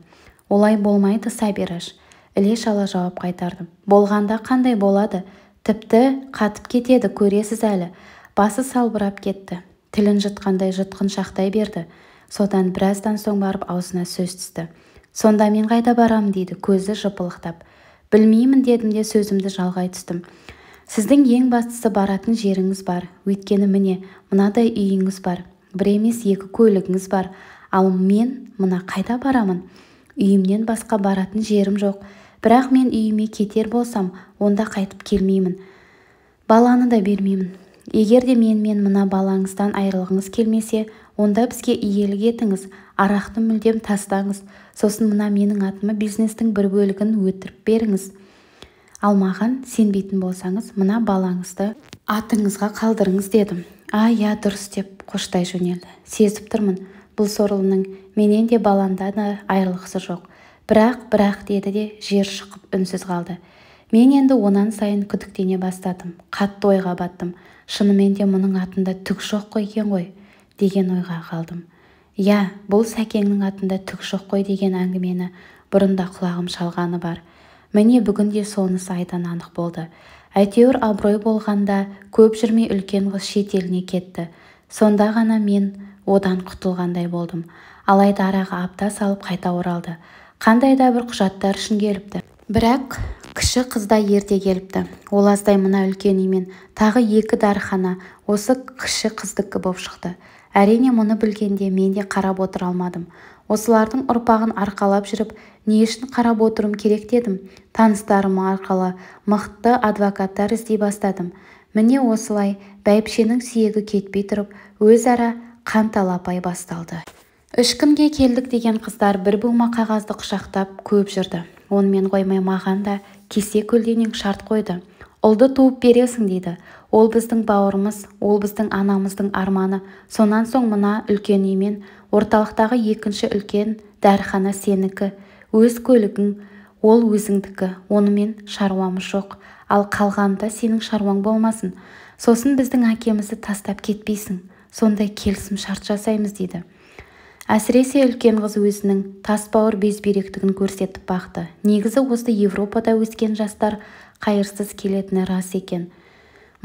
олай болмайды сабираш іле-шала жауап қайтардым болғанда қандай болады тіпті қатып кетеді көресіз әлі басы салбырап кетті тілін жұтқандай шақтай берді содан біраздан соң барып аузына сөз түсті сонда мен қайда барам дейді көзі жыпылықтап білмеймін дедім де сөзімді жалғай түстім сіздің ең бастысы баратын жеріңіз бар өйткені міне мынадай үйіңіз бар бір емес екі көлігіңіз бар ал мен мына қайда барамын үйімнен басқа баратын жерім жоқ бірақ мен үйіме кетер болсам онда қайтып келмеймін баланы да бермеймін егер де мен мен мына балаңыздан айырылғыңыз келмесе онда бізге иелік етіңіз арақты мүлдем тастаңыз сосын мына менің атыма бизнестің бір бөлігін өтіріп беріңіз ал маған сенбейтін болсаңыз мына балаңызды атыңызға қалдырыңыз дедім а иә дұрыс деп қоштай жөнелді сезіп тұрмын бұл сорлының менен де да айырылғысы жоқ бірақ бірақ деді де жер шықып үнсіз қалды мен енді онан сайын күдіктене бастадым қатты ойға баттым шынымен де мұның атында түк жоқ қой екен ғой деген ойға қалдым иә бұл сәкеңнің атында түк жоқ қой деген әңгімені бұрында құлағым шалғаны бар міне бүгін де сонысы айдан анық болды әйтеуір абырой болғанда көп жүрмей үлкен қыз шет кетті сонда ғана мен одан құтылғандай болдым алайда араға апта салып қайта оралды қандай да бір құжаттар үшін келіпті бірақ кіші қыз да ерте келіпті аздай мына үлкен үй тағы екі дархана осы кіші қыздікі боп шықты әрине мұны білгенде мен де қарап отыра алмадым осылардың ұрпағын арқалап жүріп не үшін қарап отыруым керек дедім таныстарым арқылы мықты адвокаттар іздей бастадым міне осылай бәйбішенің сүйегі кетпей тұрып өзара қанталапай басталды үш күнге келдік деген қыздар бір бума қағазды құшақтап көп жүрді онымен қоймай маған да кесе көлденең шарт қойды ұлды туып бересің дейді ол біздің бауырымыз ол біздің анамыздың арманы сонан соң мына үлкен үймен орталықтағы екінші үлкен дәріхана сенікі өз көлігің ол өзіңдікі онымен шаруамыз жоқ ал қалғанда сенің шаруаң болмасын сосын біздің әкемізді тастап кетпейсің сондай келісім шарт жасаймыз дейді әсіресе үлкен қыз өзінің тас бауыр безбүйректігін көрсетіп бақты негізі осы европада өскен жастар қайырсыз келетіні рас екен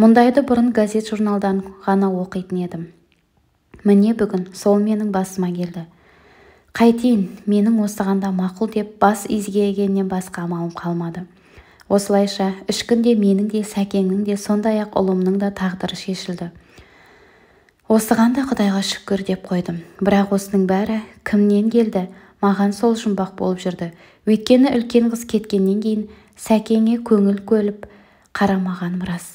мұндайды бұрын газет журналдан ғана оқитын едім міне бүгін сол менің басыма келді қайтейін менің осығанда мақұл деп бас изгегеннен басқа амалым қалмады осылайша үш күнде менің де сәкеңнің де сондай-ақ ұлымның да тағдыры шешілді осыған да құдайға шүкір деп қойдым бірақ осының бәрі кімнен келді маған сол жұмбақ болып жүрді өйткені үлкен қыз кеткеннен кейін сәкеңе көңіл көліп, қарамаған рас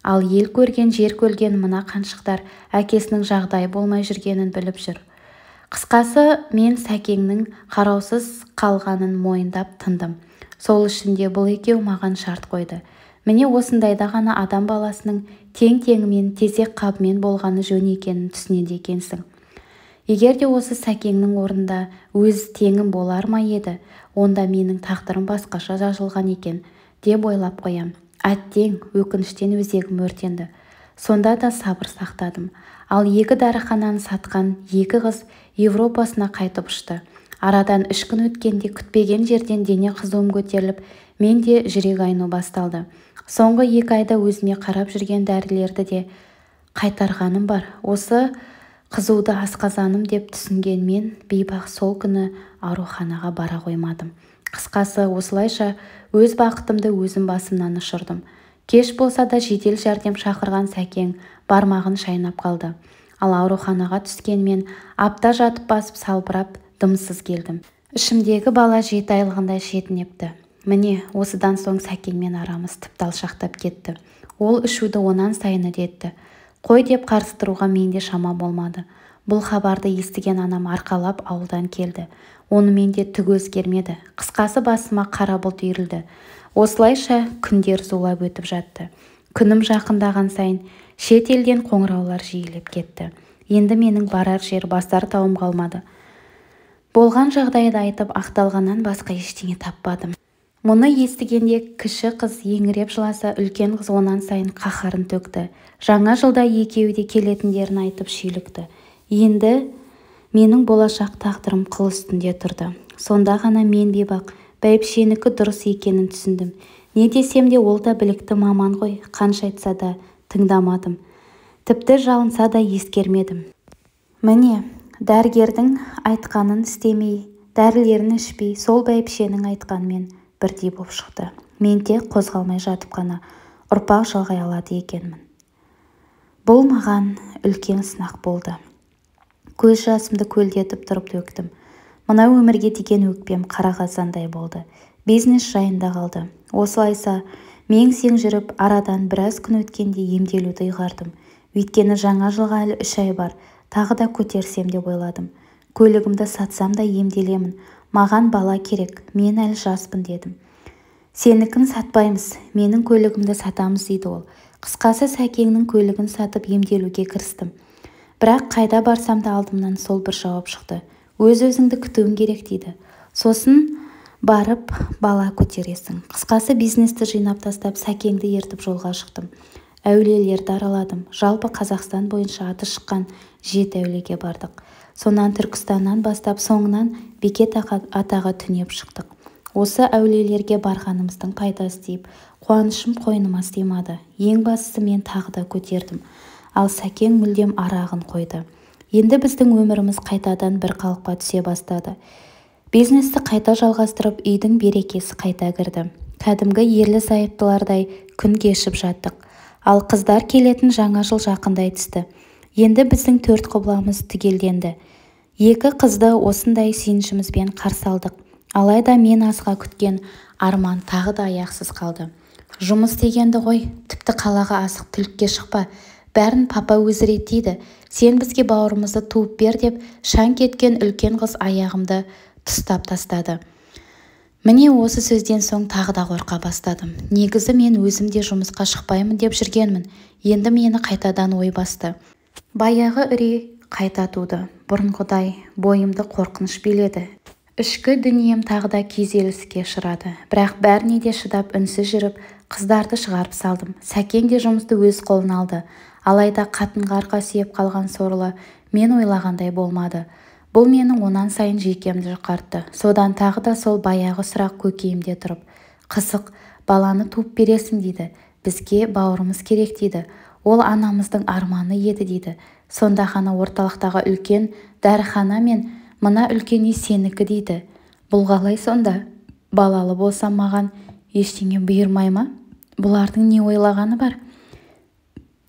ал ел көрген жер көрген мына қаншықтар әкесінің жағдайы болмай жүргенін біліп жүр қысқасы мен сәкеңнің қараусыз қалғанын мойындап тындым сол үшін бұл екеу маған шарт қойды міне осындайда ғана адам баласының тең-теңімен тезек қабымен болғаны жөн екенін түсінеді екенсің егер де осы сәкеңнің орнында өз теңім болар ма еді онда менің тағдырым басқаша жазылған екен деп ойлап қоям әттең өкініштен өзегім өртенді сонда да сабыр сақтадым ал екі дәріхананы сатқан екі қыз европасына қайтып ұшты арадан үш күн өткенде күтпеген жерден дене қызуым көтеріліп менде жүрек айну басталды соңғы екі айда өзіме қарап жүрген дәрілерді де қайтарғаным бар осы қызуды асқазаным деп түсінген мен бейбақ сол күні ауруханаға бара қоймадым қысқасы осылайша өз бақытымды өзім басымнан ұшырдым кеш болса да жедел жәрдем шақырған сәкең бармағын шайнап қалды ал ауруханаға түскен мен апта жатып басып салбырап дымсыз келдім ішімдегі бала жеті айлығында шетінепті міне осыдан соң сәкенмен арамыз тіпті алшақтап кетті ол ішуді онан сайын үдетті қой деп қарсы тұруға менде шама болмады бұл хабарды естіген анам арқалап ауылдан келді онымен де түк өзгермеді қысқасы басыма қара бұлт үйірілді осылайша күндер зулап өтіп жатты күнім жақындаған сайын шет елден қоңыраулар жиілеп кетті енді менің барар жер басар тауым қалмады болған жағдайды айтып ақталғаннан басқа ештеңе таппадым мұны естігенде кіші қыз еңіреп жыласа үлкен қыз онан сайын қаһарын төкті жаңа жылда екеуі де келетіндерін айтып шүйлікті енді менің болашақ тағдырым қыл үстінде тұрды сонда ғана мен бейбақ бәйбішенікі дұрыс екенін түсіндім не десем де ол да білікті маман ғой қанша айтса да тыңдамадым тіпті жалынса да ескермедім міне дәрігердің айтқанын істемей дәрілерін ішпей сол бәйбішенің айтқанымен бірдей боп шықты мен тек қозғалмай жатып қана ұрпақ жалғай алады екенмін бұл маған үлкен сынақ болды көз жасымды көлдетіп тұрып төктім мына өмірге деген өкпем қара қазандай болды бизнес жайында қалды осылайса мең-сең жүріп арадан біраз күн өткенде емделуді ұйғардым өйткені жаңа жылға әлі үш ай бар тағы да көтерсем деп ойладым көлігімді сатсам да емделемін маған бала керек мен әлі жаспын дедім сенікін сатпаймыз менің көлігімді сатамыз дейді ол қысқасы сәкеңнің көлігін сатып емделуге кірістім бірақ қайда барсам да алдымнан сол бір жауап шықты өз-өзіңді күтуің керек дейді сосын барып бала көтересің қысқасы бизнесті жинап тастап сәкеңді ертіп жолға шықтым әулиелерді араладым жалпы қазақстан бойынша аты шыққан жеті әулиеге бардық сонан түркістаннан бастап соңынан бекет атаға түнеп шықтық осы әулиелерге барғанымыздың пайдасы тиіп қуанышым қойныма сыймады ең бастысы мен тағы да көтердім ал сәкең мүлдем арағын қойды енді біздің өміріміз қайтадан бір қалыпқа түсе бастады бизнесті қайта жалғастырып үйдің берекесі қайта кірді кәдімгі ерлі-зайыптылардай күн кешіп жаттық ал қыздар келетін жаңа жыл жақындай түсті енді біздің төрт құбыламыз түгелденді екі қызды осындай сүйінішімізбен қарсы алдық алайда мен асыға күткен арман тағы да аяқсыз қалды жұмыс дегенді ғой тіпті қалаға асық түлікке шықпа бәрін папа өзі реттейді сен бізге бауырымызды туып бер деп шаң кеткен үлкен қыз аяғымды тұстап тастады міне осы сөзден соң тағы да қорқа бастадым негізі мен өзім де жұмысқа шықпаймын деп жүргенмін енді мені қайтадан ой басты баяғы үрей қайта туды бұрынғыдай бойымды қорқыныш биледі ішкі дүнием тағы да күйзеліске ұшырады бірақ бәріне де шыдап үнсіз жүріп қыздарды шығарып салдым сәкен де жұмысты өз қолына алды алайда қатынға арқа сүйеп қалған сорлы мен ойлағандай болмады бұл менің онан сайын жүйкемді жұқартты содан тағы да сол баяғы сұрақ көкейімде тұрып қысық баланы туып бересің дейді бізге бауырымыз керек дейді ол анамыздың арманы еді дейді сонда ғана орталықтағы үлкен дәріхана мен мына үлкен үй сенікі дейді бұл қалай сонда балалы болсам маған ештеңе бұйырмай ма бұлардың не ойлағаны бар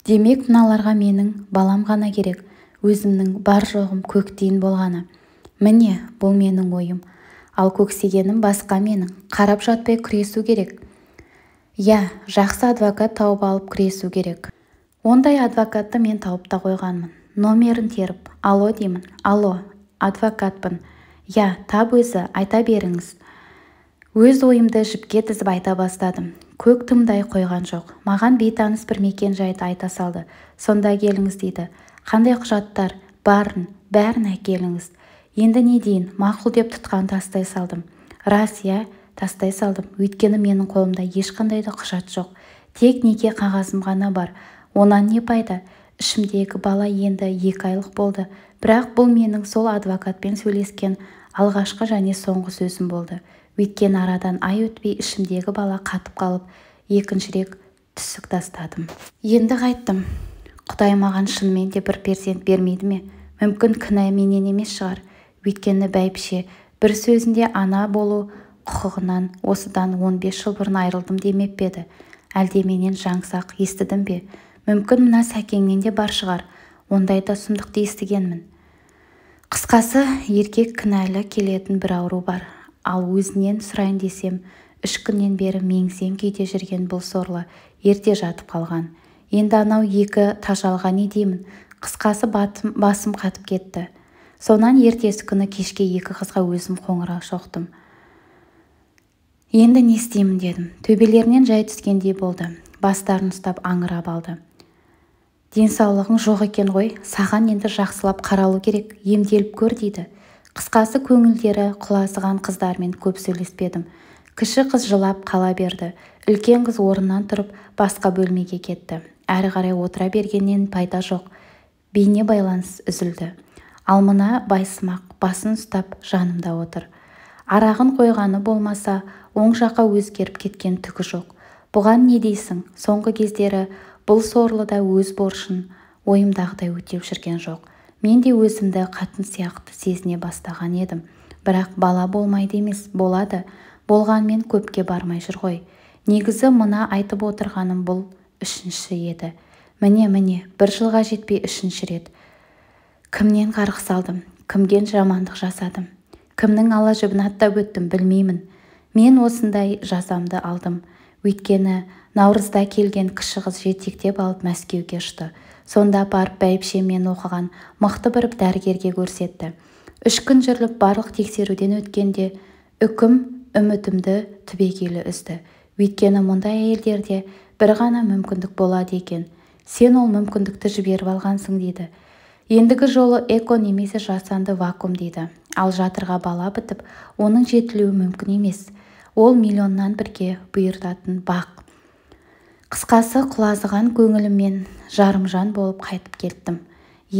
демек мыналарға менің балам ғана керек өзімнің бар жоғым көктейін болғаны міне бұл менің ойым ал көксегенім басқа менің қарап жатпай күресу керек иә жақсы адвокат тауып алып күресу керек ондай адвокатты мен тауып та қойғанмын номерін теріп алло деймін алло адвокатпын иә тап өзі айта беріңіз өз ойымды жіпке тізіп айта бастадым көк тымдай қойған жоқ маған бейтаныс бір мекен-жайды айта салды сонда келіңіз дейді қандай құжаттар барын бәрін әкеліңіз енді не дейін мақұл деп тұтқан тастай салдым рас иә тастай салдым өйткені менің қолымда ешқандай да құжат жоқ тек неке қағазым ғана бар онан не пайда ішімдегі бала енді екі айлық болды бірақ бұл менің сол адвокатпен сөйлескен алғашқы және соңғы сөзім болды өйткені арадан ай өтпей ішімдегі бала қатып қалып екіншірек түсік тастадым енді қайттым құдай маған шынымен де бір перзент бермейді ме мүмкін кінә менен емес шығар өйткені бәйбіше бір сөзінде ана болу құқығынан осыдан 15 жыл бұрын айырылдым демеп пе еді әлде менен жаңсақ естідім бе мүмкін мына сәкеңнен де бар шығар ондай да сұмдықты естігенмін қысқасы еркек кінәлі келетін бір ауру бар ал өзінен сұрайын десем үш күннен бері меңзең күйде жүрген бұл сорлы ерте жатып қалған енді анау екі тажалға не деймін қысқасы басым қатып кетті сонан ертесі күні кешке екі қызға өзім қоңырау шоқтым енді не істеймін дедім төбелерінен жай түскендей болды бастарын ұстап аңырап алды денсаулығың жоқ екен ғой саған енді жақсылап қаралу керек емделіп көр дейді қысқасы көңілдері құласыған қыздармен көп сөйлеспедім кіші қыз жылап қала берді үлкен қыз орнынан тұрып басқа бөлмеге кетті әрі қарай отыра бергеннен пайда жоқ бейне байланыс үзілді ал мына байсымақ басын ұстап жанымда отыр арағын қойғаны болмаса оң жаққа өзгеріп кеткен түгі жоқ бұған не дейсің соңғы кездері бұл сорлы да өз борышын ойымдағыдай өтеп жүрген жоқ мен де өзімді қатын сияқты сезіне бастаған едім бірақ бала болмайды емес болады болғанмен көпке бармай жүр ғой негізі мына айтып отырғаным бұл үшінші еді міне-міне бір жылға жетпей үшінші рет кімнен қарғыс алдым кімген жамандық жасадым кімнің ала жібін аттап өттім білмеймін мен осындай жазамды алдым өйткені наурызда келген кіші қыз жетектеп алып мәскеуге ұшты сонда барып бәйбіше мен оқыған мықты бір дәрігерге көрсетті үш күн жүріліп барлық тексеруден өткенде үкім үмітімді түбегейлі үзді өйткені мұндай әйелдерде бір ғана мүмкіндік болады екен сен ол мүмкіндікті жіберіп алғансың дейді ендігі жолы эко немесе жасанды вакуум дейді ал жатырға бала бітіп оның жетілуі мүмкін емес ол миллионнан бірге бұйыртатын бақ қысқасы құлазыған көңіліммен жарымжан болып қайтып кеттім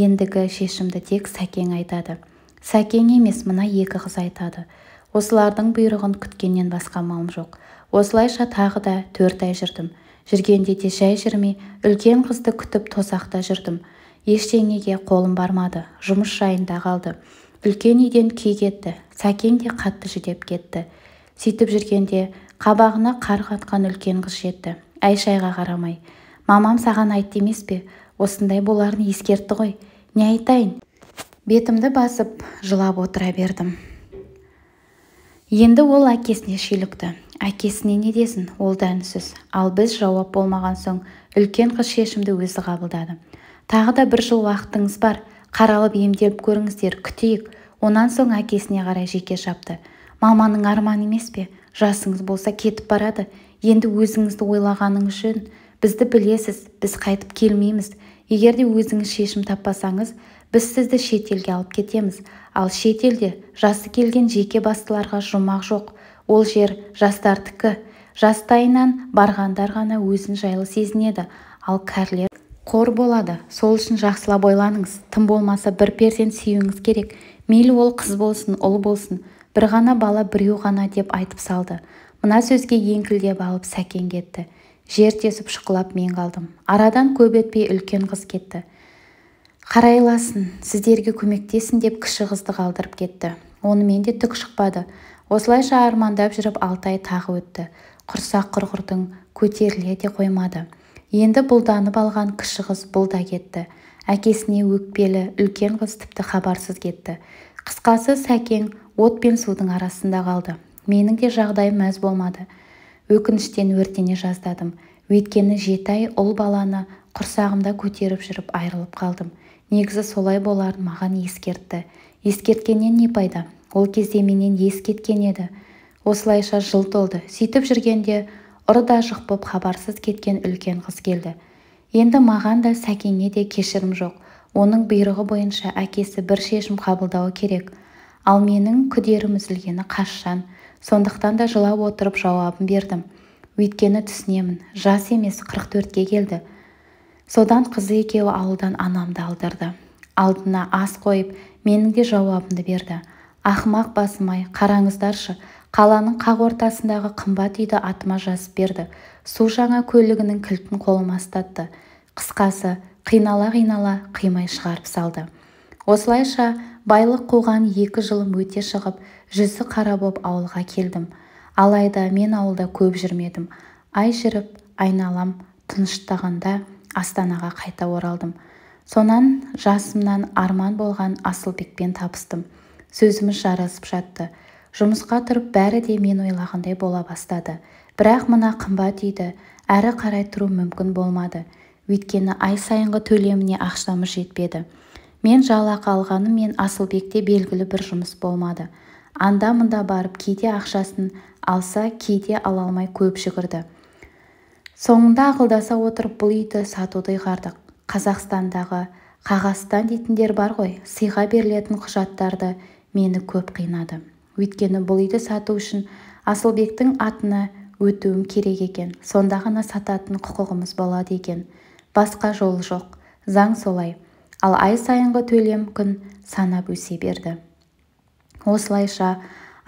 ендігі шешімді тек сәкең айтады сәкең емес мына екі қыз айтады осылардың бұйрығын күткеннен басқа амалым жоқ осылайша тағы да төрт ай жүрдім жүргенде де жай жүрмей үлкен қызды күтіп тосақта жүрдім ештеңеге қолым бармады жұмыс жайында қалды үлкен үйден күй кетті сәкең де қатты жүдеп кетті сөйтіп жүргенде қабағына қар қатқан үлкен қыз жетті әй шайға қарамай мамам саған айтты емес пе осындай боларын ескертті ғой не айтайын бетімді басып жылап отыра бердім енді ол әкесіне шүйлікті әкесіне не десін ол да үнсіз ал біз жауап болмаған соң үлкен қыз шешімді өзі қабылдады тағы да бір жыл уақытыңыз бар қаралып емделіп көріңіздер күтейік онан соң әкесіне қарай жеке шапты маманың арманы емес пе жасыңыз болса кетіп барады енді өзіңізді ойлағаның үшін бізді білесіз біз қайтып келмейміз егер де өзіңіз шешім таппасаңыз біз сізді шетелге алып кетеміз ал шетелде жасы келген жеке бастыларға жұмақ жоқ ол жер жастардікі жастайынан барғандар ғана өзін жайлы сезінеді ал кәрілер қор болады сол үшін жақсылап ойланыңыз тым болмаса бір перзент сүюіңіз керек мейлі ол қыз болсын ұл болсын бір ғана бала біреу ғана деп айтып салды мына сөзге еңкілдеп алып сәкен кетті жер тесіп шұқылап мен қалдым арадан көп өтпей үлкен қыз кетті қарайласын сіздерге көмектесін деп кіші қызды қалдырып кетті онымен де түк шықпады осылайша армандап жүріп алты ай тағы өтті құрсақ құрғырдың көтеріле де қоймады енді бұлданып алған кіші қыз бұл да кетті әкесіне өкпелі үлкен қыз тіпті хабарсыз кетті қысқасы сәкең от пен судың арасында қалды менің де жағдайым мәз болмады өкініштен өртене жаздадым өйткені жеті ай ұл баланы құрсағымда көтеріп жүріп айрылып қалдым негізі солай боларын маған ескертті ескерткеннен не пайда ол кезде менен ес кеткен еді осылайша жыл толды сөйтіп жүргенде ұры да жық боп хабарсыз кеткен үлкен қыз келді енді маған да сәкенге де кешірім жоқ оның бұйрығы бойынша әкесі бір шешім қабылдауы керек ал менің күдерім үзілгені қашан сондықтан да жылап отырып жауабын бердім өйткені түсінемін жас емес қырық төртке келді содан қызы екеуі ауылдан анамды алдырды алдына ас қойып менің де жауабымды берді ақымақ басымай, қараңыздаршы қаланың қақ ортасындағы қымбат үйді атыма жазып берді су жаңа көлігінің кілтін қолыма ұстатты қысқасы қинала-қинала қимай шығарып салды осылайша байлық қуған екі жылым өте шығып жүзі қара боп ауылға келдім алайда мен ауылда көп жүрмедім ай жүріп айналам тыныштағанда астанаға қайта оралдым сонан жасымнан арман болған асылбекпен табыстым сөзіміз жарасып жатты жұмысқа тұрып бәрі де мен ойлағандай бола бастады бірақ мына қымбат үйді әрі қарай тұру мүмкін болмады өйткені ай сайынғы төлеміне ақшамыз жетпеді мен жалақы алғаныммен асылбекте белгілі бір жұмыс болмады анда-мында барып кейде ақшасын алса кейде ала алмай көп жүгірді соңында ақылдаса отырып бұл үйді сатуды ұйғардық қазақстандағы қағазстан дейтіндер бар ғой сыйға берілетін құжаттарды мені көп қинады өйткені бұл үйді сату үшін асылбектің атына өтуім керек екен сонда ғана сататын құқығымыз болады екен басқа жол жоқ заң солай ал ай сайынғы төлем күн санап өсе берді осылайша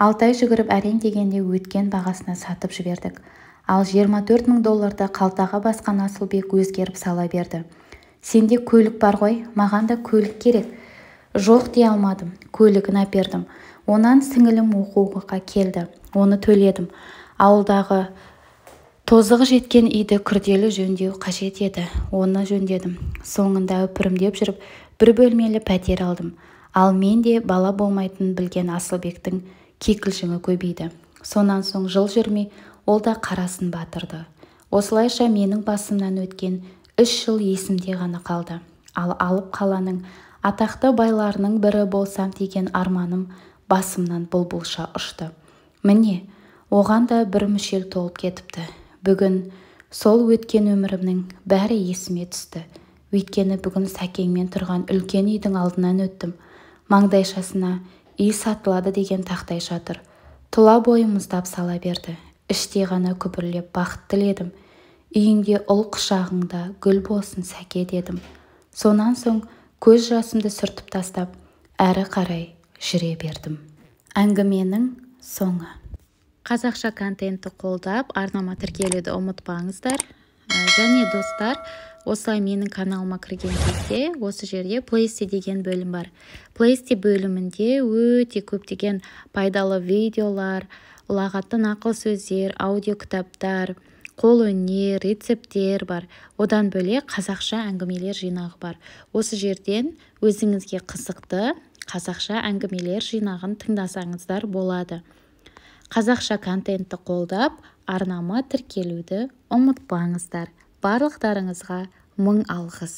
алтай жүгіріп әрең дегенде өткен бағасына сатып жібердік ал 24 мың долларды қалтаға басқан асылбек өзгеріп сала берді сенде көлік бар ғой маған да көлік керек жоқ дей алмадым көлігін әпердім онан сіңілім оқуға келді оны төледім ауылдағы тозығы жеткен үйді күрделі жөндеу қажет еді оны жөндедім соңында үпірімдеп жүріп бір бөлмелі пәтер алдым ал мен де бала болмайтынын білген асылбектің кикілжіңі көбейді сонан соң жыл жүрмей ол да қарасын батырды осылайша менің басымнан өткен үш жыл есімде ғана қалды ал алып қаланың атақты байларының бірі болсам деген арманым басымнан бұлбұлша ұшты міне оған да бір мүшел толып кетіпті бүгін сол өткен өмірімнің бәрі есіме түсті өйткені бүгін сәкеңмен тұрған үлкен үйдің алдынан өттім маңдайшасына үй сатылады деген тақтайша тұр тұла бойы мұздап сала берді іштей ғана күбірлеп бақыт тіледім үйіңде ұл құшағыңда гүл болсын сәке дедім сонан соң көз жасымды сүртіп тастап әрі қарай жүре бердім әңгіменің соңы қазақша контентті қолдап арнама тіркелуді ұмытпаңыздар э, және достар осылай менің каналыма кірген кезде осы жерде плейсте деген бөлім бар плейсте бөлімінде өте көптеген пайдалы видеолар ұлағатты нақыл сөздер аудиокітаптар қол рецепттер бар одан бөлек қазақша әңгімелер жинағы бар осы жерден өзіңізге қызықты қазақша әңгімелер жинағын тыңдасаңыздар болады қазақша контентті қолдап арнама тіркелуді ұмытпаңыздар барлықтарыңызға мың алғыс